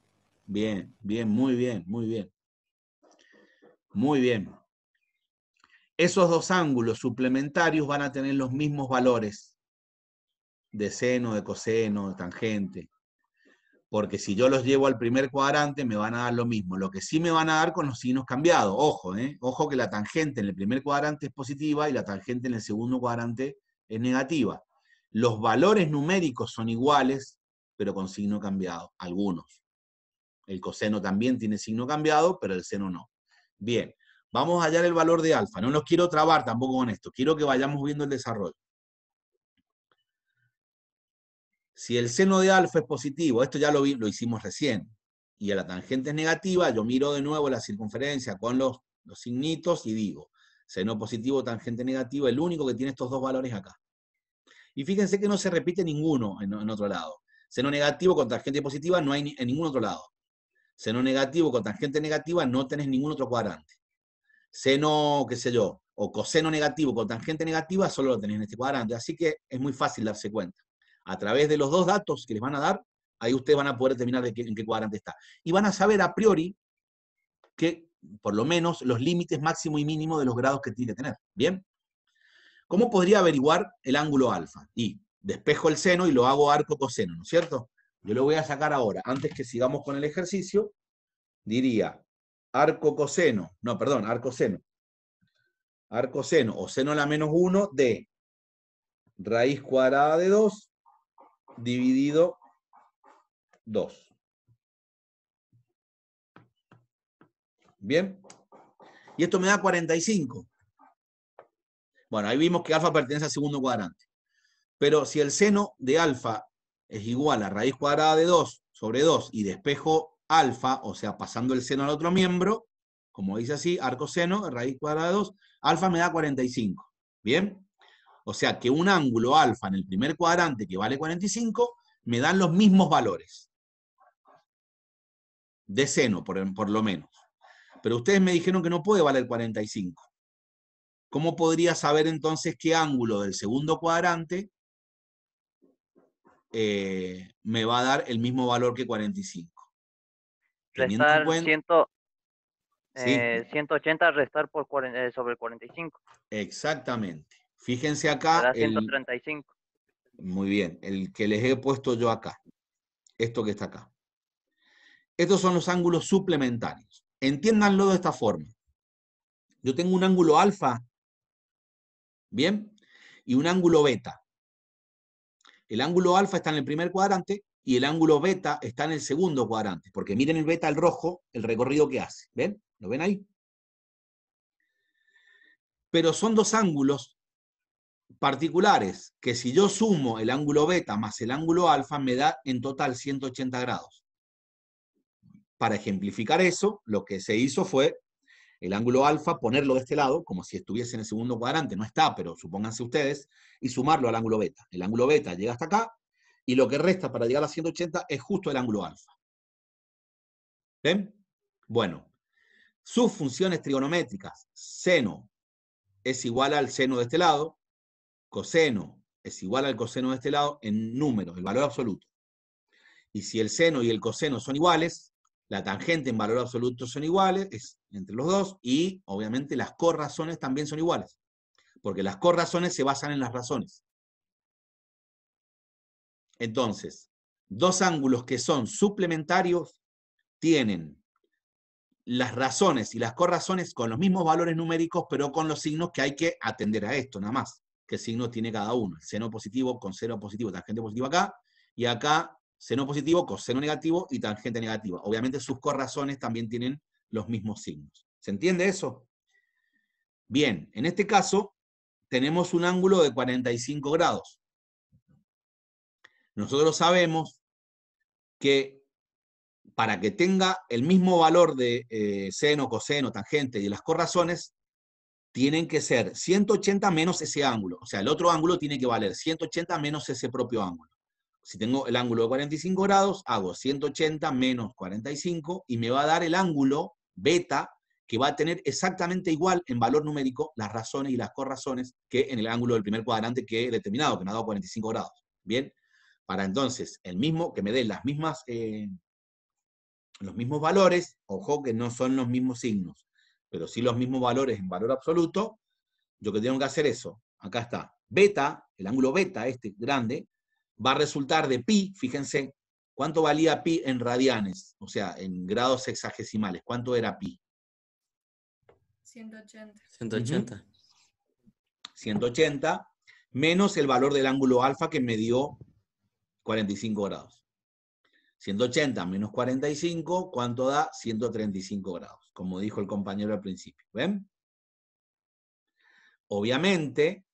bien, bien, muy bien, muy bien. Muy bien. Esos dos ángulos suplementarios van a tener los mismos valores de seno, de coseno, de tangente. Porque si yo los llevo al primer cuadrante, me van a dar lo mismo. Lo que sí me van a dar con los signos cambiados. Ojo, ¿eh? ojo que la tangente en el primer cuadrante es positiva y la tangente en el segundo cuadrante es negativa. Los valores numéricos son iguales, pero con signo cambiado, algunos. El coseno también tiene signo cambiado, pero el seno no. Bien, vamos a hallar el valor de alfa. No los quiero trabar tampoco con esto, quiero que vayamos viendo el desarrollo. Si el seno de alfa es positivo, esto ya lo, vi, lo hicimos recién, y a la tangente es negativa, yo miro de nuevo la circunferencia con los, los signitos y digo, seno positivo, tangente negativa, el único que tiene estos dos valores acá. Y fíjense que no se repite ninguno en, otro lado. Seno negativo con tangente positiva no hay en ningún otro lado. Seno negativo con tangente negativa no tenés ningún otro cuadrante. Seno, qué sé yo, o coseno negativo con tangente negativa solo lo tenés en este cuadrante. Así que es muy fácil darse cuenta. A través de los dos datos que les van a dar, ahí ustedes van a poder determinar en qué cuadrante está. Y van a saber a priori que, por lo menos, los límites máximo y mínimo de los grados que tiene que tener. ¿Bien? ¿Cómo podría averiguar el ángulo alfa? Y despejo el seno y lo hago arco coseno, ¿no es cierto? Yo lo voy a sacar ahora. Antes que sigamos con el ejercicio, diría arco coseno, no, perdón, arco seno. Arco seno o seno a la menos 1 de raíz cuadrada de 2 dividido 2. ¿Bien? Y esto me da 45. Bueno, ahí vimos que alfa pertenece al segundo cuadrante. Pero si el seno de alfa es igual a raíz cuadrada de 2 sobre 2 y despejo alfa, o sea, pasando el seno al otro miembro, como dice así, arco seno, raíz cuadrada de 2, alfa me da 45. ¿Bien? O sea que un ángulo alfa en el primer cuadrante que vale 45 me dan los mismos valores. De seno, por, por lo menos. Pero ustedes me dijeron que no puede valer 45. ¿Cómo podría saber entonces qué ángulo del segundo cuadrante eh, me va a dar el mismo valor que 45? restar 180 eh, restar por eh, sobre 45. Exactamente. Fíjense acá. 135. muy bien, el que les he puesto yo acá. Esto que está acá. Estos son los ángulos suplementarios. Entiéndanlo de esta forma. Yo tengo un ángulo alfa ¿Bien? Y un ángulo beta. El ángulo alfa está en el primer cuadrante y el ángulo beta está en el segundo cuadrante, porque miren el beta, al rojo, el recorrido que hace. ¿Ven? ¿Lo ven ahí? Pero son dos ángulos particulares, que si yo sumo el ángulo beta más el ángulo alfa, me da en total 180 grados. Para ejemplificar eso, lo que se hizo fue el ángulo alfa, ponerlo de este lado, como si estuviese en el segundo cuadrante, no está, pero supónganse ustedes, y sumarlo al ángulo beta. El ángulo beta llega hasta acá, y lo que resta para llegar a 180 es justo el ángulo alfa. ¿Ven? Bueno, sus funciones trigonométricas, seno es igual al seno de este lado, coseno es igual al coseno de este lado en números, el valor absoluto. Y si el seno y el coseno son iguales, la tangente en valor absoluto son iguales es entre los dos y obviamente las corrazones también son iguales, porque las corrazones se basan en las razones. Entonces, dos ángulos que son suplementarios tienen las razones y las corrazones con los mismos valores numéricos, pero con los signos que hay que atender a esto, nada más. ¿Qué signos tiene cada uno? El seno positivo con seno positivo, tangente positiva acá, y acá seno positivo, coseno negativo y tangente negativa. Obviamente sus corrazones también tienen los mismos signos. ¿Se entiende eso? Bien, en este caso tenemos un ángulo de 45 grados. Nosotros sabemos que para que tenga el mismo valor de eh, seno, coseno, tangente y las corrazones, tienen que ser 180 menos ese ángulo. O sea, el otro ángulo tiene que valer 180 menos ese propio ángulo si tengo el ángulo de 45 grados, hago 180 menos 45 y me va a dar el ángulo beta que va a tener exactamente igual en valor numérico las razones y las corrazones que en el ángulo del primer cuadrante que he determinado, que me ha dado 45 grados. Bien, para entonces el mismo, que me den las mismas, eh, los mismos valores, ojo que no son los mismos signos, pero sí los mismos valores en valor absoluto, yo que tengo que hacer eso, acá está, beta, el ángulo beta, este grande, va a resultar de pi, fíjense, ¿cuánto valía pi en radianes? O sea, en grados sexagesimales, ¿cuánto era pi? 180. 180. 180 menos el valor del ángulo alfa que me dio 45 grados. 180 menos 45, ¿cuánto da? 135 grados, como dijo el compañero al principio. ¿Ven? Obviamente,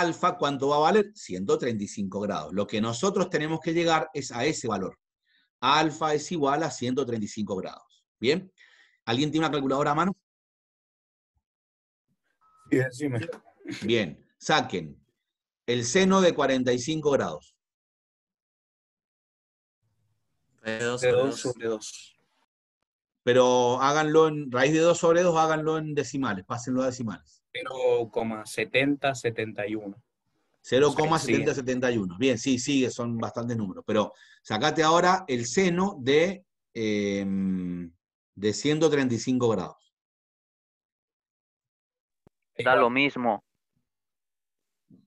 alfa, ¿cuánto va a valer? 135 grados. Lo que nosotros tenemos que llegar es a ese valor. Alfa es igual a 135 grados. ¿Bien? ¿Alguien tiene una calculadora a mano? Sí, Bien, saquen el seno de 45 grados. Pero háganlo en raíz de 2 sobre 2, háganlo en decimales, pásenlo a decimales. 0,7071. 0,7071. Bien, sí, sí, son bastantes números. Pero sacate ahora el seno de, em, de 135 grados. Da lo mismo.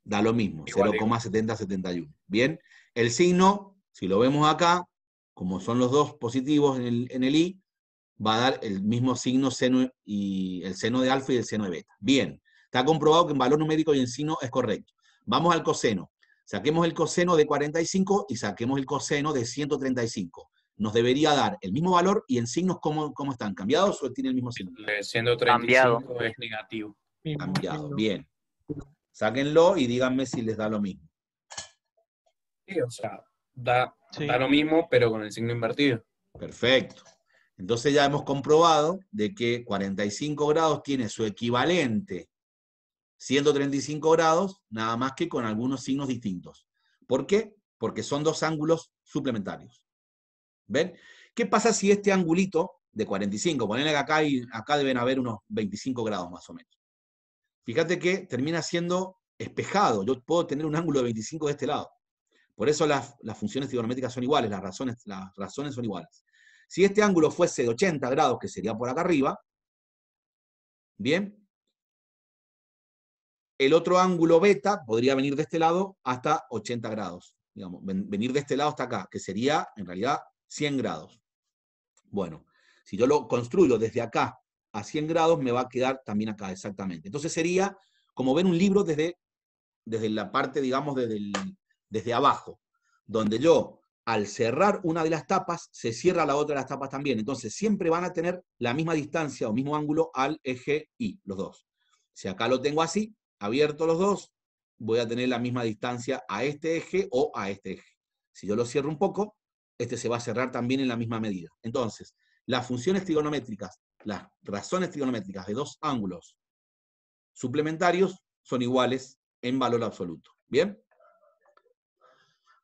Da lo mismo, 0,7071. Bien, el signo, si lo vemos acá, como son los dos positivos en el, en el I, va a dar el mismo signo seno y el seno de alfa y el seno de beta. Bien, está comprobado que en valor numérico y en signo es correcto. Vamos al coseno. Saquemos el coseno de 45 y saquemos el coseno de 135. Nos debería dar el mismo valor y en signos, ¿cómo, están? ¿Cambiados o tiene el mismo signo? 135 Cambiado. es negativo. Cambiado, bien. Sáquenlo y díganme si les da lo mismo. Sí, o sea, da, da lo mismo, pero con el signo invertido. Perfecto. Entonces ya hemos comprobado de que 45 grados tiene su equivalente 135 grados, nada más que con algunos signos distintos. ¿Por qué? Porque son dos ángulos suplementarios. ¿Ven? ¿Qué pasa si este angulito de 45, ponen acá, y acá deben haber unos 25 grados más o menos. Fíjate que termina siendo espejado. Yo puedo tener un ángulo de 25 de este lado. Por eso las, funciones trigonométricas son iguales, las razones, las razones son iguales. Si este ángulo fuese de 80 grados, que sería por acá arriba, bien, el otro ángulo beta podría venir de este lado hasta 80 grados. Digamos, venir de este lado hasta acá, que sería en realidad 100 grados. Bueno, si yo lo construyo desde acá a 100 grados, me va a quedar también acá, exactamente. Entonces sería como ver un libro desde, desde la parte, digamos, desde, desde abajo, donde yo al cerrar una de las tapas, se cierra la otra de las tapas también. Entonces, siempre van a tener la misma distancia o mismo ángulo al eje Y, los dos. Si acá lo tengo así, abierto los dos, voy a tener la misma distancia a este eje o a este eje. Si yo lo cierro un poco, este se va a cerrar también en la misma medida. Entonces, las funciones trigonométricas, las razones trigonométricas de dos ángulos suplementarios son iguales en valor absoluto. ¿Bien?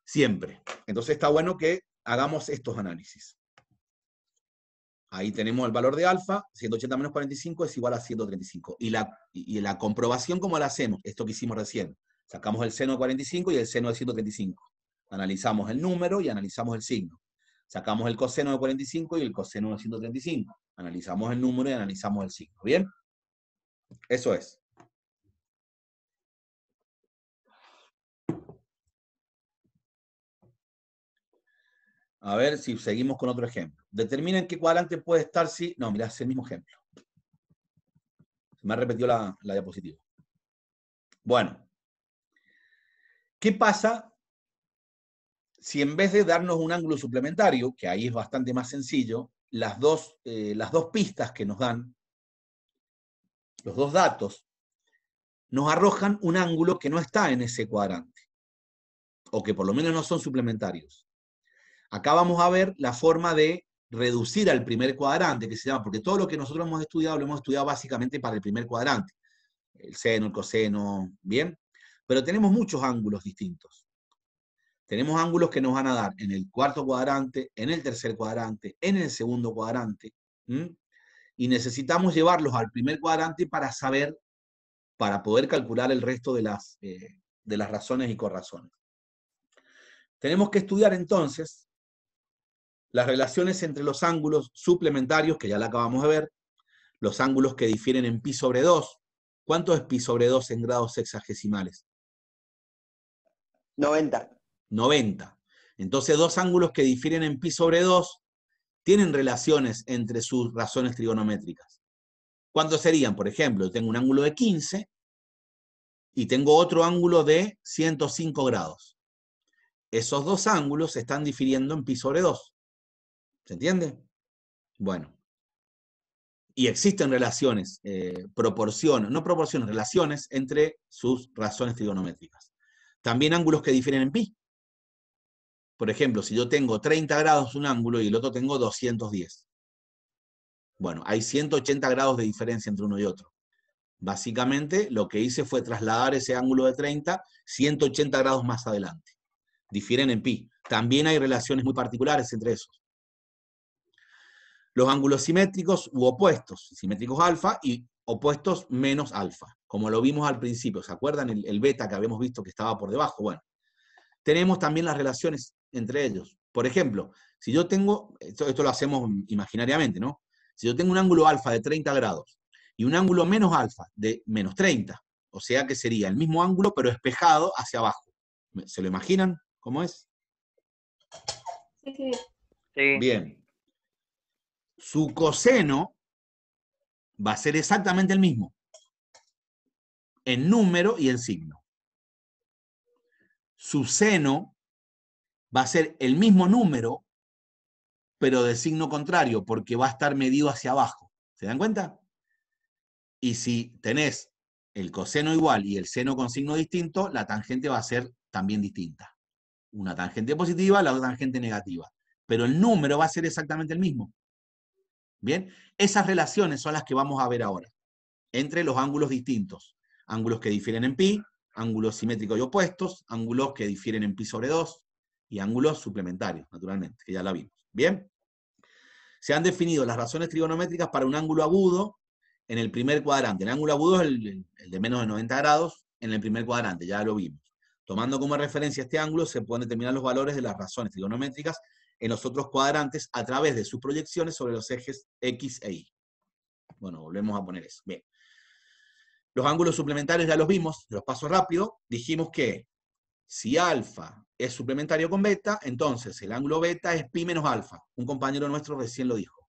siempre. Entonces está bueno que hagamos estos análisis. Ahí tenemos el valor de alfa, 180 menos 45 es igual a 135. Y la, y la comprobación, ¿cómo la hacemos? Esto que hicimos recién. Sacamos el seno de 45 y el seno de 135. Analizamos el número y analizamos el signo. Sacamos el coseno de 45 y el coseno de 135. Analizamos el número y analizamos el signo. ¿Bien? Eso es. A ver si seguimos con otro ejemplo. Determinen qué cuadrante puede estar si... No, mira, es el mismo ejemplo. Se me ha repetido la, diapositiva. Bueno. ¿Qué pasa si en vez de darnos un ángulo suplementario, que ahí es bastante más sencillo, las dos, eh, las dos pistas que nos dan, los dos datos, nos arrojan un ángulo que no está en ese cuadrante, o que por lo menos no son suplementarios. Acá vamos a ver la forma de reducir al primer cuadrante, que se llama, porque todo lo que nosotros hemos estudiado lo hemos estudiado básicamente para el primer cuadrante, el seno, el coseno, ¿bien? Pero tenemos muchos ángulos distintos. Tenemos ángulos que nos van a dar en el cuarto cuadrante, en el tercer cuadrante, en el segundo cuadrante, y necesitamos llevarlos al primer cuadrante para saber, para poder calcular el resto de las, eh, de las razones y corrazones. Tenemos que estudiar entonces las relaciones entre los ángulos suplementarios, que ya la acabamos de ver, los ángulos que difieren en pi sobre 2. ¿Cuánto es pi sobre 2 en grados sexagesimales? 90. 90. Entonces, dos ángulos que difieren en pi sobre 2 tienen relaciones entre sus razones trigonométricas. ¿Cuántos serían? Por ejemplo, tengo un ángulo de 15 y tengo otro ángulo de 105 grados. Esos dos ángulos están difiriendo en pi sobre 2. ¿Se entiende? Bueno. Y existen relaciones, eh, proporciones, no proporciones, relaciones entre sus razones trigonométricas. También ángulos que difieren en pi. Por ejemplo, si yo tengo 30 grados un ángulo y el otro tengo 210. Bueno, hay 180 grados de diferencia entre uno y otro. Básicamente, lo que hice fue trasladar ese ángulo de 30 180 grados más adelante. Difieren en pi. También hay relaciones muy particulares entre esos los ángulos simétricos u opuestos, simétricos alfa y opuestos menos alfa, como lo vimos al principio, ¿se acuerdan el, beta que habíamos visto que estaba por debajo? Bueno, tenemos también las relaciones entre ellos. Por ejemplo, si yo tengo, esto, esto lo hacemos imaginariamente, ¿no? Si yo tengo un ángulo alfa de 30 grados y un ángulo menos alfa de menos 30, o sea que sería el mismo ángulo pero espejado hacia abajo. ¿Se lo imaginan cómo es? Sí. sí. Bien, su coseno va a ser exactamente el mismo en número y en signo. Su seno va a ser el mismo número, pero de signo contrario, porque va a estar medido hacia abajo. ¿Se dan cuenta? Y si tenés el coseno igual y el seno con signo distinto, la tangente va a ser también distinta. Una tangente positiva, la otra tangente negativa. Pero el número va a ser exactamente el mismo. Bien, esas relaciones son las que vamos a ver ahora, entre los ángulos distintos, ángulos que difieren en pi, ángulos simétricos y opuestos, ángulos que difieren en pi sobre 2 y ángulos suplementarios, naturalmente, que ya la vimos. Bien, se han definido las razones trigonométricas para un ángulo agudo en el primer cuadrante. El ángulo agudo es el, de menos de 90 grados en el primer cuadrante, ya lo vimos. Tomando como referencia este ángulo, se pueden determinar los valores de las razones trigonométricas en los otros cuadrantes a través de sus proyecciones sobre los ejes X e Y. Bueno, volvemos a poner eso. Bien. Los ángulos suplementarios ya los vimos, los paso rápido. Dijimos que si alfa es suplementario con beta, entonces el ángulo beta es pi menos alfa. Un compañero nuestro recién lo dijo.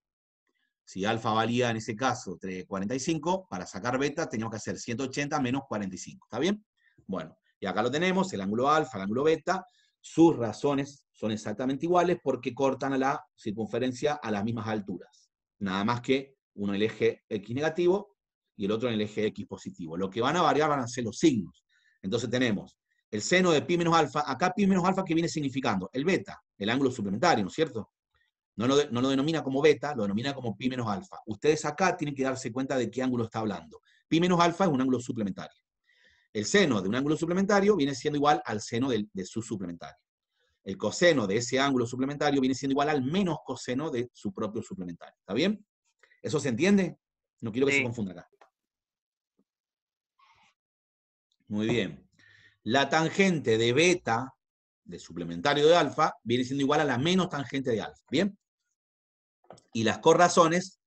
Si alfa valía en ese caso 45, para sacar beta teníamos que hacer 180 menos 45. ¿Está bien? Bueno, y acá lo tenemos, el ángulo alfa, el ángulo beta, sus razones son exactamente iguales porque cortan a la circunferencia a las mismas alturas. Nada más que uno en el eje X negativo y el otro en el eje X positivo. Lo que van a variar van a ser los signos. Entonces tenemos el seno de pi menos alfa, acá pi menos alfa ¿qué viene significando el beta, el ángulo suplementario, ¿no es cierto? No lo, denomina como beta, lo denomina como pi menos alfa. Ustedes acá tienen que darse cuenta de qué ángulo está hablando. Pi menos alfa es un ángulo suplementario. El seno de un ángulo suplementario viene siendo igual al seno de su suplementario el coseno de ese ángulo suplementario viene siendo igual al menos coseno de su propio suplementario. ¿Está bien? ¿Eso se entiende? No quiero que se confunda acá. Muy bien. La tangente de beta, de suplementario de alfa, viene siendo igual a la menos tangente de alfa. ¿Bien? Y las corrazones,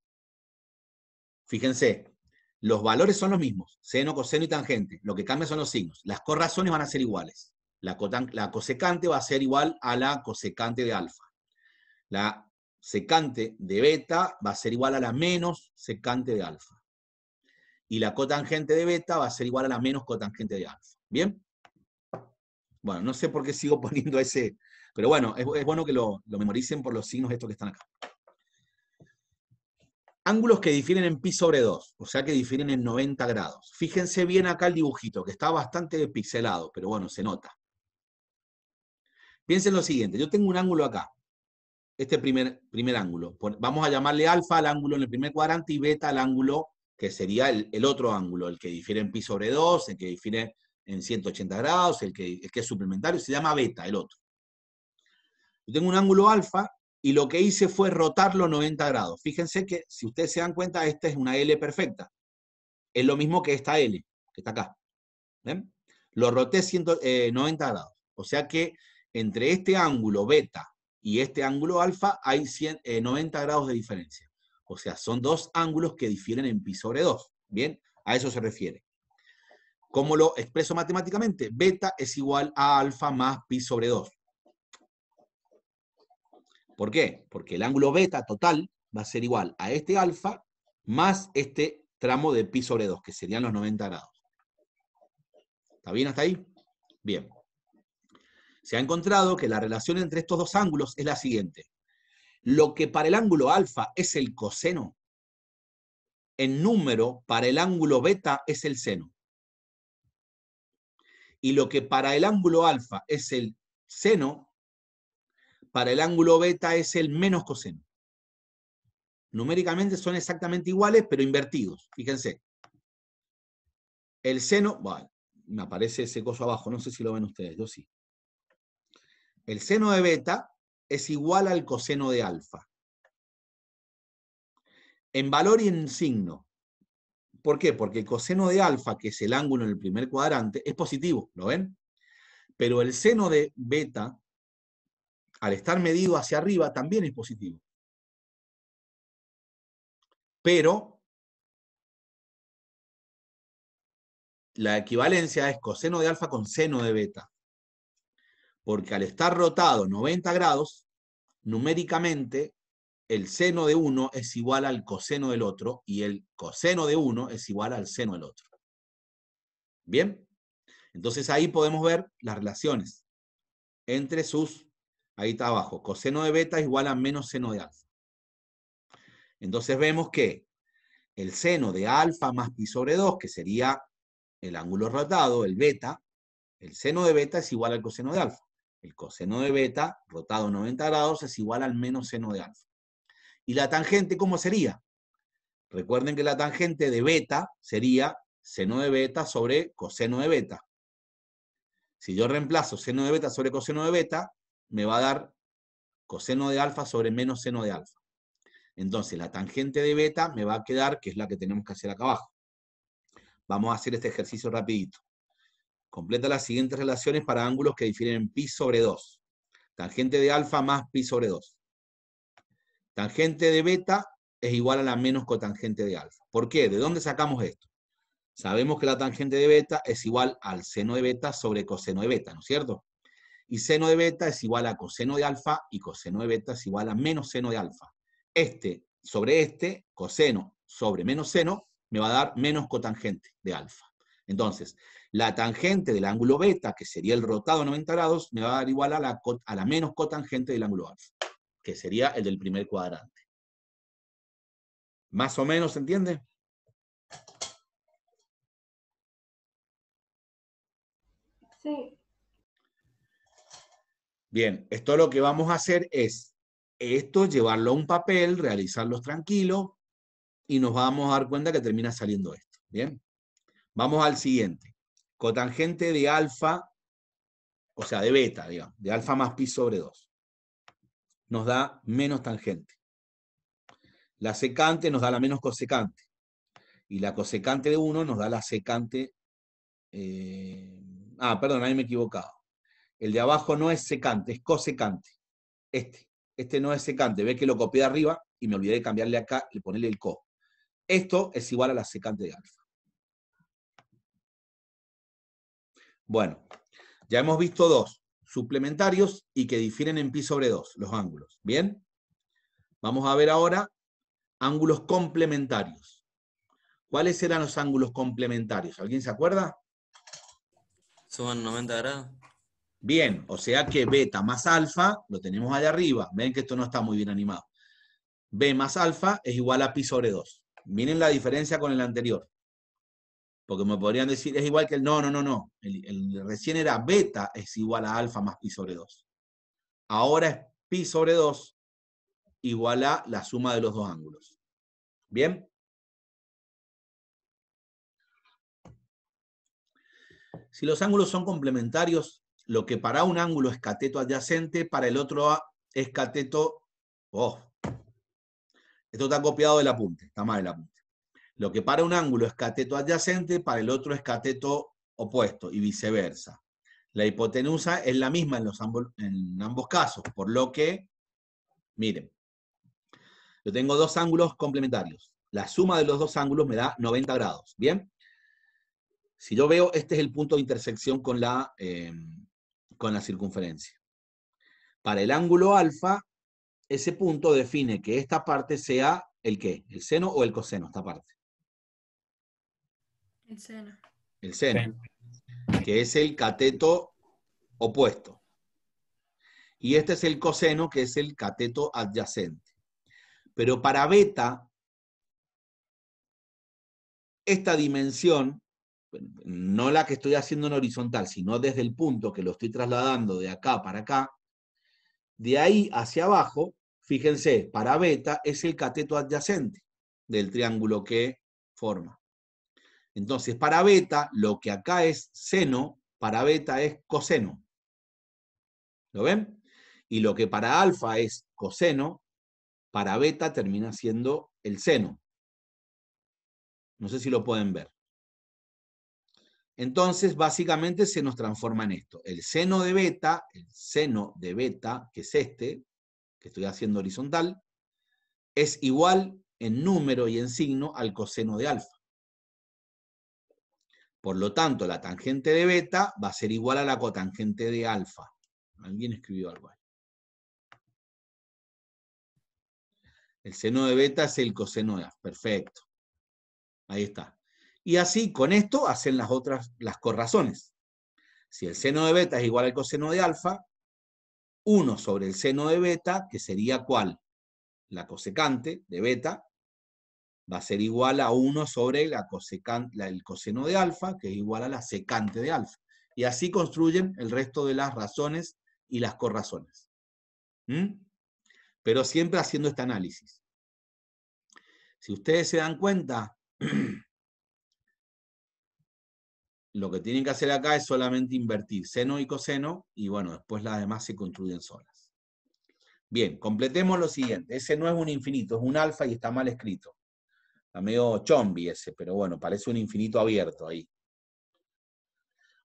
fíjense, los valores son los mismos, seno, coseno y tangente. Lo que cambia son los signos. Las corrazones van a ser iguales. La, cosecante va a ser igual a la cosecante de alfa. La secante de beta va a ser igual a la menos secante de alfa. Y la cotangente de beta va a ser igual a la menos cotangente de alfa. ¿Bien? Bueno, no sé por qué sigo [laughs] poniendo ese, pero bueno, es, bueno que lo, lo, memoricen por los signos estos que están acá. Ángulos que difieren en pi sobre 2, o sea que difieren en 90 grados. Fíjense bien acá el dibujito, que está bastante pixelado, pero bueno, se nota. Piensen lo siguiente, yo tengo un ángulo acá, este primer, primer ángulo. Vamos a llamarle alfa al ángulo en el primer cuadrante y beta al ángulo que sería el, otro ángulo, el que difiere en pi sobre 2, el que difiere en 180 grados, el que, es suplementario, se llama beta, el otro. Yo tengo un ángulo alfa y lo que hice fue rotarlo 90 grados. Fíjense que, si ustedes se dan cuenta, esta es una L perfecta. Es lo mismo que esta L, que está acá. Lo roté 190 eh, grados. O sea que entre este ángulo beta y este ángulo alfa hay 90 eh, grados de diferencia. O sea, son dos ángulos que difieren en pi sobre 2. Bien, a eso se refiere. ¿Cómo lo expreso matemáticamente? Beta es igual a alfa más pi sobre 2. ¿Por qué? Porque el ángulo beta total va a ser igual a este alfa más este tramo de pi sobre 2, que serían los 90 grados. ¿Está bien hasta ahí? Bien se ha encontrado que la relación entre estos dos ángulos es la siguiente. Lo que para el ángulo alfa es el coseno, en número para el ángulo beta es el seno. Y lo que para el ángulo alfa es el seno, para el ángulo beta es el menos coseno. Numéricamente son exactamente iguales, pero invertidos. Fíjense. El seno, me aparece ese coso abajo, no sé si lo ven ustedes, yo sí el seno de beta es igual al coseno de alfa. En valor y en signo. ¿Por qué? Porque el coseno de alfa, que es el ángulo en el primer cuadrante, es positivo, ¿lo ven? Pero el seno de beta, al estar medido hacia arriba, también es positivo. Pero la equivalencia es coseno de alfa con seno de beta porque al estar rotado 90 grados, numéricamente el seno de uno es igual al coseno del otro y el coseno de uno es igual al seno del otro. ¿Bien? Entonces ahí podemos ver las relaciones entre sus, ahí está abajo, coseno de beta igual a menos seno de alfa. Entonces vemos que el seno de alfa más pi sobre 2, que sería el ángulo rotado, el beta, el seno de beta es igual al coseno de alfa. El coseno de beta, rotado 90 grados, es igual al menos seno de alfa. ¿Y la tangente cómo sería? Recuerden que la tangente de beta sería seno de beta sobre coseno de beta. Si yo reemplazo seno de beta sobre coseno de beta, me va a dar coseno de alfa sobre menos seno de alfa. Entonces, la tangente de beta me va a quedar, que es la que tenemos que hacer acá abajo. Vamos a hacer este ejercicio rapidito. Completa las siguientes relaciones para ángulos que difieren en pi sobre 2. Tangente de alfa más pi sobre 2. Tangente de beta es igual a la menos cotangente de alfa. ¿Por qué? ¿De dónde sacamos esto? Sabemos que la tangente de beta es igual al seno de beta sobre coseno de beta, ¿no es cierto? Y seno de beta es igual a coseno de alfa y coseno de beta es igual a menos seno de alfa. Este sobre este, coseno sobre menos seno, me va a dar menos cotangente de alfa. Entonces, la tangente del ángulo beta, que sería el rotado 90 grados, me va a dar igual a la, menos cotangente del ángulo alfa, que sería el del primer cuadrante. ¿Más o menos se entiende? Sí. Bien, esto lo que vamos a hacer es esto, llevarlo a un papel, realizarlos tranquilo, y nos vamos a dar cuenta que termina saliendo esto. ¿Bien? Vamos al siguiente. Cotangente de alfa, o sea, de beta, digamos, de alfa más pi sobre 2. Nos da menos tangente. La secante nos da la menos cosecante. Y la cosecante de 1 nos da la secante... Eh, ah, perdón, ahí me he equivocado. El de abajo no es secante, es cosecante. Este. Este no es secante. Ve que lo copié de arriba y me olvidé de cambiarle acá y ponerle el co. Esto es igual a la secante de alfa. Bueno, ya hemos visto dos, suplementarios y que difieren en pi sobre 2, los ángulos. ¿Bien? Vamos a ver ahora ángulos complementarios. ¿Cuáles eran los ángulos complementarios? ¿Alguien se acuerda? Son 90 grados. Bien, o sea que beta más alfa, lo tenemos allá arriba. Ven que esto no está muy bien animado. B más alfa es igual a pi sobre 2. Miren la diferencia con el anterior. Porque me podrían decir, es igual que el. No, no, no, no. El, recién era beta es igual a alfa más pi sobre 2. Ahora es pi sobre 2 igual a la suma de los dos ángulos. ¿Bien? Si los ángulos son complementarios, lo que para un ángulo es cateto adyacente, para el otro es cateto. Oh, esto está copiado del apunte, está mal el apunte. Lo que para un ángulo es cateto adyacente, para el otro es cateto opuesto y viceversa. La hipotenusa es la misma en, los ambos, en ambos casos, por lo que, miren, yo tengo dos ángulos complementarios. La suma de los dos ángulos me da 90 grados, ¿bien? Si yo veo, este es el punto de intersección con la, em, con la circunferencia. Para el ángulo alfa, ese punto define que esta parte sea el qué, el seno o el coseno, esta parte. El seno. El seno, que es el cateto opuesto. Y este es el coseno, que es el cateto adyacente. Pero para beta, esta dimensión, no la que estoy haciendo en horizontal, sino desde el punto que lo estoy trasladando de acá para acá, de ahí hacia abajo, fíjense, para beta es el cateto adyacente del triángulo que forma. Entonces, para beta, lo que acá es seno, para beta es coseno. ¿Lo ven? Y lo que para alfa es coseno, para beta termina siendo el seno. No sé si lo pueden ver. Entonces, básicamente se nos transforma en esto. El seno de beta, el seno de beta, que es este, que estoy haciendo horizontal, es igual en número y en signo al coseno de alfa. Por lo tanto, la tangente de beta va a ser igual a la cotangente de alfa. Alguien escribió algo ahí. El seno de beta es el coseno de alfa. Perfecto. Ahí está. Y así, con esto, hacen las otras, las corrazones. Si el seno de beta es igual al coseno de alfa, 1 sobre el seno de beta, que sería cuál? La cosecante de beta, va a ser igual a 1 sobre el coseno de alfa, que es igual a la secante de alfa. Y así construyen el resto de las razones y las corrazones. ¿Mm? Pero siempre haciendo este análisis. Si ustedes se dan cuenta, [clears throat] lo que tienen que hacer acá es solamente invertir seno y coseno, y bueno, después las demás se construyen solas. Bien, completemos lo siguiente. Ese no es un infinito, es un alfa y está mal escrito. Está medio chombi ese, pero bueno, parece un infinito abierto ahí.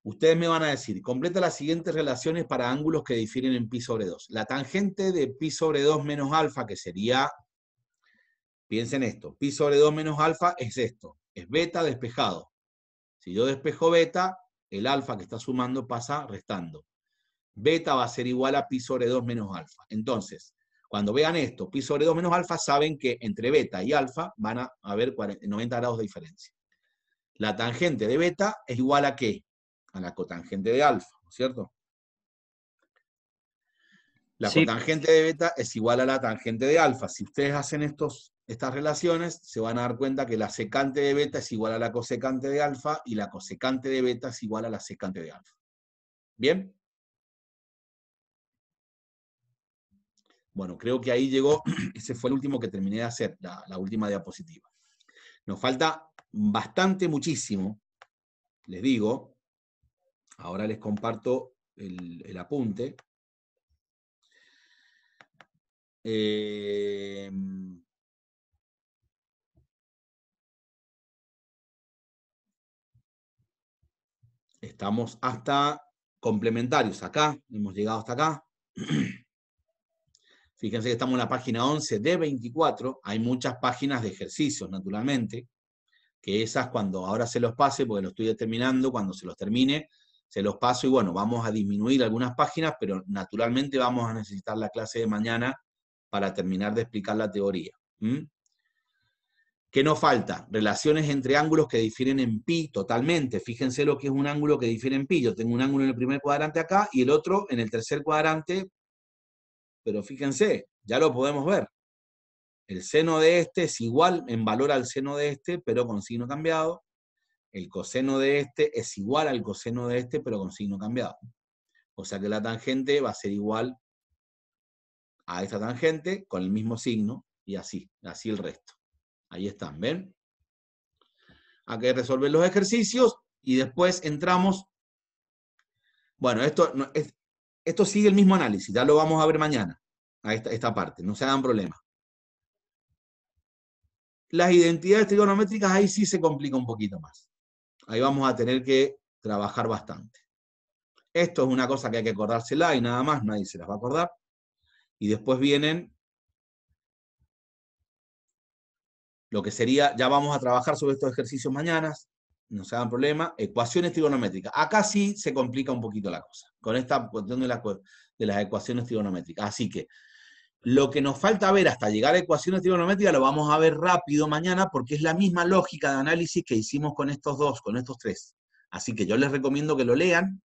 Ustedes me van a decir, completa las siguientes relaciones para ángulos que difieren en pi sobre 2. La tangente de pi sobre 2 menos alfa, que sería, piensen esto, pi sobre 2 menos alfa es esto, es beta despejado. Si yo despejo beta, el alfa que está sumando pasa restando. Beta va a ser igual a pi sobre 2 menos alfa. Entonces, cuando vean esto, pi sobre 2 menos alfa, saben que entre beta y alfa van a haber 90 grados de diferencia. La tangente de beta es igual a qué? A la cotangente de alfa, ¿no es cierto? La cotangente de beta es igual a la tangente de alfa. Si ustedes hacen estos, estas relaciones, se van a dar cuenta que la secante de beta es igual a la cosecante de alfa y la cosecante de beta es igual a la secante de alfa. ¿Bien? Bueno, creo que ahí llegó, [clears throat] ese fue el último que terminé de hacer, la, última diapositiva. Nos falta bastante, muchísimo, les digo, ahora les comparto el, apunte. Eh, estamos hasta complementarios, acá, hemos llegado hasta acá. [clears throat] Fíjense que estamos en la página 11 de 24. Hay muchas páginas de ejercicios, naturalmente, que esas cuando ahora se los pase, porque lo estoy determinando, cuando se los termine, se los paso y bueno, vamos a disminuir algunas páginas, pero naturalmente vamos a necesitar la clase de mañana para terminar de explicar la teoría. ¿Qué nos falta? Relaciones entre ángulos que difieren en pi totalmente. Fíjense lo que es un ángulo que difiere en pi. Yo tengo un ángulo en el primer cuadrante acá y el otro en el tercer cuadrante pero fíjense, ya lo podemos ver. El seno de este es igual en valor al seno de este, pero con signo cambiado. El coseno de este es igual al coseno de este, pero con signo cambiado. O sea que la tangente va a ser igual a esta tangente con el mismo signo y así, así el resto. Ahí están, ¿ven? hay que resolver los ejercicios y después entramos. Bueno, esto no, es, esto sigue el mismo análisis, ya lo vamos a ver mañana, a esta, parte, no se hagan problemas. Las identidades trigonométricas ahí sí se complica un poquito más. Ahí vamos a tener que trabajar bastante. Esto es una cosa que hay que acordársela y nada más, nadie se las va a acordar. Y después vienen lo que sería, ya vamos a trabajar sobre estos ejercicios mañanas, no se hagan problema, ecuaciones trigonométricas. Acá sí se complica un poquito la cosa, con esta cuestión de, las ecuaciones trigonométricas. Así que lo que nos falta ver hasta llegar a ecuaciones trigonométricas lo vamos a ver rápido mañana porque es la misma lógica de análisis que hicimos con estos dos, con estos tres. Así que yo les recomiendo que lo lean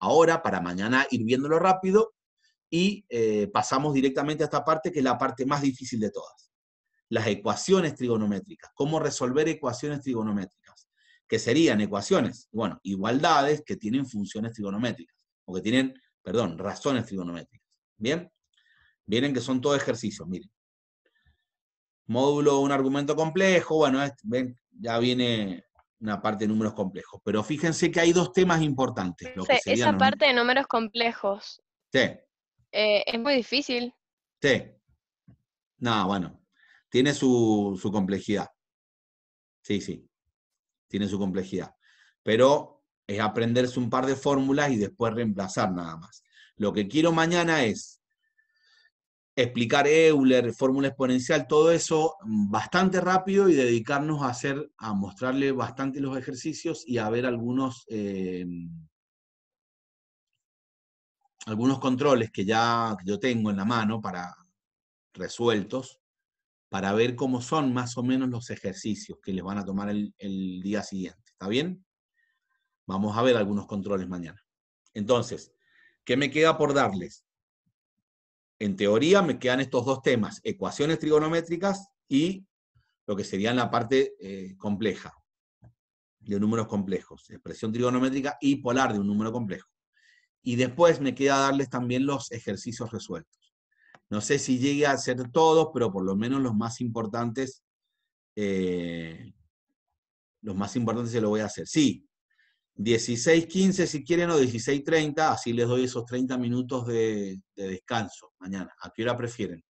ahora para mañana ir viéndolo rápido y eh, pasamos directamente a esta parte que es la parte más difícil de todas. Las ecuaciones trigonométricas, cómo resolver ecuaciones trigonométricas que serían ecuaciones, bueno, igualdades que tienen funciones trigonométricas, o que tienen, perdón, razones trigonométricas. ¿Bien? Vienen que son todo ejercicios, miren. Módulo, un argumento complejo, bueno, ya viene una parte de números complejos. Pero fíjense que hay dos temas importantes. Lo que esa parte de números complejos. Sí. Eh, es muy difícil. Sí. No, bueno. Tiene su, su complejidad. Sí, sí tiene su complejidad. Pero es aprenderse un par de fórmulas y después reemplazar nada más. Lo que quiero mañana es explicar Euler, fórmula exponencial, todo eso bastante rápido y dedicarnos a hacer, a mostrarle bastante los ejercicios y a ver algunos, eh, algunos controles que ya yo tengo en la mano para resueltos para ver cómo son más o menos los ejercicios que les van a tomar el, día siguiente. ¿Está bien? Vamos a ver algunos controles mañana. Entonces, ¿qué me queda por darles? En teoría me quedan estos dos temas, ecuaciones trigonométricas y lo que sería la parte eh, compleja, de números complejos, expresión trigonométrica y polar de un número complejo. Y después me queda darles también los ejercicios resueltos. No sé si llegue a ser todos, pero por lo menos los más importantes, eh, los más importantes se lo voy a hacer. Sí, 16.15 si quieren o 16.30, así les doy esos 30 minutos de, descanso mañana. ¿A qué hora prefieren?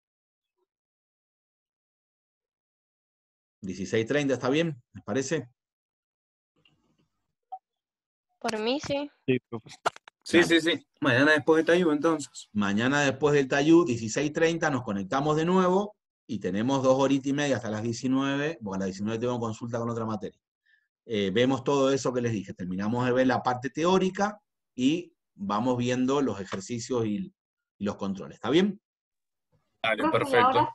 16.30, ¿está bien? ¿Les parece? Por mí, sí. Sí, Sí, sí, sí. Mañana después del Tayú, entonces. Mañana después del Tayú, 16.30, nos conectamos de nuevo y tenemos dos horitas y media hasta las 19, porque a las 19 tengo consulta con otra materia. Eh, vemos todo eso que les dije, terminamos de ver la parte teórica y vamos viendo los ejercicios y, los controles. ¿Está bien? Vale, perfecto.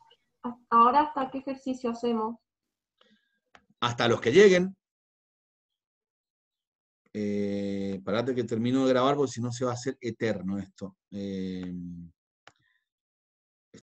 ahora, ¿hasta qué ejercicio hacemos? Hasta los que lleguen. Eh, parate que termino de grabar porque si no se va a hacer eterno esto. Eh,